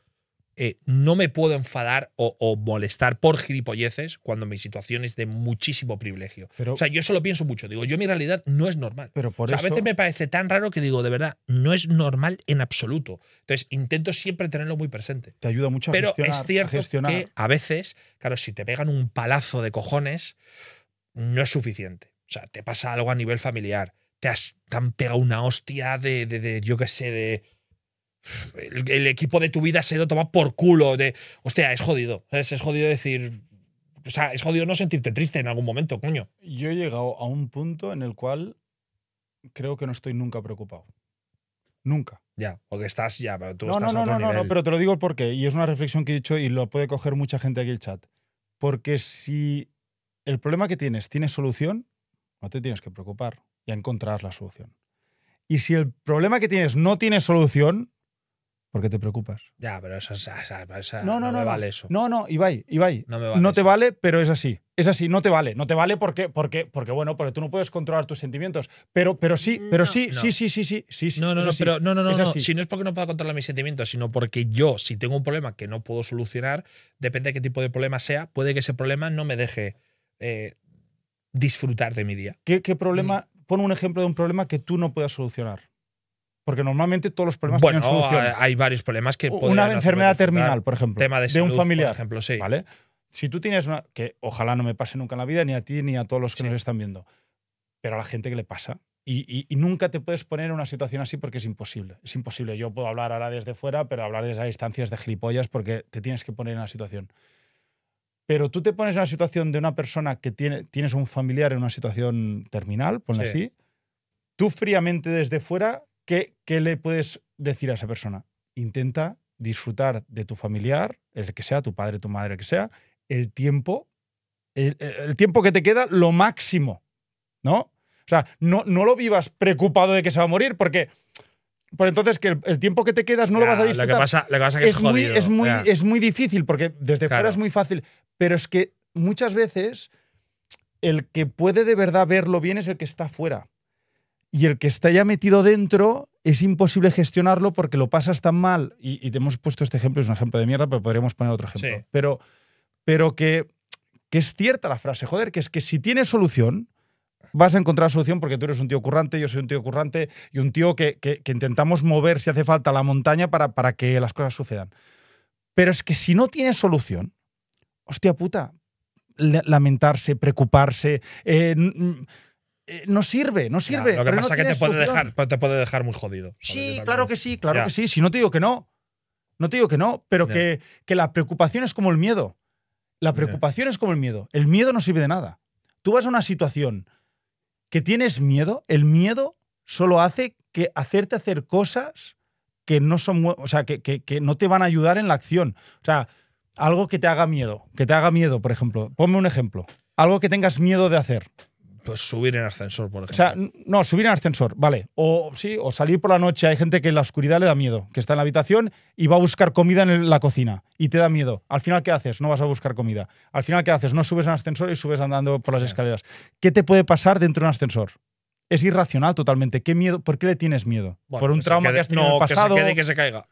S2: eh, no me puedo enfadar o, molestar por gilipolleces cuando mi situación es de muchísimo privilegio. o sea, yo eso lo pienso mucho. Digo, yo mi realidad no es normal. A veces me parece tan raro que digo, de verdad, no es normal en absoluto. Entonces, intento siempre tenerlo muy presente. Te ayuda mucho a Pero es cierto que a veces, claro, si te pegan un palazo de cojones, no es suficiente. O sea, te pasa algo a nivel familiar. Te has tan pegado una hostia de, de, de yo qué sé, de el, equipo de tu vida se ha ido por culo. De, hostia, es jodido. Es jodido decir. O sea, es jodido no sentirte triste en algún momento, coño.
S1: Yo he llegado a un punto en el cual creo que no estoy nunca preocupado. Nunca.
S2: Ya, porque estás ya, pero tú no, estás
S1: no, no, no, no, pero te lo digo porque, y es una reflexión que he dicho y lo puede coger mucha gente aquí el chat. Porque si el problema que tienes tiene solución, no te tienes que preocupar, ya encontrarás la solución. Y si el problema que tienes no tiene solución, ¿Por qué te preocupas?
S2: Ya, pero no, no, no, me vale eso.
S1: No, no, Ibai, Ibai. No, me vale no te vale, pero es así. Es así, no te vale. No te vale porque, porque, porque bueno, porque tú no puedes controlar tus sentimientos. Pero, pero sí, mm, pero sí, sí, sí, sí, sí, sí, No, no, no, no, no, Si
S2: no es porque no pueda controlar mis sentimientos, sino porque yo, si tengo un problema que no puedo solucionar, depende de qué tipo de problema sea, puede que ese problema no me deje eh, disfrutar de mi día.
S1: ¿Qué, problema? Mm. Pon un ejemplo de un problema que tú no puedas solucionar. Porque normalmente todos los problemas tienen solución.
S2: hay varios problemas que Una enfermedad terminal, por ejemplo. Tema de, salud, un familiar. Por ejemplo, sí. ¿vale? Si tú tienes una.
S1: que ojalá no me pase nunca en la vida, ni a ti ni a todos los que nos están viendo. Pero a la gente que le pasa. Y, nunca te puedes poner en una situación así porque es imposible. Es imposible. Yo puedo hablar ahora desde fuera, pero hablar desde a distancias de gilipollas porque te tienes que poner en la situación. Pero tú te pones en la situación de una persona que tiene, tienes un familiar en una situación terminal, ponle así. Tú fríamente desde fuera ¿Qué, le puedes decir a esa persona? Intenta disfrutar de tu familiar, el que sea, tu padre, tu madre, el que sea, el tiempo, el, tiempo que te queda, lo máximo, ¿no? O sea, no, no lo vivas preocupado de que se va a morir, porque por entonces que el, tiempo que te quedas no lo vas a disfrutar. pasa, es, muy, es, muy, difícil, porque desde fuera es muy fácil, pero es que muchas veces el que puede de verdad verlo bien es el que está fuera y el que está ya metido dentro es imposible gestionarlo porque lo pasas tan mal. Y, te hemos puesto este ejemplo, es un ejemplo de mierda, pero podríamos poner otro ejemplo. Pero, pero que, es cierta la frase, joder, que es que si tienes solución, vas a encontrar solución porque tú eres un tío currante, yo soy un tío currante y un tío que, intentamos mover si hace falta la montaña para, para que las cosas sucedan. Pero es que si no tienes solución, hostia puta, lamentarse, preocuparse, eh, eh, no sirve, no sirve. lo que pasa es que te puede, dejar,
S2: pues te puede, dejar, muy jodido.
S1: Sí, claro que sí, claro que sí. Si no te digo que no, no te digo que no, pero que, la preocupación es como el miedo. La preocupación es como el miedo. El miedo no sirve de nada. Tú vas a una situación que tienes miedo, el miedo solo hace que hacerte hacer cosas que no son, o sea, que, que no te van a ayudar en la acción. O sea, algo que te haga miedo, que te haga miedo, por ejemplo. Ponme un ejemplo. Algo que tengas miedo de hacer.
S2: Pues subir en ascensor, por ejemplo. O
S1: sea, no, subir en ascensor, vale. O sí, o salir por la noche. Hay gente que en la oscuridad le da miedo, que está en la habitación y va a buscar comida en la cocina y te da miedo. Al final, ¿qué haces? No vas a buscar comida. Al final, ¿qué haces? No subes en ascensor y subes andando por las escaleras. ¿Qué te puede pasar dentro de un ascensor? Es irracional totalmente. ¿Qué miedo? ¿Por qué le tienes miedo? ¿Por un trauma que has tenido en el pasado? que se quede que se
S2: caiga.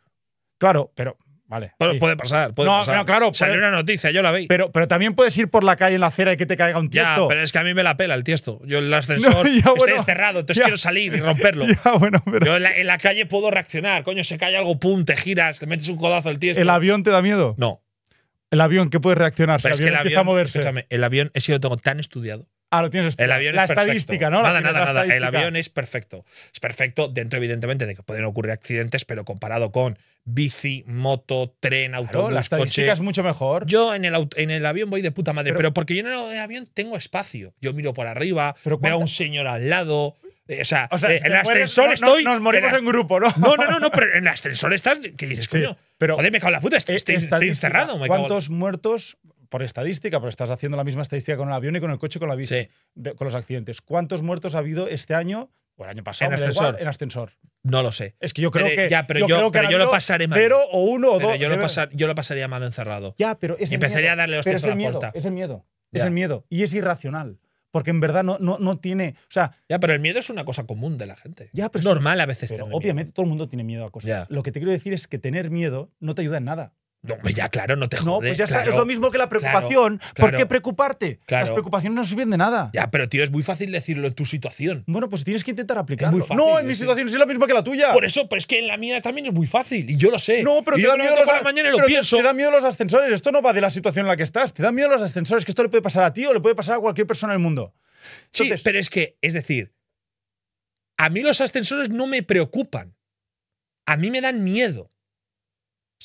S2: Claro, pero Vale. Puede, pasar, puede no, pasar. claro. Salió una noticia, yo la vi.
S1: Pero, también puedes ir por la calle en la acera y que te caiga un tiesto. Ya,
S2: pero es que a mí me la pela el tiesto. Yo en el ascensor no, estoy encerrado, entonces quiero salir y romperlo. Ya, bueno, pero, yo en la, calle puedo reaccionar. Coño, se cae algo, pum, te giras, le metes un codazo al tiesto. ¿El avión
S1: te da miedo? No. ¿El avión qué puede reaccionar? el avión, que el avión empieza a moverse.
S2: el avión, ese lo tengo tan estudiado.
S1: Ah, el avión la es estadística, perfecto. ¿no? nada, nada, El avión
S2: es perfecto. Es perfecto dentro, evidentemente, de que pueden ocurrir accidentes, pero comparado con bici, moto, tren, autobús, claro, la estadística coche. es mucho mejor. Yo en el, en el avión voy de puta madre, pero, porque yo en el avión tengo espacio. Yo miro por arriba, veo a un señor al lado. Eh, o sea, eh, en el ascensor estoy. nos morimos en, grupo, ¿no? No, no, no, no, pero en el ascensor estás. ¿Qué dices, coño? Pero, joder, me cago en la puta, estoy, e- encerrado. ¿Cuántos muertos por estadística, pero estás
S1: haciendo la misma estadística con el avión y con el coche con la con los accidentes. ¿Cuántos muertos ha habido este año
S2: o el año pasado? En ascensor. No lo sé. Es que yo creo que. pero yo, lo pasaré mal. Pero o uno o dos. Yo lo, pasaría mal encerrado. Ya, pero y empezaría a darle los a la puerta.
S1: Es el miedo. Es el miedo. Y es irracional. Porque en verdad no, no, no tiene. O sea. Ya, pero el miedo es una cosa
S2: común de la gente.
S1: Ya, es normal a veces. obviamente todo el mundo tiene miedo a cosas. Lo que te quiero decir es que tener miedo no te ayuda en nada.
S2: No, pues ya, claro, no te jodes. No, pues ya está. es lo mismo que la preocupación. ¿Por qué preocuparte? Las preocupaciones no sirven de nada. Ya, pero tío, es muy fácil decirlo en tu situación. Bueno, pues tienes que intentar aplicarlo. no, en mi situación es la misma que la tuya. Por eso, pero es que en la mía también es muy fácil. Y yo lo sé. No, pero te da miedo los mañana lo pienso.
S1: Te, te da miedo los ascensores. Esto no va de la situación en la que estás. Te da miedo los ascensores. Que esto le
S2: puede pasar a ti o le puede pasar a cualquier persona del mundo. sí, pero es que, es decir, a mí los ascensores no me preocupan. A mí me dan miedo.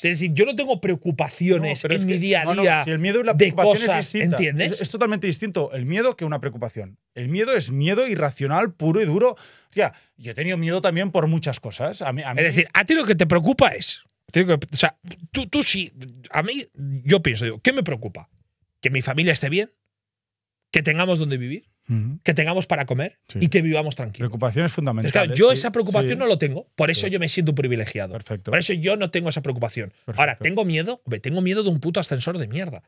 S2: Es decir, yo no tengo preocupaciones en mi día a día el miedo y la de cosas, es ¿entiendes?
S1: Es, totalmente distinto el miedo que una preocupación. El miedo es miedo irracional, puro y duro.
S2: sea, yo he tenido miedo también por muchas cosas. A mí, Es decir, a ti lo que te preocupa es… o sea, tú, tú sí… A mí, yo pienso, digo, ¿qué me preocupa? ¿Que mi familia esté bien? ¿Que tengamos donde vivir? que tengamos para comer y que vivamos tranquilos. Preocupación es fundamental. yo esa preocupación no lo tengo, por eso yo me siento privilegiado. Perfecto. Por eso yo no tengo esa preocupación. Ahora, tengo miedo, me tengo miedo de un puto ascensor de mierda.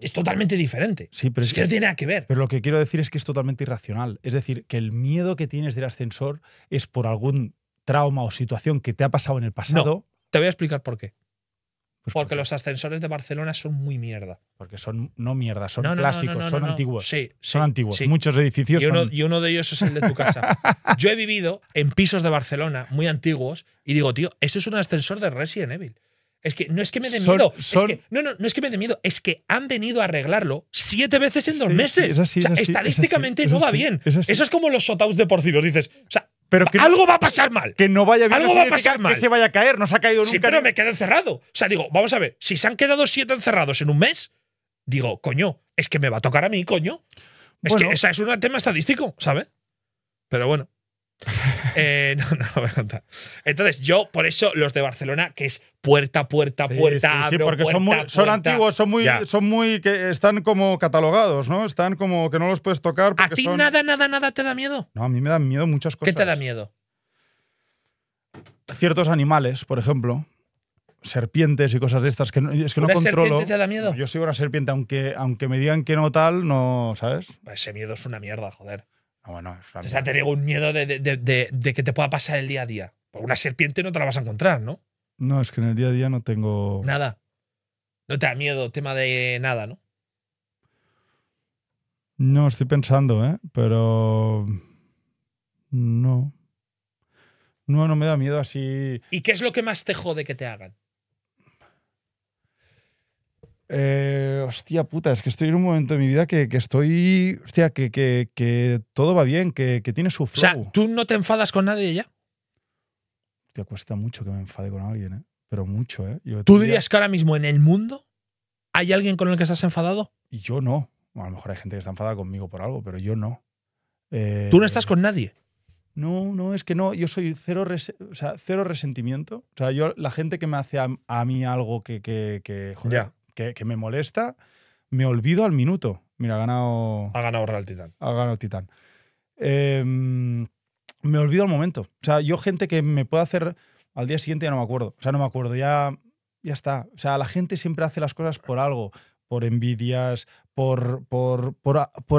S2: Es totalmente
S1: diferente. Sí, pero es, que, no tiene nada que ver. Pero lo que quiero decir es que es totalmente irracional. Es decir, que el miedo que tienes del ascensor es por algún trauma o situación que te ha pasado en el pasado.
S2: te voy a explicar por qué. Pues porque, los ascensores de Barcelona son muy mierda. Porque son no mierda, son clásicos, son antiguos. Sí,
S1: son antiguos. Muchos edificios.
S2: Y uno, de ellos es el de tu casa. Yo he vivido en pisos de Barcelona muy antiguos y digo, tío, esto es un ascensor de Resident Evil. Es que no es que me dé miedo. no, no, no es que me dé miedo. Es que han venido a arreglarlo siete veces en dos meses. es así, estadísticamente no va bien. Eso es como los sotaus de porcinos. Dices, o sea, pero que algo va a pasar mal. Que no vaya bien. Algo va a pasar mal. Que se vaya a caer, no se ha caído nunca. Sí, pero me quedo encerrado. O sea, digo, vamos a ver, si se han quedado siete encerrados en un mes, digo, coño, es que me va a tocar a mí, coño. Es que es un tema estadístico, ¿sabes? Pero bueno. Eh, no, no Entonces, yo, por eso, los de Barcelona, que es puerta, puerta, puerta, sí, porque son, son antiguos, son muy,
S1: son muy que están como catalogados, ¿no? Están como que no los puedes tocar. ¿A ti nada,
S2: nada, nada te da miedo? No, a
S1: mí me dan miedo muchas cosas. ¿Qué te da miedo? Ciertos animales, por ejemplo serpientes y cosas de estas que controlo. te da miedo? yo soy una serpiente, aunque, aunque me digan que no tal, no, ¿sabes?
S2: Ese miedo es una mierda, joder. Ah, o sea, te digo, un miedo de, que te pueda pasar el día a día. Porque una serpiente no te la vas a encontrar, ¿no?
S1: No, es que en el día a día no tengo.
S2: Nada. No te da miedo, tema de nada, ¿no?
S1: No, estoy pensando, ¿eh? Pero. No.
S2: No, no me da miedo así. ¿Y qué es lo que más te jode que te hagan?
S1: Eh, hostia puta, es que estoy en un momento de mi vida que, estoy. Hostia, que, que, todo va bien, que, tiene su flow. O
S2: sea, ¿tú no te enfadas con nadie ya?
S1: Te cuesta mucho que me enfade con alguien, ¿eh? Pero mucho, ¿eh? ¿Tú dirías
S2: que ahora mismo en el mundo hay alguien con el que estás enfadado?
S1: Yo no. a lo mejor hay gente que está enfadada conmigo por algo, pero yo no.
S2: Eh, ¿Tú no estás
S1: con nadie? No, no, es que no, yo soy cero, cero resentimiento. O sea, yo, la gente que me hace a, mí algo que, que, que, me molesta, me olvido al minuto. Mira, ha ganado. Ha ganado Real Titán. Ha ganado Titán. Em, me olvido al momento. O sea, yo, gente que me puede hacer. Al día siguiente ya no me acuerdo. O sea, no me acuerdo. Ya, ya está. O sea, la gente siempre hace las cosas por algo. Por envidias, por, por,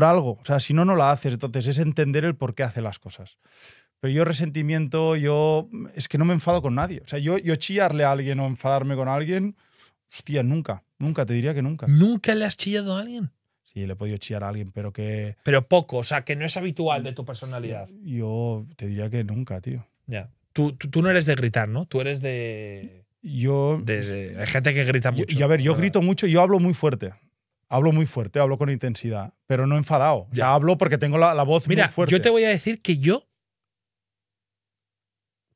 S1: algo. O sea, si no, no la haces. Entonces, es entender el por qué hace las cosas. Pero yo resentimiento, yo es que no me enfado con nadie. O sea, yo, yo chillarle a alguien o enfadarme con alguien, Hostia, nunca, nunca, te diría que nunca.
S2: ¿Nunca le has chillado a alguien? Sí, le he podido
S1: chillar a alguien, pero que.
S2: Pero poco, o sea, que no es habitual de tu personalidad.
S1: Yo te diría que nunca, tío. Ya. Tú, no eres de gritar, ¿no? Tú
S2: eres de.
S1: Yo. De, hay gente que grita mucho. Y a ver, yo grito mucho y yo hablo muy fuerte hablo muy fuerte, hablo con intensidad, pero no enfadado. Ya, hablo porque tengo la, voz Mira, muy fuerte. Yo te voy
S2: a decir que yo.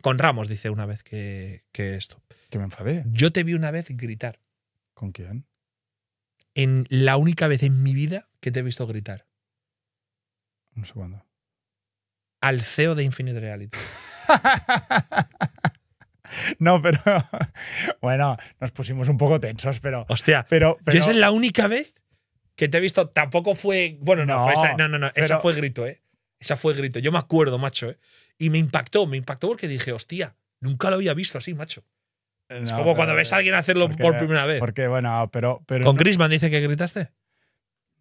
S2: Con Ramos dice una vez que, que esto. Que me enfadé. Yo te vi una vez gritar. ¿Con quién? En la única vez en mi vida que te he visto gritar. Un segundo. Al CEO de Infinite Reality. No, pero. Bueno, nos pusimos un poco tensos, pero. Hostia. Pero, esa es la única vez que te he visto. Tampoco fue. Bueno, no, no, no, no, esa fue grito, ¿eh? Esa fue grito. Yo me acuerdo, macho, ¿eh? Y me impactó, me impactó porque dije, hostia, nunca lo había visto así, macho. Es como cuando ves a alguien hacerlo por primera vez. Porque,
S1: bueno, pero. ¿Con Grisman dice que gritaste?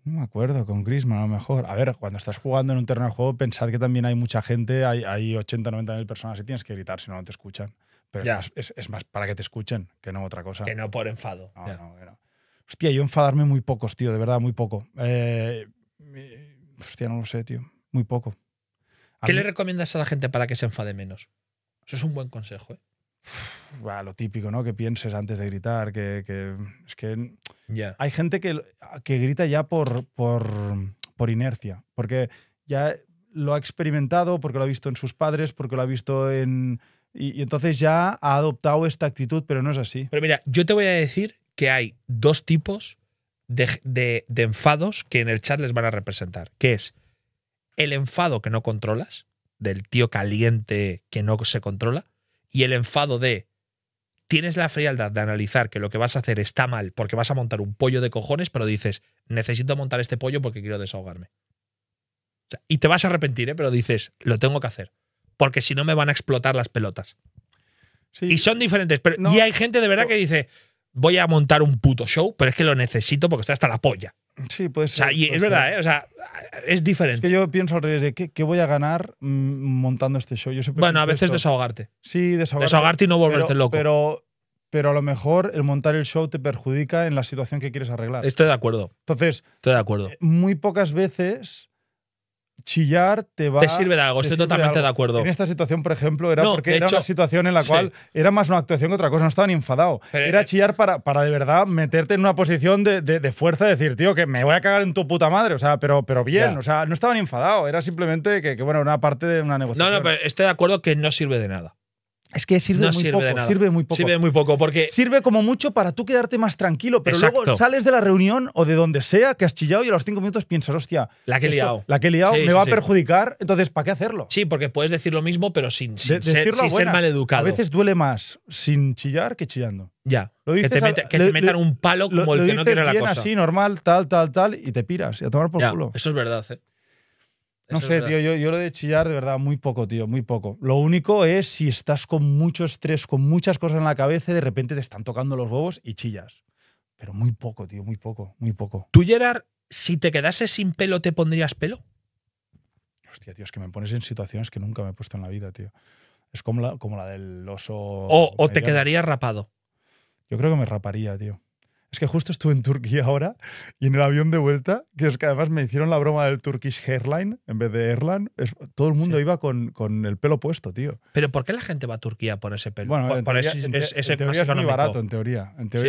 S1: No me acuerdo, con Grisman a lo mejor. A ver, cuando estás jugando en un terreno de juego, pensad que también hay mucha gente, hay, 80, 90 mil personas y tienes que gritar si no, no te escuchan. Pero es más, es, más, para que te escuchen
S2: que no otra cosa. Que no por enfado.
S1: Hostia, yo enfadarme muy pocos, tío, de verdad, muy poco. Eh, hostia, no lo sé, tío. Muy poco.
S2: ¿Qué le recomiendas a la gente para que se enfade menos? Eso es un buen consejo, ¿eh?
S1: lo típico, ¿no? Que pienses antes de gritar, que, es que hay gente que, que grita ya por, por, inercia, porque ya lo ha experimentado, porque lo ha visto en sus padres, porque lo ha visto en... Y, entonces ya ha adoptado esta actitud, pero no es
S2: así. Pero mira, yo te voy a decir que hay dos tipos de, de enfados que en el chat les van a representar, que es el enfado que no controlas, del tío caliente que no se controla, y el enfado de tienes la frialdad de analizar que lo que vas a hacer está mal porque vas a montar un pollo de cojones, pero dices, necesito montar este pollo porque quiero desahogarme. y te vas a arrepentir, ¿eh? pero dices, lo tengo que hacer, porque si no me van a explotar las pelotas. Y son diferentes. y hay gente de verdad que dice, voy a montar un puto show, pero es que lo necesito porque está hasta la polla. Sí, puede ser. es verdad, ¿eh? O sea, es diferente. Es
S1: que yo pienso al revés de ¿qué, voy a ganar mm, montando este
S2: show. bueno, a veces desahogarte.
S1: Sí, desahogarte. Desahogarte y no volverte loco. Pero, pero a lo mejor el montar el show te perjudica en la situación que quieres arreglar. Estoy de acuerdo.
S2: Entonces, estoy de acuerdo.
S1: Eh, muy pocas veces chillar te va. Te sirve de algo, estoy totalmente de, acuerdo. En esta situación, por ejemplo, era porque era una situación en la cual era más una actuación que otra cosa, no estaban enfadados era eh, chillar para, para de verdad meterte en una posición de, de, y fuerza, decir, tío, que me voy a cagar en tu puta madre, o sea, pero, pero bien, o sea, no estaban ni enfadado, era simplemente que, que, bueno, una parte de una negociación.
S2: No, no, pero estoy de acuerdo que no sirve de nada.
S1: Es que sirve, muy poco, sirve muy poco. Sirve
S2: muy poco porque.
S1: Sirve como mucho para tú quedarte más tranquilo, pero luego sales de la reunión o de donde sea que has chillado y a los cinco minutos piensas, hostia. La que he liado. La que he liado me va a
S2: perjudicar,
S1: entonces ¿para qué hacerlo?
S2: Sí, porque puedes decir lo mismo, pero sin, sin, ser, maleducado. A veces
S1: duele más sin chillar que chillando.
S2: Ya. que te, metan un palo como el que no tiene la cosa. así,
S1: normal, tal, tal, tal, y te piras y a tomar por culo. Eso es
S2: verdad, ¿eh? No sé, tío,
S1: yo, yo, lo de chillar de verdad muy poco, tío, muy poco. Lo único es si estás con mucho estrés, con muchas cosas en la cabeza, de repente te están tocando los huevos y chillas. Pero muy poco, tío, muy poco, muy poco. ¿Tú, Gerard, si
S2: te quedases sin pelo, te pondrías pelo?
S1: Hostia, tío, es que me pones en situaciones que nunca me he puesto en la vida, tío. Es como la, como la del oso. O, o te quedarías rapado. Yo creo que me raparía, tío que justo estuve en Turquía ahora y en el avión de vuelta, que es que además me hicieron la broma del Turkish Airline en vez de Airline. Es, todo el mundo iba con, el pelo puesto, tío.
S2: Pero ¿por qué la gente va a Turquía por ese pelo? Bueno, por, es, barato, en teoría. sí,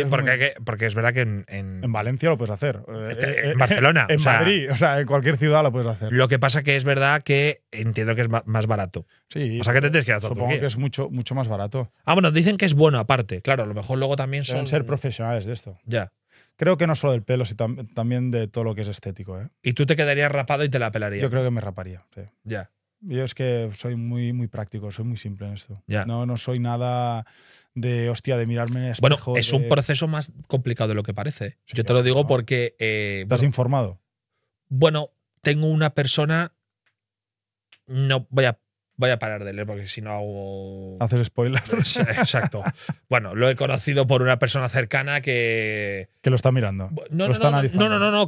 S2: porque, es verdad que en, en, Valencia lo puedes hacer. En, eh, eh, Barcelona. en Madrid,
S1: o sea, en cualquier ciudad lo puedes hacer.
S2: Lo que pasa que es verdad que entiendo que es más barato. Sí. O sea, que te tienes que ir Supongo que es mucho, mucho más barato. Ah, bueno, dicen que es bueno aparte. Claro, a lo mejor luego también son… ser
S1: profesionales de esto. Creo que no solo del pelo, sino también de todo lo que es
S2: estético. ¿eh? Y tú te quedarías rapado y te la pelaría Yo creo que me raparía, Ya.
S1: Yo es que soy
S2: muy, muy práctico, soy muy simple en esto. No,
S1: no soy nada de hostia, de mirarme en Bueno, es un proceso
S2: más complicado de lo que parece. Yo te lo digo porque. Eh, ¿Estás informado? Bueno, tengo una persona. No voy a Voy a parar de leer porque si no hago. Haces spoilers. Exacto. bueno, lo he conocido por una persona cercana que.
S1: Que lo está mirando.
S2: No, no, está no, no,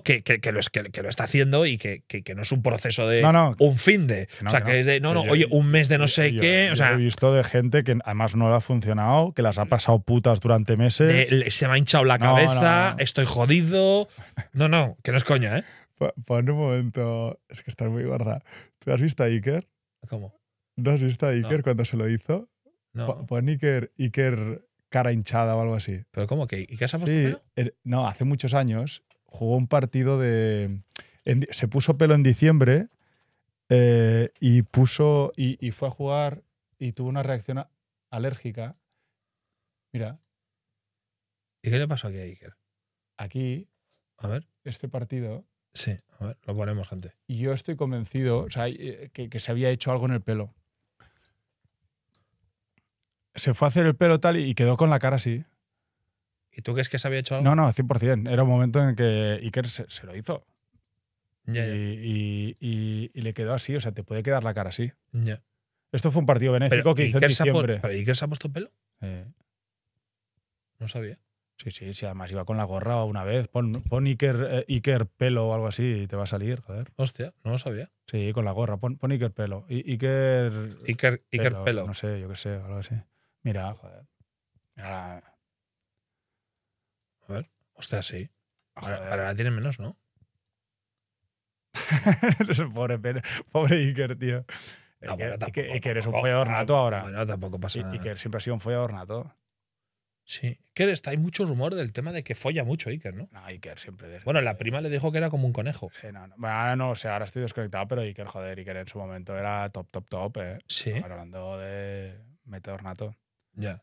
S2: que, que, lo, está haciendo y que, no es un proceso de. No, no.
S1: Un fin de.
S2: o sea, que, es de. No, no, oye, un
S1: mes de no sé qué. o sea, he visto de gente que además no le ha funcionado, que las ha pasado putas durante meses.
S2: se me ha hinchado la cabeza, estoy jodido. No, no, que no es coña, ¿eh?
S1: Pon un momento. Es que estás muy gorda. ¿Tú has visto a Iker? ¿Cómo? ¿No has visto a Iker cuando se lo hizo? No. Pon Iker, Iker cara hinchada o algo así.
S2: ¿Pero cómo que? ¿Y
S1: qué has sí, No, hace muchos años jugó un partido de. se puso pelo en diciembre eh, y puso. Y, fue a jugar y tuvo una reacción alérgica. Mira.
S2: ¿Y qué le pasó aquí a Iker?
S1: Aquí. A ver. Este partido. Sí, a ver, lo ponemos, gente. yo estoy convencido, eh, que se había hecho algo en el pelo se fue a hacer el pelo tal y quedó con la cara así.
S2: ¿Y tú crees que se había hecho algo? No, no,
S1: 100%. Era un momento en que Iker se, lo hizo. Y, y, le quedó así, o sea, te puede quedar la cara así. Esto fue un partido benéfico que hizo en diciembre. ¿Pero Iker se ha puesto pelo? Eh. No sabía. Sí, sí, si además iba con la gorra una vez. Pon, pon Iker, eh, Iker, pelo o algo así y te va a salir, joder. Hostia, no lo sabía. Sí, con la gorra, pon, Iker pelo. Iker.
S2: Iker, Iker pelo, No
S1: sé, yo qué sé, algo así. Mira,
S2: joder. A ver, hostia, sí. Ahora, ahora la tienen menos, ¿no?
S1: pobre, pobre Iker, tío. Iker,
S2: es un follador ah, nato ahora. Bueno, tampoco pasa nada. Iker siempre ha sido un follador nato. Sí. está, hay mucho rumor del tema de que folla mucho Iker, ¿no? No, Iker siempre. es. bueno, la prima le dijo que era como un conejo. Sí, no, no. Bueno, ahora no, o sea, ahora estoy desconectado, pero Iker, joder, Iker en su momento era top, top, top, ¿eh?
S1: Sí. Hablando de meteor nato. Ya.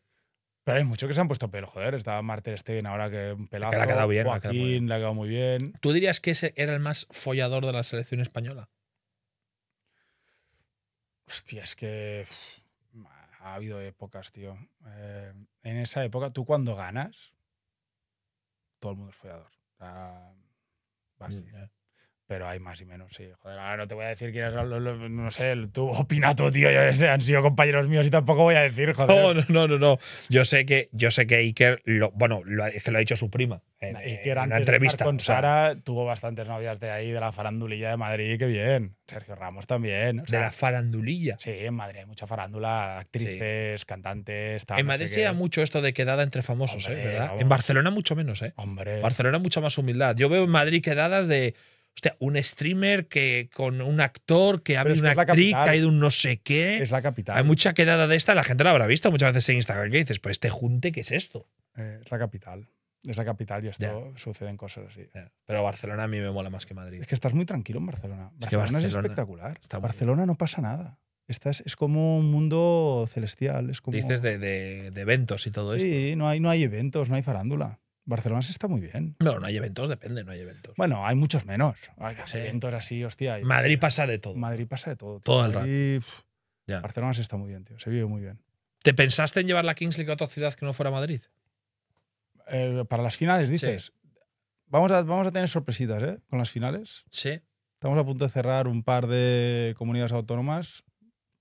S1: Pero hay muchos que se han puesto pelo, joder. Está Marter Stein ahora que un pelazo. Que le ha quedado bien.
S2: le ha quedado, muy bien. ¿Tú dirías que ese era el más follador de la selección española? Hostia, es
S1: que ha habido épocas, tío. Eh, en esa época, tú cuando ganas, todo el mundo es follador. O sea, mm, pero hay más y menos, sí. Joder, ahora no te voy a decir quiénes no sé, tú opina tú, tío, han sido compañeros míos y tampoco voy a decir, joder.
S2: No, no, no, no, Yo sé que, yo sé que Iker, lo, bueno, es que lo ha dicho su prima en,
S1: Iker, una entrevista. con Sara tuvo bastantes novias de ahí, de la farandulilla de Madrid, qué bien. Sergio Ramos también. de la farandulilla. Sí, en Madrid
S2: hay mucha farándula, actrices, cantantes, tal. En Madrid se llama mucho esto de quedada entre famosos, ¿eh? En Barcelona mucho menos, ¿eh? Hombre. Barcelona mucha más humildad. Yo veo en Madrid quedadas de Hostia, un streamer que con un actor que abre una actriz, que ha ido un no sé qué. Es la capital. Hay mucha quedada de esta, la gente la habrá visto muchas veces en Instagram que dices, pues este junte, ¿qué es esto? Eh, es la capital. Es la capital y esto suceden cosas así. Pero Barcelona a mí me mola más que Madrid. Es que
S1: estás muy tranquilo en Barcelona. Barcelona es, espectacular. Está Barcelona no pasa nada. es como un mundo celestial. Es Dices
S2: de, eventos y todo eso. Sí,
S1: no hay, no hay eventos, no hay farándula. Barcelona se está muy bien. No, no hay eventos,
S2: depende, no hay eventos.
S1: Bueno, hay muchos menos.
S2: Hay eventos así, hostia. Madrid pasa de todo. Madrid pasa de todo. Todo el rato.
S1: Barcelona se está muy bien, tío. Se vive muy bien.
S2: ¿Te pensaste en llevar la Kingsley a otra ciudad que no fuera Madrid?
S1: Eh, para las finales, dices. Vamos, a, vamos a tener sorpresitas, ¿eh? Con las finales. Sí. Estamos a punto de cerrar un par de comunidades autónomas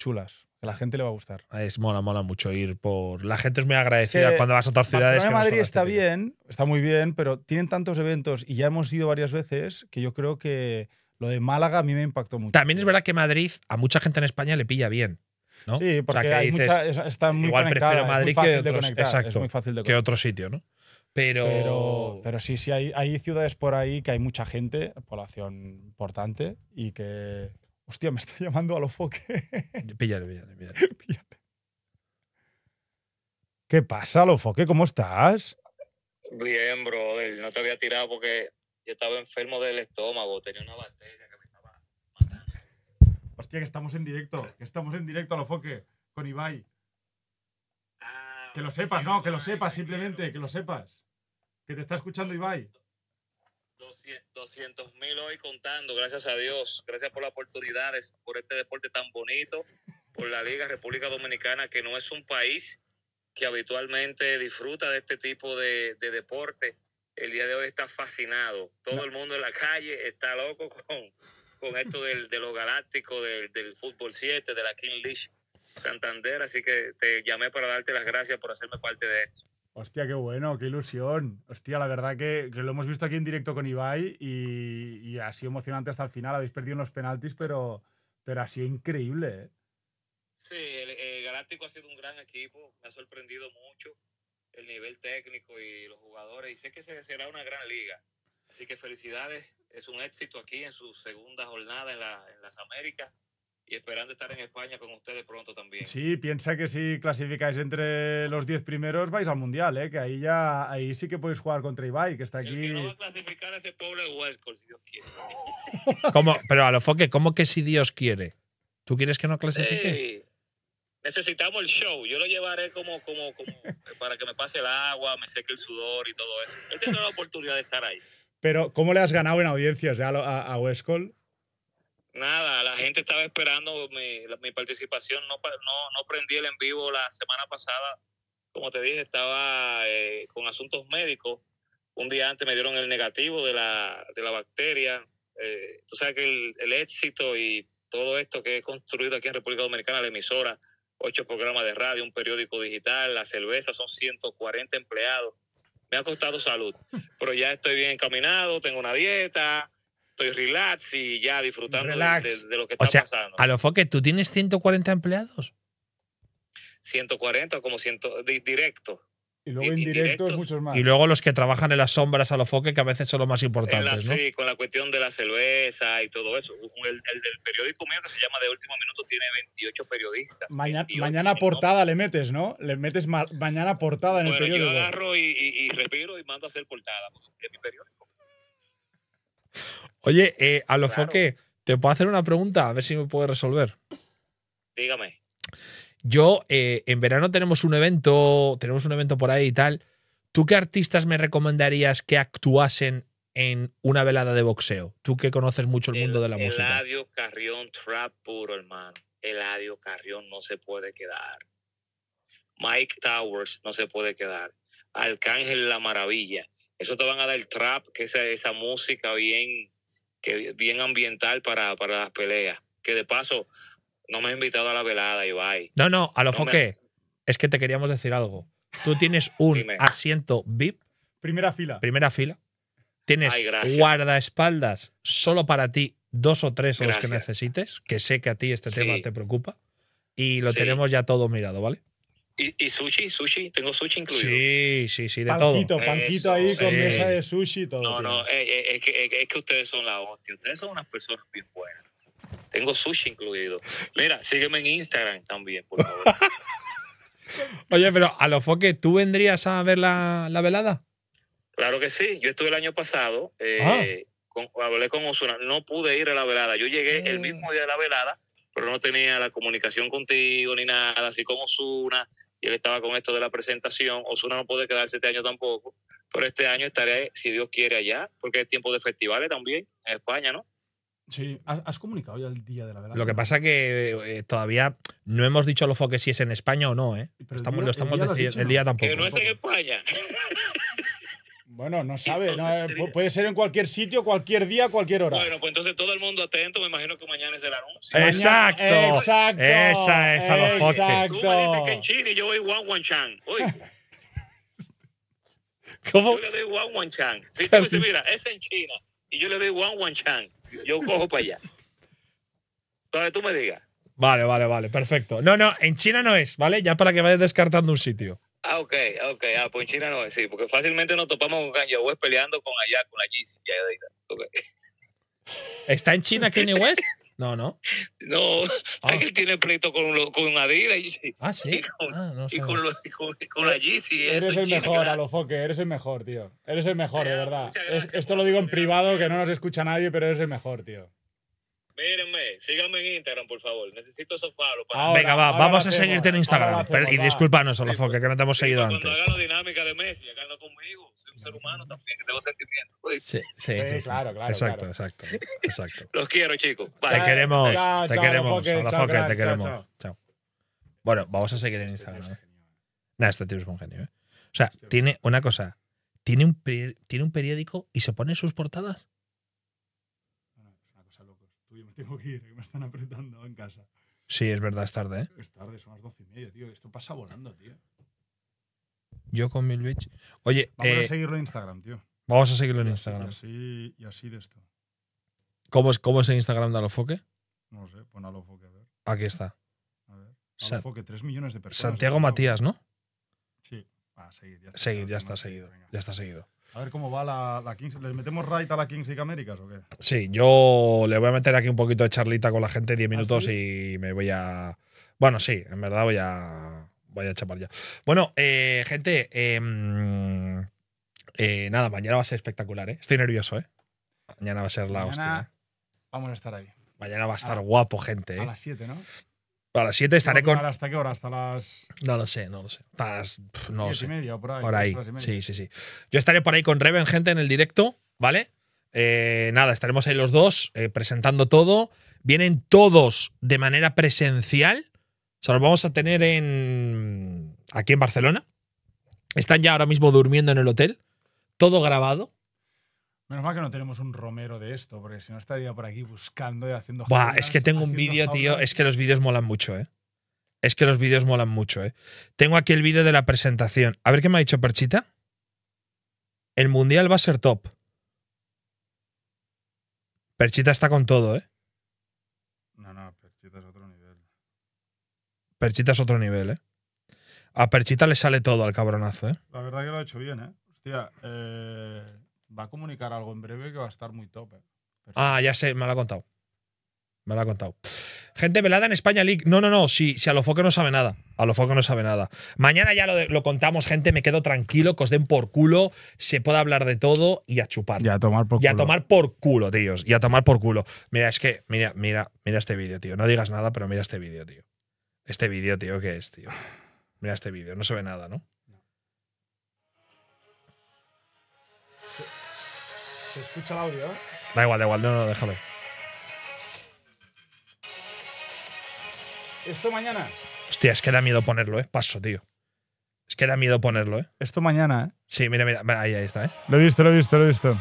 S1: chulas que la gente
S2: le va a gustar. Ah, es mola, mola mucho ir por. La gente es muy agradecida cuando vas a otras ciudades. Que Madrid está
S1: bien, está muy bien, pero tienen tantos eventos y ya hemos ido varias veces que yo creo que lo de Málaga a mí me impactó mucho.
S2: También es verdad que Madrid a mucha gente en España le pilla bien. ¿no? Sí, porque hay
S1: está muy igual prefiero Madrid que otros, que otro sitio, ¿no?
S2: Pero... pero...
S1: pero, sí, sí, hay, hay ciudades por ahí que hay mucha gente, población importante, y que Hostia, me está llamando a lo píllale, píllale, píllale, ¿Qué pasa, Lofoque? ¿Cómo estás?
S3: Bien, brother. No te había tirado porque yo estaba enfermo del estómago. Tenía una bacteria que me estaba
S1: matando. Hostia, que estamos en directo. Que estamos en directo a Lofoque con Ibai. Ah, que lo sepas, no, que lo sepas simplemente, que lo sepas. Que te está escuchando Ibai.
S3: 200 mil hoy contando, gracias a Dios. Gracias por las oportunidades, por este deporte tan bonito, por la Liga República Dominicana, que no es un país que habitualmente disfruta de este tipo de, deporte. El día de hoy está fascinado. Todo el mundo en la calle está loco con, con esto de lo galáctico, del, fútbol 7, de la King League Santander. Así que te llamé para darte las gracias por hacerme parte de esto.
S1: Hostia, qué bueno, qué ilusión. Hostia, la verdad que, que lo hemos visto aquí en directo con Ibai y, ha sido emocionante hasta el final. Habéis perdido unos penaltis, pero, pero ha sido increíble. ¿eh?
S3: Sí, el, Galáctico ha sido un gran equipo, me ha sorprendido mucho el nivel técnico y los jugadores y sé que será una gran liga. Así que felicidades, es un éxito aquí en su segunda jornada en, en las Américas y esperando estar en España con ustedes pronto también.
S1: Sí, piensa que si clasificáis entre los 10 primeros vais al Mundial, ¿eh? que ahí ya ahí sí que podéis jugar contra Ibai, que está aquí. El que no va a
S3: clasificar a ese pobre Westcold,
S2: si Dios quiere. ¿Cómo? Pero a lo foque, ¿cómo que si Dios quiere? ¿Tú quieres que no clasifique?
S3: Sí. Necesitamos el show. Yo lo llevaré como, como, como para que me pase el agua, me seque el sudor y todo eso. Él tendrá la oportunidad de estar ahí.
S1: Pero, ¿cómo le has ganado en audiencias ya eh, a, a
S3: nada, la gente estaba esperando mi, mi participación, no, no, no prendí el en vivo la semana pasada, como te dije, estaba eh, con asuntos médicos, un día antes me dieron el negativo de la, de la bacteria, eh, tú sabes que el, el, éxito y todo esto que he construido aquí en República Dominicana, la emisora, ocho programas de radio, un periódico digital, la cerveza, son 140 empleados, me ha costado salud, pero ya estoy bien encaminado, tengo una dieta, estoy relax y ya disfrutando de, lo que está o sea, A
S2: lo foque, ¿tú tienes 140 empleados? 140 como 100 directo. Y luego indirectos
S1: muchos
S3: más. Y
S2: luego los que trabajan en las sombras a lo foque, que a veces son los más importantes, ¿no?
S3: Sí, con la cuestión de la cerveza y todo eso. El, del periódico mío, que se llama De Último Minuto, tiene 28 periodistas.
S1: mañana portada le metes, ¿no? Le metes mañana portada en el periódico. yo agarro
S3: y, y, y, respiro y mando a hacer portada, es mi periódico.
S2: Oye, eh, a lo te puedo hacer una pregunta, a ver si me puedes resolver. Dígame. Yo, eh, en verano tenemos un evento, tenemos un evento por ahí y tal. ¿Tú qué artistas me recomendarías que actuasen en una velada de boxeo? Tú que conoces mucho el, mundo de la el música.
S3: Eladio Carrión, trap puro, hermano. Eladio Carrión no se puede quedar. Mike Towers no se puede quedar. Arcángel La Maravilla. Eso te van a dar el trap, que esa, esa música bien, que bien ambiental para, para las peleas. Que de paso, no me has invitado a la velada, y Ibai. No, no,
S2: a lo que foque. Es que te queríamos decir algo. Tú tienes un asiento VIP. Primera fila. Primera fila. Tienes guardaespaldas solo para ti, dos o tres los que necesites, que sé que a ti este tema te preocupa. Y lo tenemos ya todo mirado, ¿vale?
S3: Y, sushi, sushi, tengo sushi incluido. Sí, sí, sí, de panquito, todo. Panquito, ahí con mesa
S2: de sushi y todo. No, no,
S3: eh, eh, es, que, es, que, ustedes son la hostia, ustedes son unas personas bien buenas. Tengo sushi incluido. Mira, sígueme en Instagram también, por favor.
S2: Oye, pero a lo foque, ¿tú vendrías a ver la, la, velada?
S3: Claro que sí, yo estuve el año pasado, eh, hablé con Osuna, no pude ir a la velada, yo llegué el eh. mismo día de la velada, pero no tenía la comunicación contigo ni nada, así como Osuna, y él estaba con esto de la presentación. Osuna no puede quedarse este año tampoco, pero este año estaré, si Dios quiere, allá, porque es tiempo de festivales también en España, ¿no?
S2: Sí, has comunicado ya el día de la verdad. Lo que pasa que eh, todavía no hemos dicho a los foques si es en España o no, ¿eh? estamos, lo estamos el El día tampoco. Que no es en
S1: España. Bueno, no sabe, no, eh, puede ser en cualquier sitio, cualquier día, cualquier hora. Bueno,
S3: pues entonces todo el mundo atento, me imagino que mañana es el anuncio. Exacto. exacto. Esa es a los Exacto. Tú me dices que en yo voy Wang Wan chang? ¿Cómo? Yo le doy Wang Wang chang. Si tú me mira, es en China y yo le doy Wang Wan chang. yo cojo para allá. Entonces tú me digas.
S2: Vale, vale, vale, perfecto. No, no, en China no es, ¿vale? Ya para que vayas descartando un sitio.
S3: Ah, ok, ok. Ah, pues en China no es, así, porque fácilmente nos topamos con Kanye West peleando con allá, con la Yeezy.
S2: ¿Está en China Kanye West? No, no.
S3: No, que ah. él tiene pleito con, lo, con Adidas. Y, ah, sí. con, ah, no y con, con, la Yeezy. Eres el mejor,
S2: Alofoque,
S1: eres el mejor, tío. Eres el mejor, de verdad. esto lo digo en privado, que no nos escucha nadie, pero eres el mejor, tío.
S2: Mírenme, síganme
S3: en Instagram, por favor. Necesito esos Para... Venga, va,
S1: vamos a seguirte en Instagram. y discúlpanos,
S2: Olafoque, pues. que no te hemos seguido pues, antes. Cuando haga la dinámica de Messi, conmigo. Soy
S3: un ser humano también, que tengo sentimientos.
S2: Sí, sí, sí, claro, claro. Exacto, exacto, exacto.
S3: Los quiero, chicos. Te queremos, chao, te queremos, te chao, queremos.
S2: Chao. Bueno, vamos a seguir en Instagram. Nada, este tío es un genio. ¿eh? O sea, este tiene una cosa. Tiene un, tiene un periódico y se pone sus portadas
S1: tengo que ir, que me están apretando en casa.
S2: Sí, es verdad, es tarde, ¿eh? Es
S1: tarde, son las doce y media, tío. Esto pasa volando, tío.
S2: Yo con Mil Beach. Oye. Vamos a eh, seguirlo
S1: en Instagram, tío. Vamos a seguirlo en Instagram. Y así, de esto.
S2: ¿Cómo es, ¿Cómo es el Instagram de Alofoque?
S1: No lo sé, pon Alofoque, a ver.
S2: Aquí está. A ver. Alofoque, tres millones de personas. Santiago Matías, ¿no?
S1: Sí. A
S2: ah, seguir, Seguir, ya está, seguido. Ya está seguido.
S1: A ver cómo va la, la Kings. ¿Les metemos right a la Kings League Américas o qué?
S2: Sí, yo le voy a meter aquí un poquito de charlita con la gente, 10 ¿Ah, minutos y me voy a. Bueno, sí, en verdad voy a. Voy a chapar ya. Bueno, eh, gente, em, eh, nada, mañana va a ser espectacular, ¿eh? Estoy nervioso, ¿eh? Mañana va a ser la hostia.
S1: ¿eh? Vamos a estar ahí. Mañana va a estar guapo, gente. A las
S2: 7, ¿no? A las 7 estaré con. ¿Hasta qué hora? ¿Hasta las.? No lo sé, no lo sé. Hasta no sé. y media, por ahí. Sí, sí, sí. Yo estaré por ahí con Reven, gente, en el directo, ¿vale? Eh, nada, estaremos ahí los dos eh, presentando todo. Vienen todos de manera presencial. O sea, los vamos a tener en. aquí en Barcelona. Están ya ahora mismo durmiendo en el hotel. Todo grabado.
S1: Menos mal que no tenemos un Romero de esto, porque si no estaría por aquí buscando y haciendo. Buah, es que tengo un vídeo, tío.
S2: Es que los vídeos molan mucho, ¿eh? Es que los vídeos molan mucho, ¿eh? Tengo aquí el vídeo de la presentación. A ver qué me ha dicho Perchita. El mundial va a ser top. Perchita está con todo, ¿eh?
S1: No, no, Perchita es otro nivel.
S2: Perchita es otro nivel, ¿eh? A Perchita le sale todo al cabronazo, ¿eh?
S1: La verdad que lo ha hecho bien, ¿eh? Hostia, eh va a comunicar algo en breve que va a estar muy tope
S2: eh. Ah, ya sé, me lo ha contado. Me lo ha contado. Gente velada en España League. No, no, no. Si, si a lo foco no sabe nada. A lo foco no sabe nada. Mañana ya lo, contamos, gente. Me quedo tranquilo, que os den por culo. Se puede hablar de todo y a chupar. Y a tomar por culo. Y a tomar por culo, tíos. Y a tomar por culo. Mira, es que, mira, mira, mira este vídeo, tío. No digas nada, pero mira este vídeo, tío. Este vídeo, tío, ¿qué es, tío? Mira este vídeo. No se ve nada, ¿no?
S1: Se escucha el audio, ¿eh?
S2: Da igual, da igual, no, no, déjame. Esto mañana. Hostia, es que da miedo ponerlo, ¿eh? Paso, tío. Es que da miedo ponerlo, ¿eh? Esto mañana, ¿eh? Sí, mira, mira, ahí, ahí está, ¿eh?
S1: Lo he visto, lo he visto, lo he visto.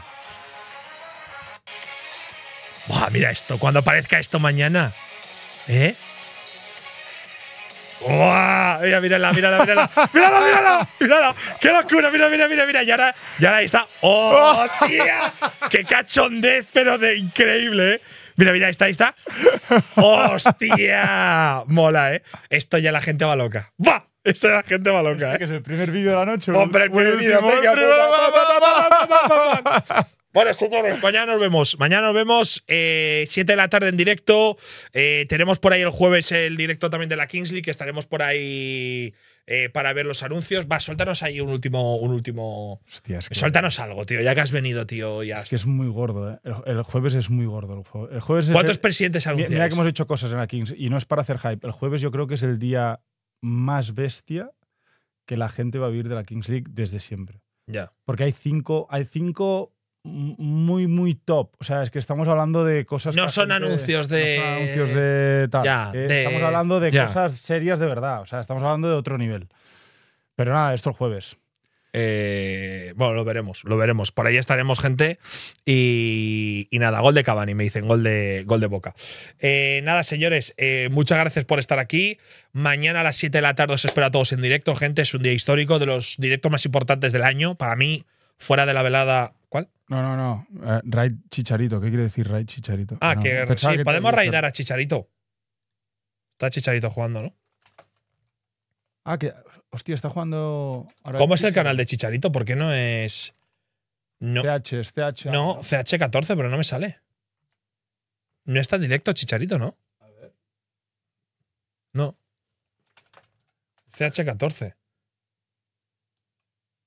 S2: Buah, mira esto, cuando aparezca esto mañana. ¿Eh? ¡Buah! Mira, mírala, mírala, mírala. ¡Mírala, mírala! ¡Mírala! ¡Qué locura! Mira, mira, mira, mira. Y ahora, ahí está. ¡Hostia! ¡Qué cachondez, pero de increíble, eh! Mira, mira, ahí está, ahí está. ¡Hostia! Mola, ¿eh? Esto ya la gente va loca. ¡Va! Esto ya la gente va loca, ¿eh? Que es eh. el primer vídeo de la noche. Hombre, el primer vídeo. Bueno, señores, mañana nos vemos. Mañana nos vemos, 7 eh, de la tarde en directo. Eh, tenemos por ahí el jueves el directo también de la Kingsley, que estaremos por ahí. Eh, para ver los anuncios. Va, suéltanos ahí un último. Un último... Hostia, Suéltanos algo, tío, ya que has venido, tío. Ya... Es
S1: que es muy gordo, ¿eh? El, jueves es muy gordo. El jueves, ¿Cuántos presidentes anuncian? Mira que hemos hecho cosas en la Kings y no es para hacer hype. El jueves yo creo que es el día más bestia que la gente va a vivir de la Kings League desde siempre. Ya. Porque hay cinco, hay cinco muy, muy top. O sea, es que estamos hablando de
S2: cosas. No son anuncios de. No son anuncios de estamos hablando de cosas
S1: serias de verdad. O sea, estamos hablando de otro nivel. Pero nada, esto el jueves.
S2: Eh, bueno, lo veremos, lo veremos. Por ahí estaremos, gente. Y, nada, gol de Cavani, me dicen, gol de, gol de boca. Eh, nada, señores, eh, muchas gracias por estar aquí. Mañana a las 7 de la tarde os espero a todos en directo, gente. Es un día histórico de los directos más importantes del año. Para mí, fuera de la velada. ¿Cuál?
S1: No, no, no. Eh, raid Chicharito. ¿Qué quiere decir Raid Chicharito?
S2: Ah, que sí, podemos raidar a Chicharito. Está Chicharito jugando, ¿no?
S1: Ah, que. Hostia, está jugando. ¿Cómo es el canal
S2: de Chicharito? ¿Por qué no es. No. CH, es CH. No, CH14, pero no me sale. No está directo Chicharito, ¿no? A ver. No. CH14.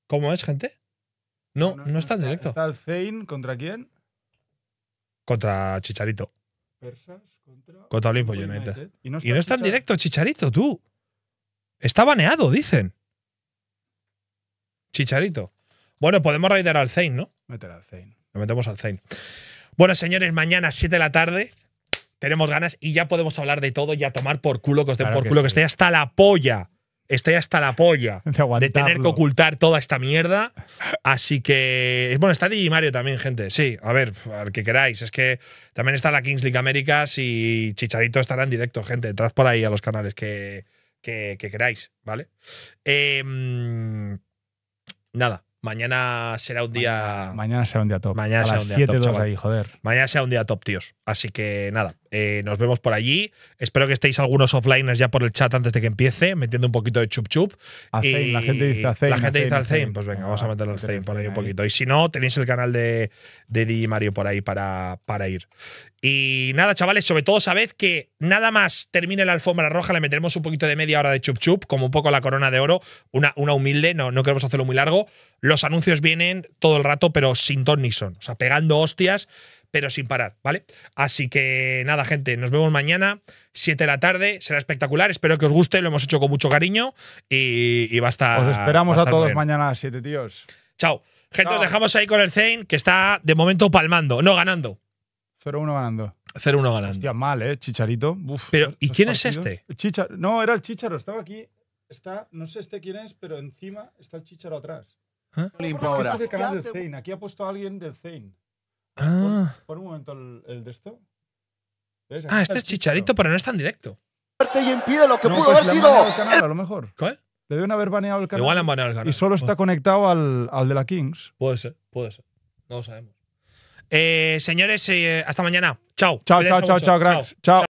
S2: ¿Cómo es, gente?
S1: No, no, está, directo. ¿Está el Zayn contra quién?
S2: Contra Chicharito. Persas contra. Contra Olimpo United. Y no está, en directo Chicharito, tú. Está baneado, dicen. Chicharito. Bueno, podemos raidar al Zayn, ¿no? Meter al Zayn. Lo metemos al Zayn. Bueno, señores, mañana 7 de la tarde tenemos ganas y ya podemos hablar de todo y a tomar por culo que os por culo, que esté hasta la polla estoy hasta la polla de, tener que ocultar toda esta mierda. Así que. Bueno, está Digimario Mario también, gente. Sí, a ver, al que queráis. Es que también está la Kings League Américas y Chicharito estará en directo, gente. Entrad por ahí a los canales que, que, queráis, ¿vale? Em, nada. Mañana será un día. Mañana, será un día top. Mañana a un día joder. Mañana será un día top, tíos. Así que nada. Eh, nos vemos por allí. Espero que estéis algunos offliners ya por el chat antes de que empiece, metiendo un poquito de chup chup. y la gente dice La gente al Pues venga, vamos a meter zane por ahí un poquito. Y si no, tenéis el canal de, de mario por ahí para, para ir. Y nada, chavales, sobre todo sabed que nada más termine la alfombra roja, le meteremos un poquito de media hora de chup chup, como un poco la corona de oro, una, una humilde, no, no queremos hacerlo muy largo. Los anuncios vienen todo el rato, pero sin Tom o sea, pegando hostias pero sin parar, ¿vale? Así que nada, gente, nos vemos mañana, 7 de la tarde, será espectacular, espero que os guste, lo hemos hecho con mucho cariño y, basta. va a estar... Os esperamos a, todos
S1: mañana a las 7, tíos.
S2: Chao. Gente, os dejamos ahí con el Zane, que está de momento palmando, no ganando. 0-1
S1: ganando. 0-1 ganando. Hostia, mal, ¿eh? Chicharito. pero, ¿y quién es este? no, era el Chicharo, estaba aquí. Está, no sé este quién es, pero encima está el Chicharo atrás. Aquí ha puesto alguien del Zane. Ah. un momento el, el de esto.
S2: ¿Ves? Ah, este es Chicharito, pero no es tan directo. y impide lo
S1: que pudo pues haber sido. el canal,
S2: a lo eh, mejor. ¿Cuál? Le deben haber baneado el canal. Igual han baneado el canal. y solo está
S1: conectado al, al de la
S2: Kings. Puede ser, puede ser. No lo sabemos. Eh, señores, eh, hasta mañana. Chao. Chao, chao, chao, chao, Chao.